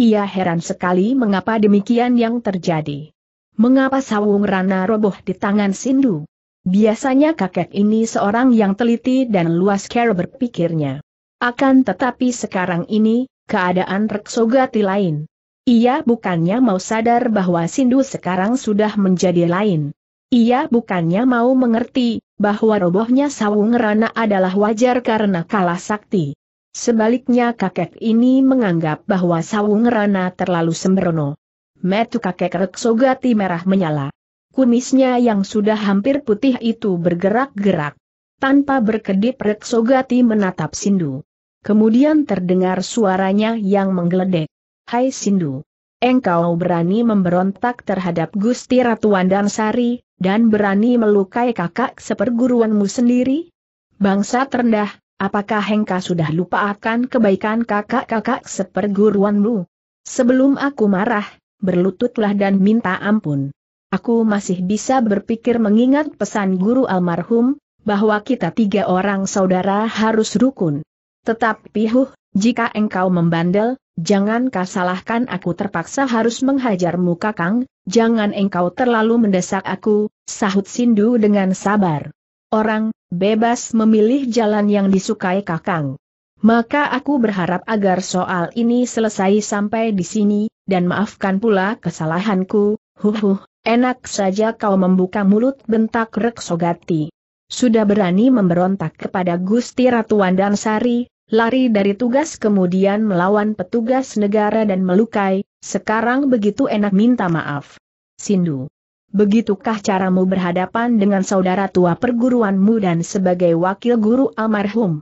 Ia heran sekali mengapa demikian yang terjadi. Mengapa Sawung Rana roboh di tangan Sindu? Biasanya kakek ini seorang yang teliti dan luas cara berpikirnya. Akan tetapi sekarang ini, keadaan Reksogati lain. Ia bukannya mau sadar bahwa Sindu sekarang sudah menjadi lain. Ia bukannya mau mengerti bahwa robohnya sawung rana adalah wajar karena kalah sakti. Sebaliknya kakek ini menganggap bahwa sawung rana terlalu sembrono. Metu kakek reksogati merah menyala. Kumisnya yang sudah hampir putih itu bergerak-gerak. Tanpa berkedip reksogati menatap Sindu. Kemudian terdengar suaranya yang menggeledek. Hai Sindu, engkau berani memberontak terhadap Gusti Ratu Wandansari, dan berani melukai kakak seperguruanmu sendiri? Bangsa terendah, apakah engkau sudah lupa akan kebaikan kakak-kakak seperguruanmu? Sebelum aku marah, berlututlah dan minta ampun. Aku masih bisa berpikir mengingat pesan guru almarhum, bahwa kita tiga orang saudara harus rukun. Tetapi huh, jika engkau membandel, Jangan kau salahkan aku terpaksa harus menghajarmu kakang, jangan engkau terlalu mendesak aku, sahut Sindu dengan sabar. Orang, bebas memilih jalan yang disukai kakang. Maka aku berharap agar soal ini selesai sampai di sini, dan maafkan pula kesalahanku, huhuh, enak saja kau membuka mulut bentak Reksogati. Sudah berani memberontak kepada Gusti Ratu Wandansari, lari dari tugas kemudian melawan petugas negara dan melukai, sekarang begitu enak minta maaf. Sindu. Begitukah caramu berhadapan dengan saudara tua perguruanmu dan sebagai wakil guru almarhum?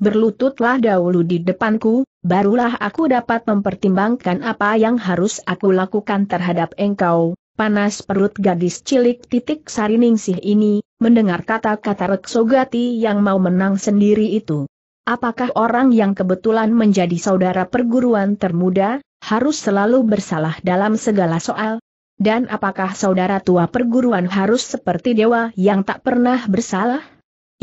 Berlututlah dahulu di depanku, barulah aku dapat mempertimbangkan apa yang harus aku lakukan terhadap engkau. Panas perut gadis cilik titik sariningsih ini, mendengar kata-kata Reksogati yang mau menang sendiri itu. Apakah orang yang kebetulan menjadi saudara perguruan termuda, harus selalu bersalah dalam segala soal? Dan apakah saudara tua perguruan harus seperti dewa yang tak pernah bersalah?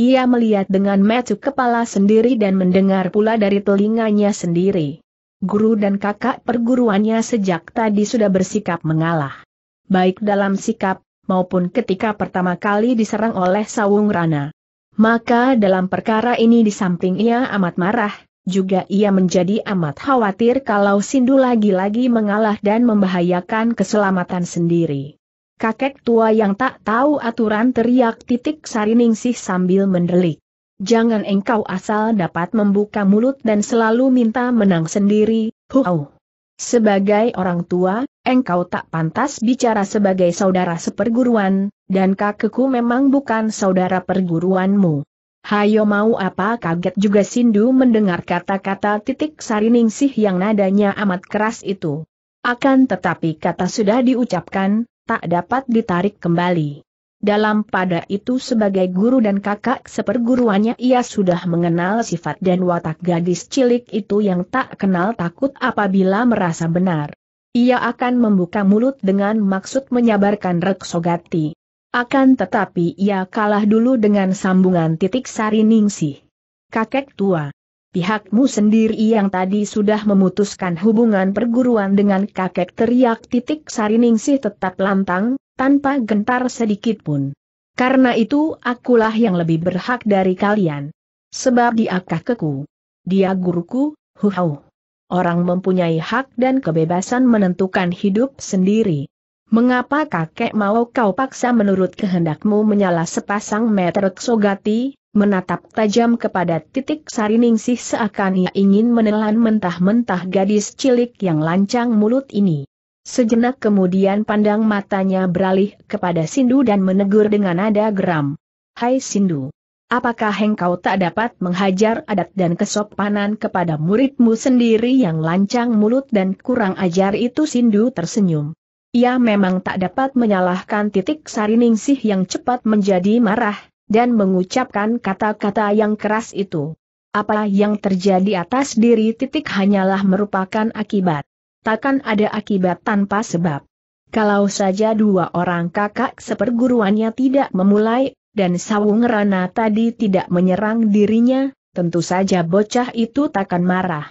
Ia melihat dengan metu kepala sendiri dan mendengar pula dari telinganya sendiri. Guru dan kakak perguruannya sejak tadi sudah bersikap mengalah. Baik dalam sikap, maupun ketika pertama kali diserang oleh Sawung Rana. Maka dalam perkara ini di samping ia amat marah, juga ia menjadi amat khawatir kalau Sindu lagi-lagi mengalah dan membahayakan keselamatan sendiri. Kakek tua yang tak tahu aturan teriak titik sariningsih sambil mendelik. Jangan engkau asal dapat membuka mulut dan selalu minta menang sendiri, huau. Sebagai orang tua, engkau tak pantas bicara sebagai saudara seperguruan, dan kakekku memang bukan saudara perguruanmu. Hayo mau apa kaget juga Sindu mendengar kata-kata titik sariningsih yang nadanya amat keras itu. Akan tetapi kata sudah diucapkan, tak dapat ditarik kembali. Dalam pada itu sebagai guru dan kakak seperguruannya ia sudah mengenal sifat dan watak gadis cilik itu yang tak kenal takut apabila merasa benar. Ia akan membuka mulut dengan maksud menyabarkan Reksogati. Akan tetapi ia kalah dulu dengan sambungan titik sari ningsih. Kakek tua. Pihakmu sendiri yang tadi sudah memutuskan hubungan perguruan dengan kakek teriak titik sari ningsih tetap lantang, tanpa gentar sedikit pun. Karena itu akulah yang lebih berhak dari kalian. Sebab dia kakekku. Dia guruku, huhau. Orang mempunyai hak dan kebebasan menentukan hidup sendiri. Mengapa kakek mau kau paksa menurut kehendakmu menyala sepasang meter sogati, menatap tajam kepada titik sariningsih seakan ia ingin menelan mentah-mentah gadis cilik yang lancang mulut ini. Sejenak kemudian pandang matanya beralih kepada Sindu dan menegur dengan nada geram. Hai Sindu! Apakah engkau tak dapat menghajar adat dan kesopanan kepada muridmu sendiri yang lancang mulut dan kurang ajar itu Sindu tersenyum. Ia memang tak dapat menyalahkan titik sariningsih yang cepat menjadi marah, dan mengucapkan kata-kata yang keras itu. Apa yang terjadi atas diri titik hanyalah merupakan akibat takkan ada akibat tanpa sebab. Kalau saja dua orang kakak seperguruannya tidak memulai, dan Sawung Rana tadi tidak menyerang dirinya, tentu saja bocah itu takkan marah.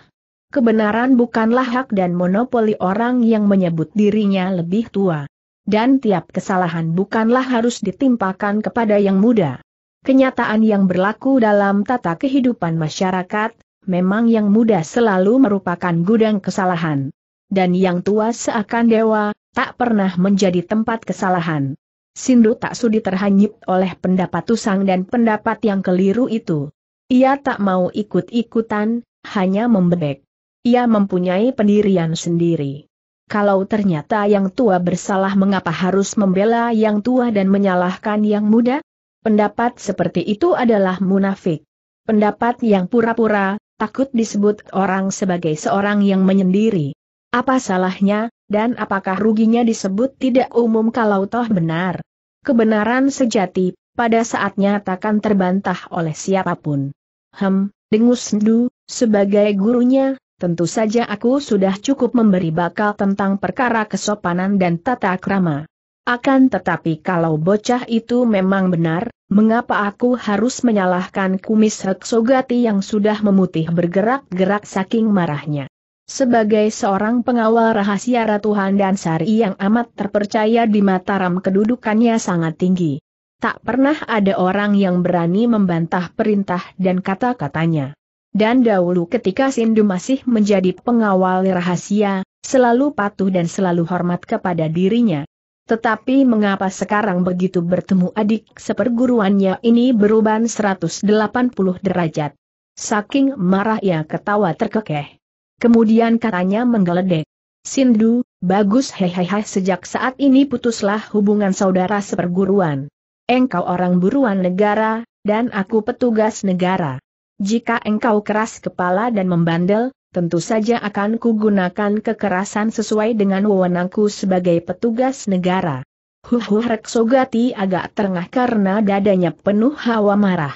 Kebenaran bukanlah hak dan monopoli orang yang menyebut dirinya lebih tua. Dan tiap kesalahan bukanlah harus ditimpakan kepada yang muda. Kenyataan yang berlaku dalam tata kehidupan masyarakat, memang yang muda selalu merupakan gudang kesalahan dan yang tua seakan dewa, tak pernah menjadi tempat kesalahan. Sindu tak sudi terhanyut oleh pendapat tusang dan pendapat yang keliru itu. Ia tak mau ikut-ikutan, hanya membebek. Ia mempunyai pendirian sendiri. Kalau ternyata yang tua bersalah mengapa harus membela yang tua dan menyalahkan yang muda? Pendapat seperti itu adalah munafik. Pendapat yang pura-pura, takut disebut orang sebagai seorang yang menyendiri. Apa salahnya, dan apakah ruginya disebut tidak umum kalau toh benar? Kebenaran sejati, pada saatnya takkan terbantah oleh siapapun. Hem, dengus sendu, sebagai gurunya, tentu saja aku sudah cukup memberi bakal tentang perkara kesopanan dan tata krama. Akan tetapi kalau bocah itu memang benar, mengapa aku harus menyalahkan kumis Heksogati yang sudah memutih bergerak-gerak saking marahnya? Sebagai seorang pengawal rahasia Ratu Handan Sari yang amat terpercaya di Mataram kedudukannya sangat tinggi. Tak pernah ada orang yang berani membantah perintah dan kata-katanya. Dan dahulu ketika Sindu masih menjadi pengawal rahasia, selalu patuh dan selalu hormat kepada dirinya. Tetapi mengapa sekarang begitu bertemu adik seperguruannya ini berubah 180 derajat? Saking marah ia ketawa terkekeh. Kemudian katanya menggeledek. Sindu, bagus hehehe sejak saat ini putuslah hubungan saudara seperguruan. Engkau orang buruan negara, dan aku petugas negara. Jika engkau keras kepala dan membandel, tentu saja akan kugunakan kekerasan sesuai dengan wewenangku sebagai petugas negara. Huhuh Reksogati agak terengah karena dadanya penuh hawa marah.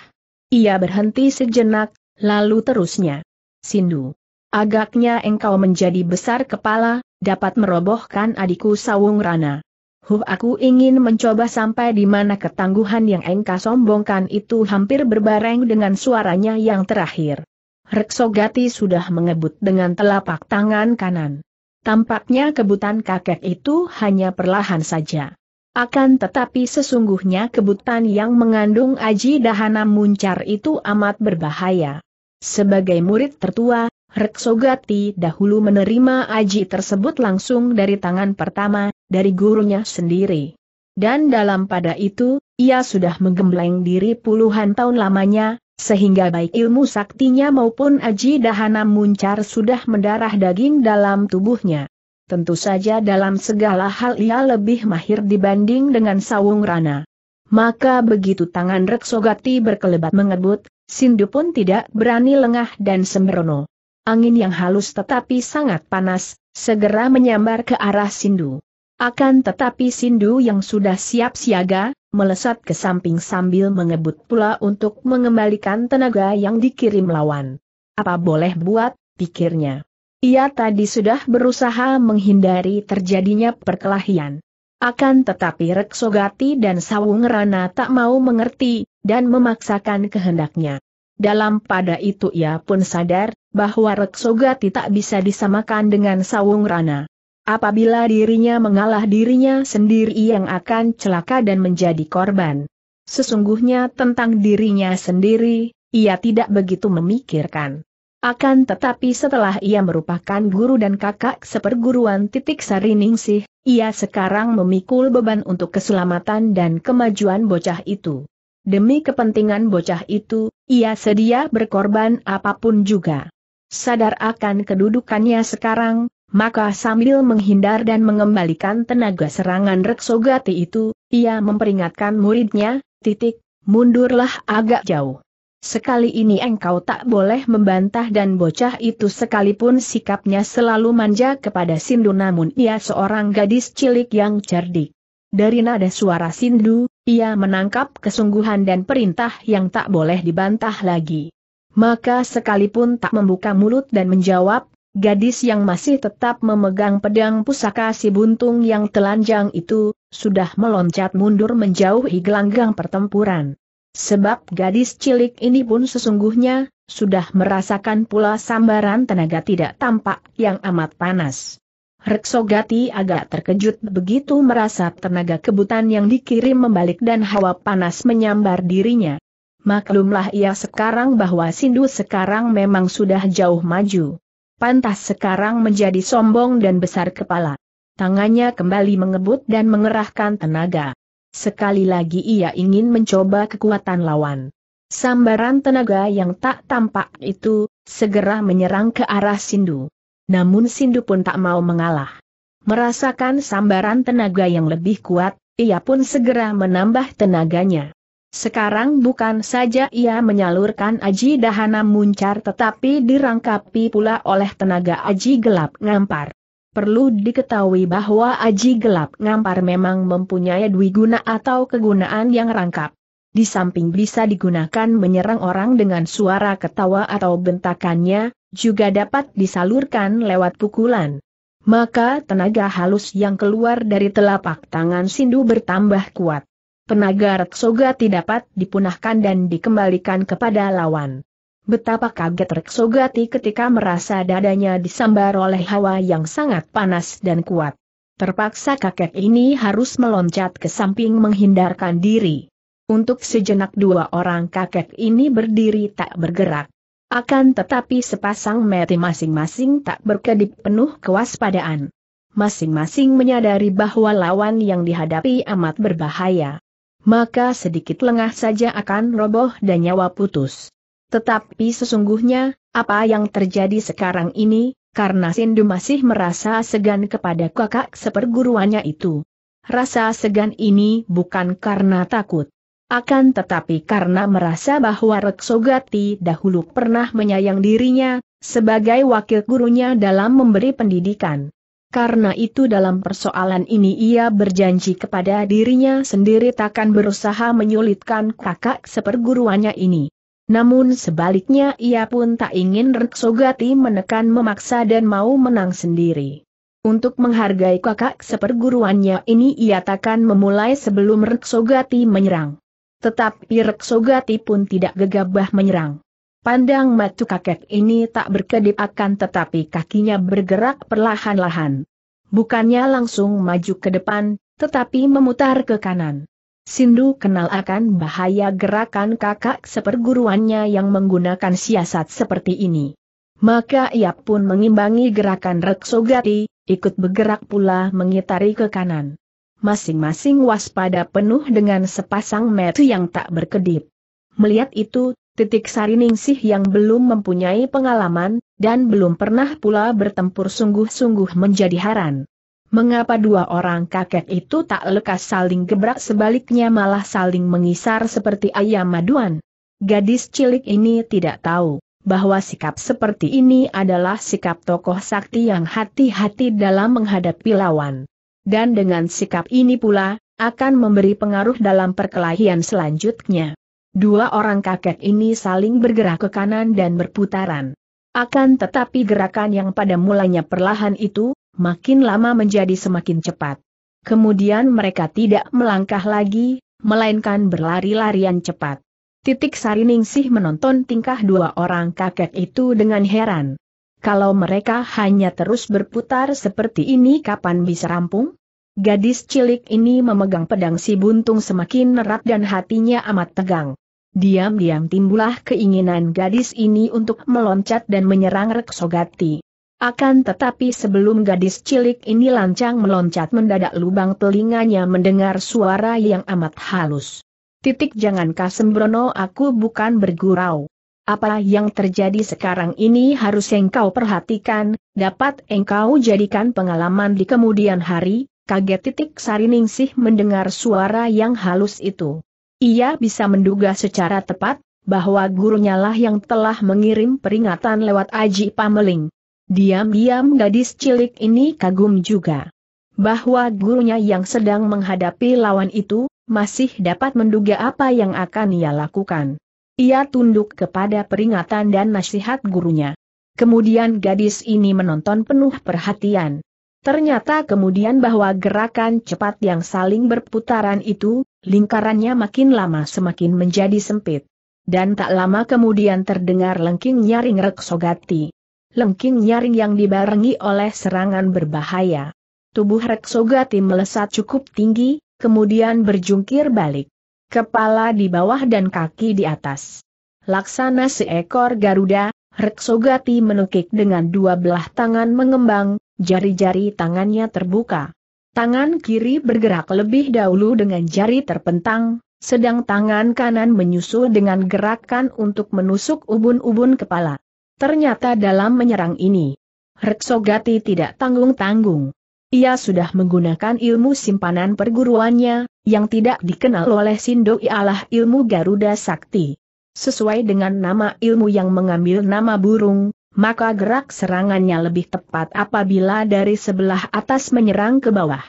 Ia berhenti sejenak, lalu terusnya. Sindu. Agaknya engkau menjadi besar kepala, dapat merobohkan adikku Sawung Rana. Huh aku ingin mencoba sampai di mana ketangguhan yang engkau sombongkan itu hampir berbareng dengan suaranya yang terakhir. Reksogati sudah mengebut dengan telapak tangan kanan. Tampaknya kebutan kakek itu hanya perlahan saja. Akan tetapi sesungguhnya kebutan yang mengandung aji dahana muncar itu amat berbahaya. Sebagai murid tertua, Reksogati dahulu menerima aji tersebut langsung dari tangan pertama, dari gurunya sendiri. Dan dalam pada itu, ia sudah menggembleng diri puluhan tahun lamanya, sehingga baik ilmu saktinya maupun aji dahana muncar sudah mendarah daging dalam tubuhnya. Tentu saja dalam segala hal ia lebih mahir dibanding dengan Sawung Rana. Maka begitu tangan Reksogati berkelebat mengebut, Sindu pun tidak berani lengah dan sembrono angin yang halus tetapi sangat panas, segera menyambar ke arah Sindu. Akan tetapi Sindu yang sudah siap siaga, melesat ke samping sambil mengebut pula untuk mengembalikan tenaga yang dikirim lawan. Apa boleh buat, pikirnya. Ia tadi sudah berusaha menghindari terjadinya perkelahian. Akan tetapi Reksogati dan Sawung Rana tak mau mengerti, dan memaksakan kehendaknya. Dalam pada itu ia pun sadar, bahwa Reksogati tak bisa disamakan dengan Sawung Rana. Apabila dirinya mengalah dirinya sendiri yang akan celaka dan menjadi korban. Sesungguhnya tentang dirinya sendiri, ia tidak begitu memikirkan. Akan tetapi setelah ia merupakan guru dan kakak seperguruan titik Sariningsih, ia sekarang memikul beban untuk keselamatan dan kemajuan bocah itu. Demi kepentingan bocah itu, ia sedia berkorban apapun juga. Sadar akan kedudukannya sekarang, maka sambil menghindar dan mengembalikan tenaga serangan Reksogati itu, ia memperingatkan muridnya, titik, mundurlah agak jauh. Sekali ini engkau tak boleh membantah dan bocah itu sekalipun sikapnya selalu manja kepada Sindu namun ia seorang gadis cilik yang cerdik. Dari nada suara Sindu, ia menangkap kesungguhan dan perintah yang tak boleh dibantah lagi. Maka sekalipun tak membuka mulut dan menjawab, gadis yang masih tetap memegang pedang pusaka si buntung yang telanjang itu, sudah meloncat mundur menjauhi gelanggang pertempuran. Sebab gadis cilik ini pun sesungguhnya, sudah merasakan pula sambaran tenaga tidak tampak yang amat panas. Reksogati agak terkejut begitu merasa tenaga kebutan yang dikirim membalik dan hawa panas menyambar dirinya maklumlah ia sekarang bahwa Sindu sekarang memang sudah jauh maju. Pantas sekarang menjadi sombong dan besar kepala. Tangannya kembali mengebut dan mengerahkan tenaga. Sekali lagi ia ingin mencoba kekuatan lawan. Sambaran tenaga yang tak tampak itu, segera menyerang ke arah Sindu. Namun Sindu pun tak mau mengalah. Merasakan sambaran tenaga yang lebih kuat, ia pun segera menambah tenaganya. Sekarang bukan saja ia menyalurkan Aji Dahana Muncar tetapi dirangkapi pula oleh tenaga Aji Gelap Ngampar. Perlu diketahui bahwa Aji Gelap Ngampar memang mempunyai guna atau kegunaan yang rangkap. Di samping bisa digunakan menyerang orang dengan suara ketawa atau bentakannya, juga dapat disalurkan lewat pukulan. Maka tenaga halus yang keluar dari telapak tangan Sindu bertambah kuat. Tenaga Reksoga tidak dapat dipunahkan dan dikembalikan kepada lawan. Betapa kaget Reksogati ketika merasa dadanya disambar oleh hawa yang sangat panas dan kuat. Terpaksa kakek ini harus meloncat ke samping menghindarkan diri. Untuk sejenak dua orang kakek ini berdiri tak bergerak. Akan tetapi sepasang mati masing-masing tak berkedip penuh kewaspadaan. Masing-masing menyadari bahwa lawan yang dihadapi amat berbahaya maka sedikit lengah saja akan roboh dan nyawa putus. Tetapi sesungguhnya, apa yang terjadi sekarang ini, karena Sindu masih merasa segan kepada kakak seperguruannya itu. Rasa segan ini bukan karena takut. Akan tetapi karena merasa bahwa Reksogati dahulu pernah menyayang dirinya, sebagai wakil gurunya dalam memberi pendidikan. Karena itu dalam persoalan ini ia berjanji kepada dirinya sendiri takkan berusaha menyulitkan kakak seperguruannya ini. Namun sebaliknya ia pun tak ingin Reksogati menekan memaksa dan mau menang sendiri. Untuk menghargai kakak seperguruannya ini ia takkan memulai sebelum Reksogati menyerang. Tetapi Reksogati pun tidak gegabah menyerang. Pandang matu kakek ini tak berkedip akan tetapi kakinya bergerak perlahan-lahan. Bukannya langsung maju ke depan, tetapi memutar ke kanan. Sindu kenal akan bahaya gerakan kakak seperguruannya yang menggunakan siasat seperti ini. Maka ia pun mengimbangi gerakan Reksogati, ikut bergerak pula mengitari ke kanan. Masing-masing waspada penuh dengan sepasang metu yang tak berkedip. Melihat itu, Titik Sariningsih yang belum mempunyai pengalaman, dan belum pernah pula bertempur sungguh-sungguh menjadi haran. Mengapa dua orang kakek itu tak lekas saling gebrak sebaliknya malah saling mengisar seperti ayam maduan? Gadis cilik ini tidak tahu bahwa sikap seperti ini adalah sikap tokoh sakti yang hati-hati dalam menghadapi lawan. Dan dengan sikap ini pula, akan memberi pengaruh dalam perkelahian selanjutnya. Dua orang kakek ini saling bergerak ke kanan dan berputaran. Akan tetapi gerakan yang pada mulanya perlahan itu, makin lama menjadi semakin cepat. Kemudian mereka tidak melangkah lagi, melainkan berlari-larian cepat. Titik Sariningsih menonton tingkah dua orang kakek itu dengan heran. Kalau mereka hanya terus berputar seperti ini kapan bisa rampung? Gadis cilik ini memegang pedang si buntung semakin erat dan hatinya amat tegang. Diam-diam timbulah keinginan gadis ini untuk meloncat dan menyerang Reksogati. Akan tetapi sebelum gadis cilik ini lancang meloncat mendadak lubang telinganya mendengar suara yang amat halus. Titik jangan kasembrono aku bukan bergurau. Apa yang terjadi sekarang ini harus engkau perhatikan, dapat engkau jadikan pengalaman di kemudian hari, kaget titik Sariningsih mendengar suara yang halus itu. Ia bisa menduga secara tepat, bahwa gurunya lah yang telah mengirim peringatan lewat Aji Pameling. Diam-diam gadis cilik ini kagum juga. Bahwa gurunya yang sedang menghadapi lawan itu, masih dapat menduga apa yang akan ia lakukan. Ia tunduk kepada peringatan dan nasihat gurunya. Kemudian gadis ini menonton penuh perhatian. Ternyata kemudian bahwa gerakan cepat yang saling berputaran itu, lingkarannya makin lama semakin menjadi sempit. Dan tak lama kemudian terdengar lengking nyaring Reksogati. Lengking nyaring yang dibarengi oleh serangan berbahaya. Tubuh Reksogati melesat cukup tinggi, kemudian berjungkir balik. Kepala di bawah dan kaki di atas. Laksana seekor Garuda, Reksogati menukik dengan dua belah tangan mengembang, jari-jari tangannya terbuka. Tangan kiri bergerak lebih dahulu dengan jari terpentang, sedang tangan kanan menyusul dengan gerakan untuk menusuk ubun-ubun kepala. Ternyata dalam menyerang ini, Reksogati tidak tanggung-tanggung. Ia sudah menggunakan ilmu simpanan perguruannya, yang tidak dikenal oleh Sindo ialah ilmu Garuda Sakti. Sesuai dengan nama ilmu yang mengambil nama burung, maka gerak serangannya lebih tepat apabila dari sebelah atas menyerang ke bawah.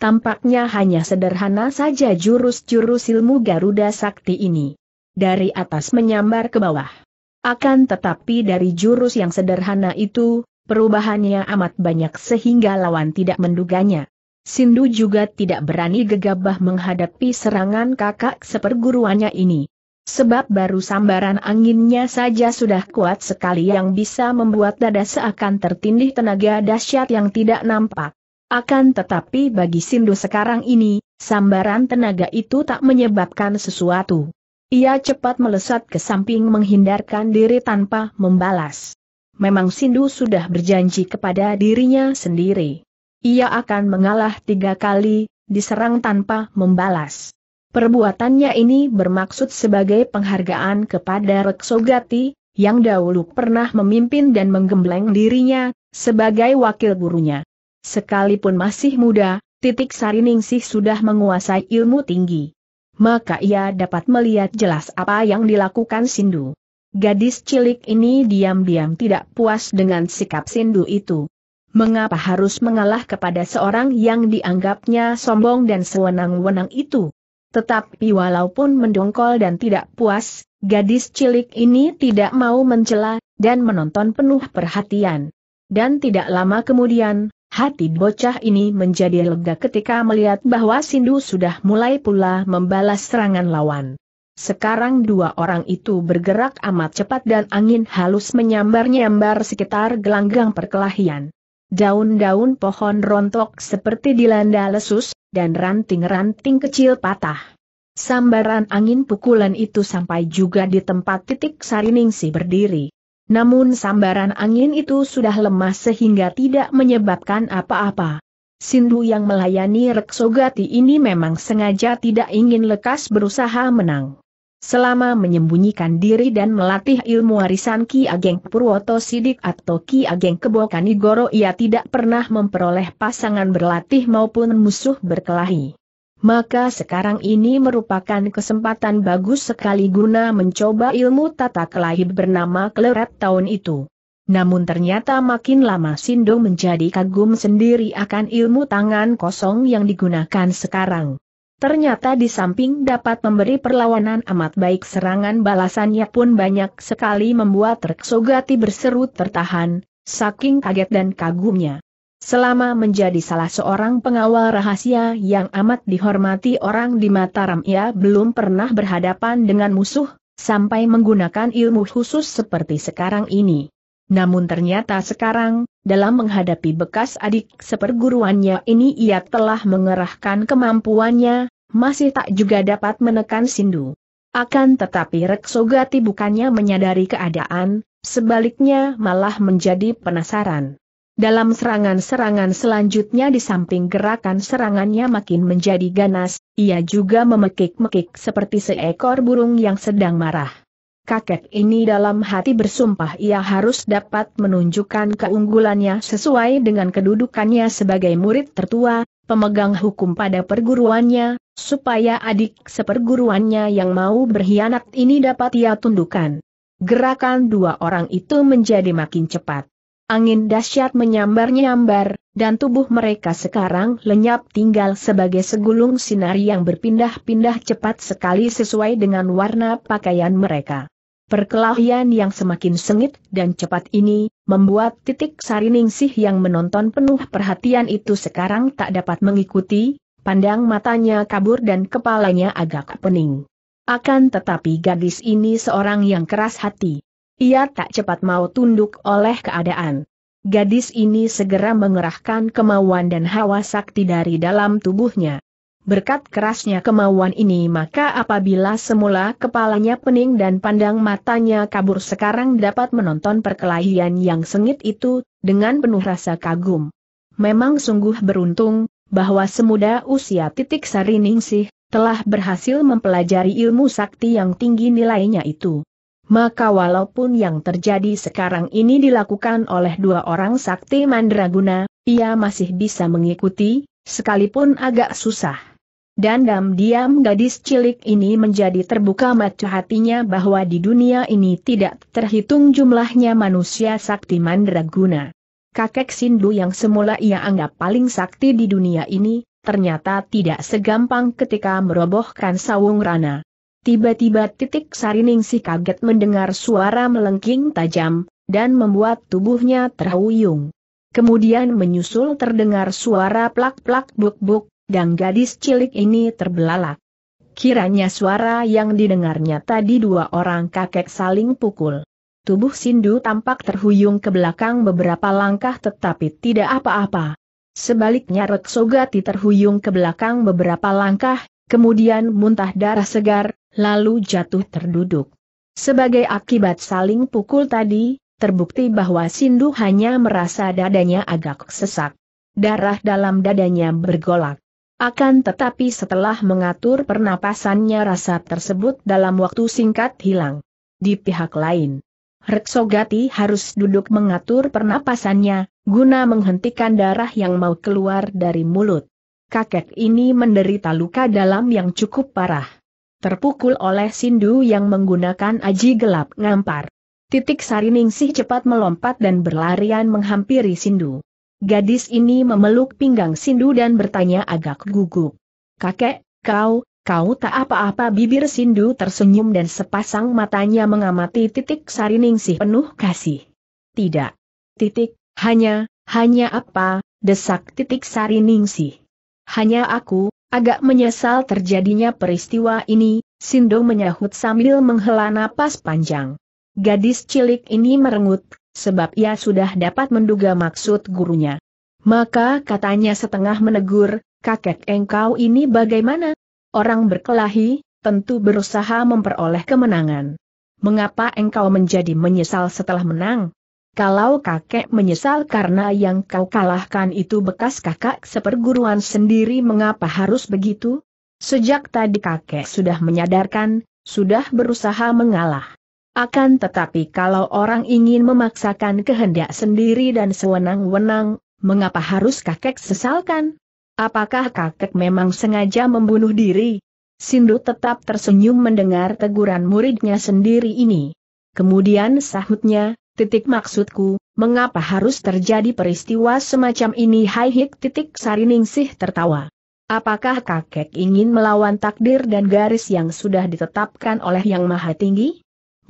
Tampaknya hanya sederhana saja jurus-jurus ilmu Garuda Sakti ini. Dari atas menyambar ke bawah. Akan tetapi dari jurus yang sederhana itu, perubahannya amat banyak sehingga lawan tidak menduganya. Sindu juga tidak berani gegabah menghadapi serangan kakak seperguruannya ini. Sebab baru sambaran anginnya saja sudah kuat sekali yang bisa membuat dada seakan tertindih tenaga dahsyat yang tidak nampak. Akan tetapi bagi Sindu sekarang ini, sambaran tenaga itu tak menyebabkan sesuatu. Ia cepat melesat ke samping menghindarkan diri tanpa membalas. Memang Sindu sudah berjanji kepada dirinya sendiri. Ia akan mengalah tiga kali, diserang tanpa membalas. Perbuatannya ini bermaksud sebagai penghargaan kepada Reksogati, yang dahulu pernah memimpin dan menggembleng dirinya, sebagai wakil gurunya. Sekalipun masih muda, titik Sariningsih sudah menguasai ilmu tinggi. Maka ia dapat melihat jelas apa yang dilakukan Sindu. Gadis cilik ini diam-diam tidak puas dengan sikap Sindu itu. Mengapa harus mengalah kepada seorang yang dianggapnya sombong dan sewenang-wenang itu? Tetapi walaupun mendongkol dan tidak puas, gadis cilik ini tidak mau mencela, dan menonton penuh perhatian. Dan tidak lama kemudian, hati bocah ini menjadi lega ketika melihat bahwa Sindu sudah mulai pula membalas serangan lawan. Sekarang dua orang itu bergerak amat cepat dan angin halus menyambar-nyambar sekitar gelanggang perkelahian. Daun-daun pohon rontok seperti dilanda lesus, dan ranting-ranting kecil patah. Sambaran angin pukulan itu sampai juga di tempat titik Sariningsi berdiri. Namun sambaran angin itu sudah lemah sehingga tidak menyebabkan apa-apa. Sindu yang melayani Reksogati ini memang sengaja tidak ingin lekas berusaha menang. Selama menyembunyikan diri dan melatih ilmu warisan Ki Ageng Purwoto Sidik atau Ki Ageng Kebo Kanigoro ia tidak pernah memperoleh pasangan berlatih maupun musuh berkelahi. Maka sekarang ini merupakan kesempatan bagus sekali guna mencoba ilmu tata kelahi bernama Klerat tahun itu. Namun ternyata makin lama Sindo menjadi kagum sendiri akan ilmu tangan kosong yang digunakan sekarang. Ternyata di samping dapat memberi perlawanan amat baik serangan balasannya pun banyak sekali membuat Reksogati berseru tertahan, saking kaget dan kagumnya. Selama menjadi salah seorang pengawal rahasia yang amat dihormati orang di Mataram ia belum pernah berhadapan dengan musuh, sampai menggunakan ilmu khusus seperti sekarang ini. Namun ternyata sekarang, dalam menghadapi bekas adik seperguruannya ini ia telah mengerahkan kemampuannya, masih tak juga dapat menekan Sindu. Akan tetapi Reksogati bukannya menyadari keadaan, sebaliknya malah menjadi penasaran. Dalam serangan-serangan selanjutnya di samping gerakan serangannya makin menjadi ganas, ia juga memekik-mekik seperti seekor burung yang sedang marah kakek ini dalam hati bersumpah ia harus dapat menunjukkan keunggulannya sesuai dengan kedudukannya sebagai murid tertua, pemegang hukum pada perguruannya, supaya adik seperguruannya yang mau berkhianat ini dapat ia tundukkan. Gerakan dua orang itu menjadi makin cepat. Angin dahsyat menyambar-nyambar, dan tubuh mereka sekarang lenyap tinggal sebagai segulung sinar yang berpindah-pindah cepat sekali sesuai dengan warna pakaian mereka. Perkelahian yang semakin sengit dan cepat ini, membuat titik sariningsih yang menonton penuh perhatian itu sekarang tak dapat mengikuti, pandang matanya kabur dan kepalanya agak pening. Akan tetapi gadis ini seorang yang keras hati. Ia tak cepat mau tunduk oleh keadaan. Gadis ini segera mengerahkan kemauan dan hawa sakti dari dalam tubuhnya. Berkat kerasnya kemauan ini maka apabila semula kepalanya pening dan pandang matanya kabur sekarang dapat menonton perkelahian yang sengit itu, dengan penuh rasa kagum. Memang sungguh beruntung, bahwa semuda usia titik sari ningsih, telah berhasil mempelajari ilmu sakti yang tinggi nilainya itu. Maka walaupun yang terjadi sekarang ini dilakukan oleh dua orang sakti mandraguna, ia masih bisa mengikuti, sekalipun agak susah. Dan diam-diam gadis cilik ini menjadi terbuka mata hatinya bahwa di dunia ini tidak terhitung jumlahnya manusia sakti mandraguna. Kakek Sindu yang semula ia anggap paling sakti di dunia ini, ternyata tidak segampang ketika merobohkan sawung rana. Tiba-tiba titik Sariningsi kaget mendengar suara melengking tajam, dan membuat tubuhnya terhuyung. Kemudian menyusul terdengar suara plak-plak buk-buk, dan gadis cilik ini terbelalak. Kiranya suara yang didengarnya tadi dua orang kakek saling pukul. Tubuh Sindu tampak terhuyung ke belakang beberapa langkah tetapi tidak apa-apa. Sebaliknya Reksogati terhuyung ke belakang beberapa langkah, kemudian muntah darah segar, lalu jatuh terduduk. Sebagai akibat saling pukul tadi, terbukti bahwa Sindu hanya merasa dadanya agak sesak. Darah dalam dadanya bergolak. Akan tetapi setelah mengatur pernapasannya rasa tersebut dalam waktu singkat hilang. Di pihak lain, Reksogati harus duduk mengatur pernapasannya, guna menghentikan darah yang mau keluar dari mulut. Kakek ini menderita luka dalam yang cukup parah. Terpukul oleh sindu yang menggunakan aji gelap ngampar. Titik Sariningsih cepat melompat dan berlarian menghampiri sindu. Gadis ini memeluk pinggang Sindu dan bertanya agak gugup. Kakek, kau, kau tak apa-apa bibir Sindu tersenyum dan sepasang matanya mengamati titik sariningsih penuh kasih. Tidak. Titik, hanya, hanya apa, desak titik sariningsih. Hanya aku, agak menyesal terjadinya peristiwa ini, Sindu menyahut sambil menghela napas panjang. Gadis cilik ini merengut, sebab ia sudah dapat menduga maksud gurunya. Maka katanya setengah menegur, kakek engkau ini bagaimana? Orang berkelahi, tentu berusaha memperoleh kemenangan. Mengapa engkau menjadi menyesal setelah menang? Kalau kakek menyesal karena yang kau kalahkan itu bekas kakak seperguruan sendiri mengapa harus begitu? Sejak tadi kakek sudah menyadarkan, sudah berusaha mengalah. Akan tetapi kalau orang ingin memaksakan kehendak sendiri dan sewenang-wenang, mengapa harus kakek sesalkan? Apakah kakek memang sengaja membunuh diri? Sindu tetap tersenyum mendengar teguran muridnya sendiri ini. Kemudian sahutnya, titik maksudku, mengapa harus terjadi peristiwa semacam ini Hai Hik titik sariningsih tertawa. Apakah kakek ingin melawan takdir dan garis yang sudah ditetapkan oleh Yang Maha Tinggi?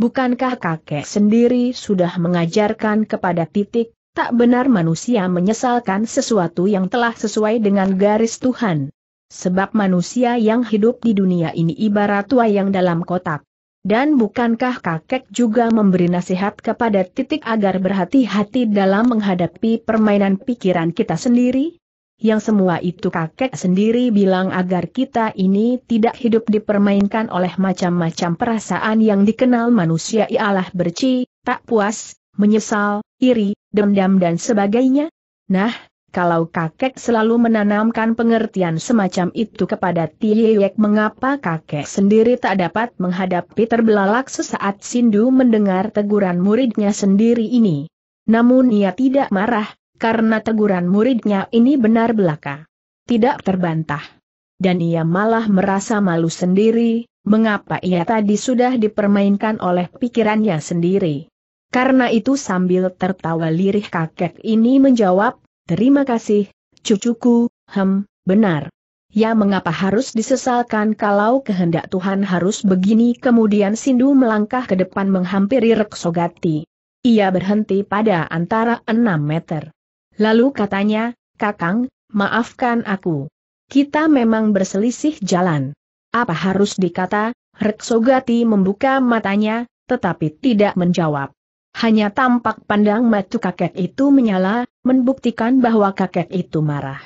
Bukankah kakek sendiri sudah mengajarkan kepada titik, tak benar manusia menyesalkan sesuatu yang telah sesuai dengan garis Tuhan. Sebab manusia yang hidup di dunia ini ibarat wayang dalam kotak. Dan bukankah kakek juga memberi nasihat kepada titik agar berhati-hati dalam menghadapi permainan pikiran kita sendiri? yang semua itu kakek sendiri bilang agar kita ini tidak hidup dipermainkan oleh macam-macam perasaan yang dikenal manusia ialah berci, tak puas, menyesal, iri, dendam dan sebagainya. Nah, kalau kakek selalu menanamkan pengertian semacam itu kepada Tiyek mengapa kakek sendiri tak dapat menghadapi terbelalak sesaat Sindu mendengar teguran muridnya sendiri ini. Namun ia tidak marah, karena teguran muridnya ini benar belaka. Tidak terbantah. Dan ia malah merasa malu sendiri, mengapa ia tadi sudah dipermainkan oleh pikirannya sendiri. Karena itu sambil tertawa lirih kakek ini menjawab, terima kasih, cucuku, hem, benar. Ya mengapa harus disesalkan kalau kehendak Tuhan harus begini kemudian Sindu melangkah ke depan menghampiri Reksogati. Ia berhenti pada antara 6 meter. Lalu katanya, Kakang, maafkan aku. Kita memang berselisih jalan. Apa harus dikata, Reksogati membuka matanya, tetapi tidak menjawab. Hanya tampak pandang mata kakek itu menyala, membuktikan bahwa kakek itu marah.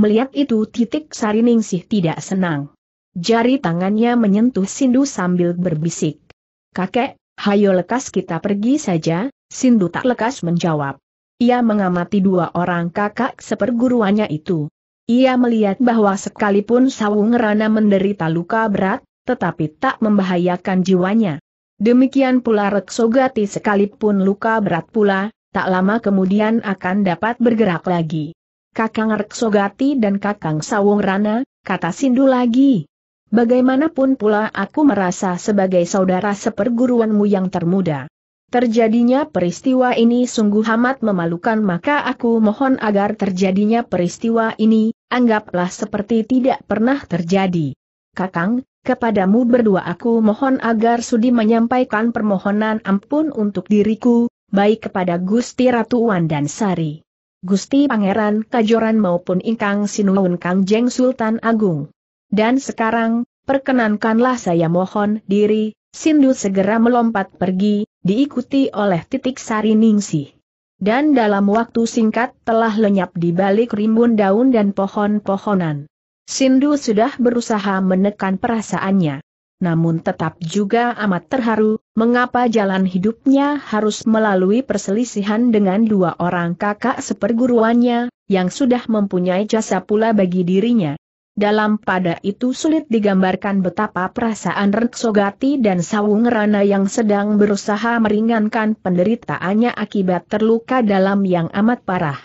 Melihat itu titik sariningsih tidak senang. Jari tangannya menyentuh Sindu sambil berbisik. Kakek, hayo lekas kita pergi saja, Sindu tak lekas menjawab. Ia mengamati dua orang kakak seperguruannya itu. Ia melihat bahwa sekalipun Sawung Rana menderita luka berat, tetapi tak membahayakan jiwanya. Demikian pula Reksogati sekalipun luka berat pula, tak lama kemudian akan dapat bergerak lagi. Kakang Reksogati dan Kakang Sawung Rana, kata Sindu lagi. Bagaimanapun pula aku merasa sebagai saudara seperguruanmu yang termuda. Terjadinya peristiwa ini sungguh amat memalukan maka aku mohon agar terjadinya peristiwa ini, anggaplah seperti tidak pernah terjadi. Kakang, kepadamu berdua aku mohon agar sudi menyampaikan permohonan ampun untuk diriku, baik kepada Gusti Ratu Wandan Sari. Gusti Pangeran Kajoran maupun Ingkang Sinuun Jeng Sultan Agung. Dan sekarang, perkenankanlah saya mohon diri, Sindu segera melompat pergi, diikuti oleh titik sari ningsih. Dan dalam waktu singkat telah lenyap di balik rimbun daun dan pohon-pohonan. Sindu sudah berusaha menekan perasaannya. Namun tetap juga amat terharu, mengapa jalan hidupnya harus melalui perselisihan dengan dua orang kakak seperguruannya, yang sudah mempunyai jasa pula bagi dirinya. Dalam pada itu sulit digambarkan betapa perasaan Reksogati dan Sawung Rana yang sedang berusaha meringankan penderitaannya akibat terluka dalam yang amat parah.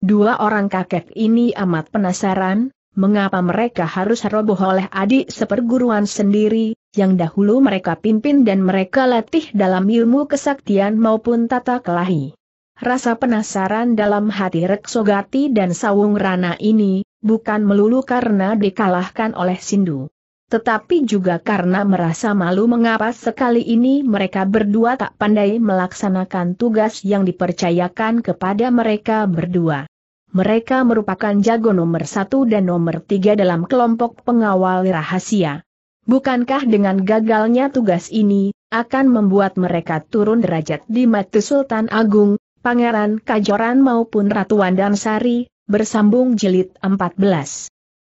Dua orang kakek ini amat penasaran, mengapa mereka harus roboh oleh adik seperguruan sendiri, yang dahulu mereka pimpin dan mereka latih dalam ilmu kesaktian maupun tata kelahi. Rasa penasaran dalam hati Reksogati dan Sawung Rana ini, bukan melulu karena dikalahkan oleh Sindu. Tetapi juga karena merasa malu mengapa sekali ini mereka berdua tak pandai melaksanakan tugas yang dipercayakan kepada mereka berdua. Mereka merupakan jago nomor satu dan nomor tiga dalam kelompok pengawal rahasia. Bukankah dengan gagalnya tugas ini, akan membuat mereka turun derajat di mata Sultan Agung, Pangeran Kajoran maupun Ratu Wandansari, Bersambung jilid 14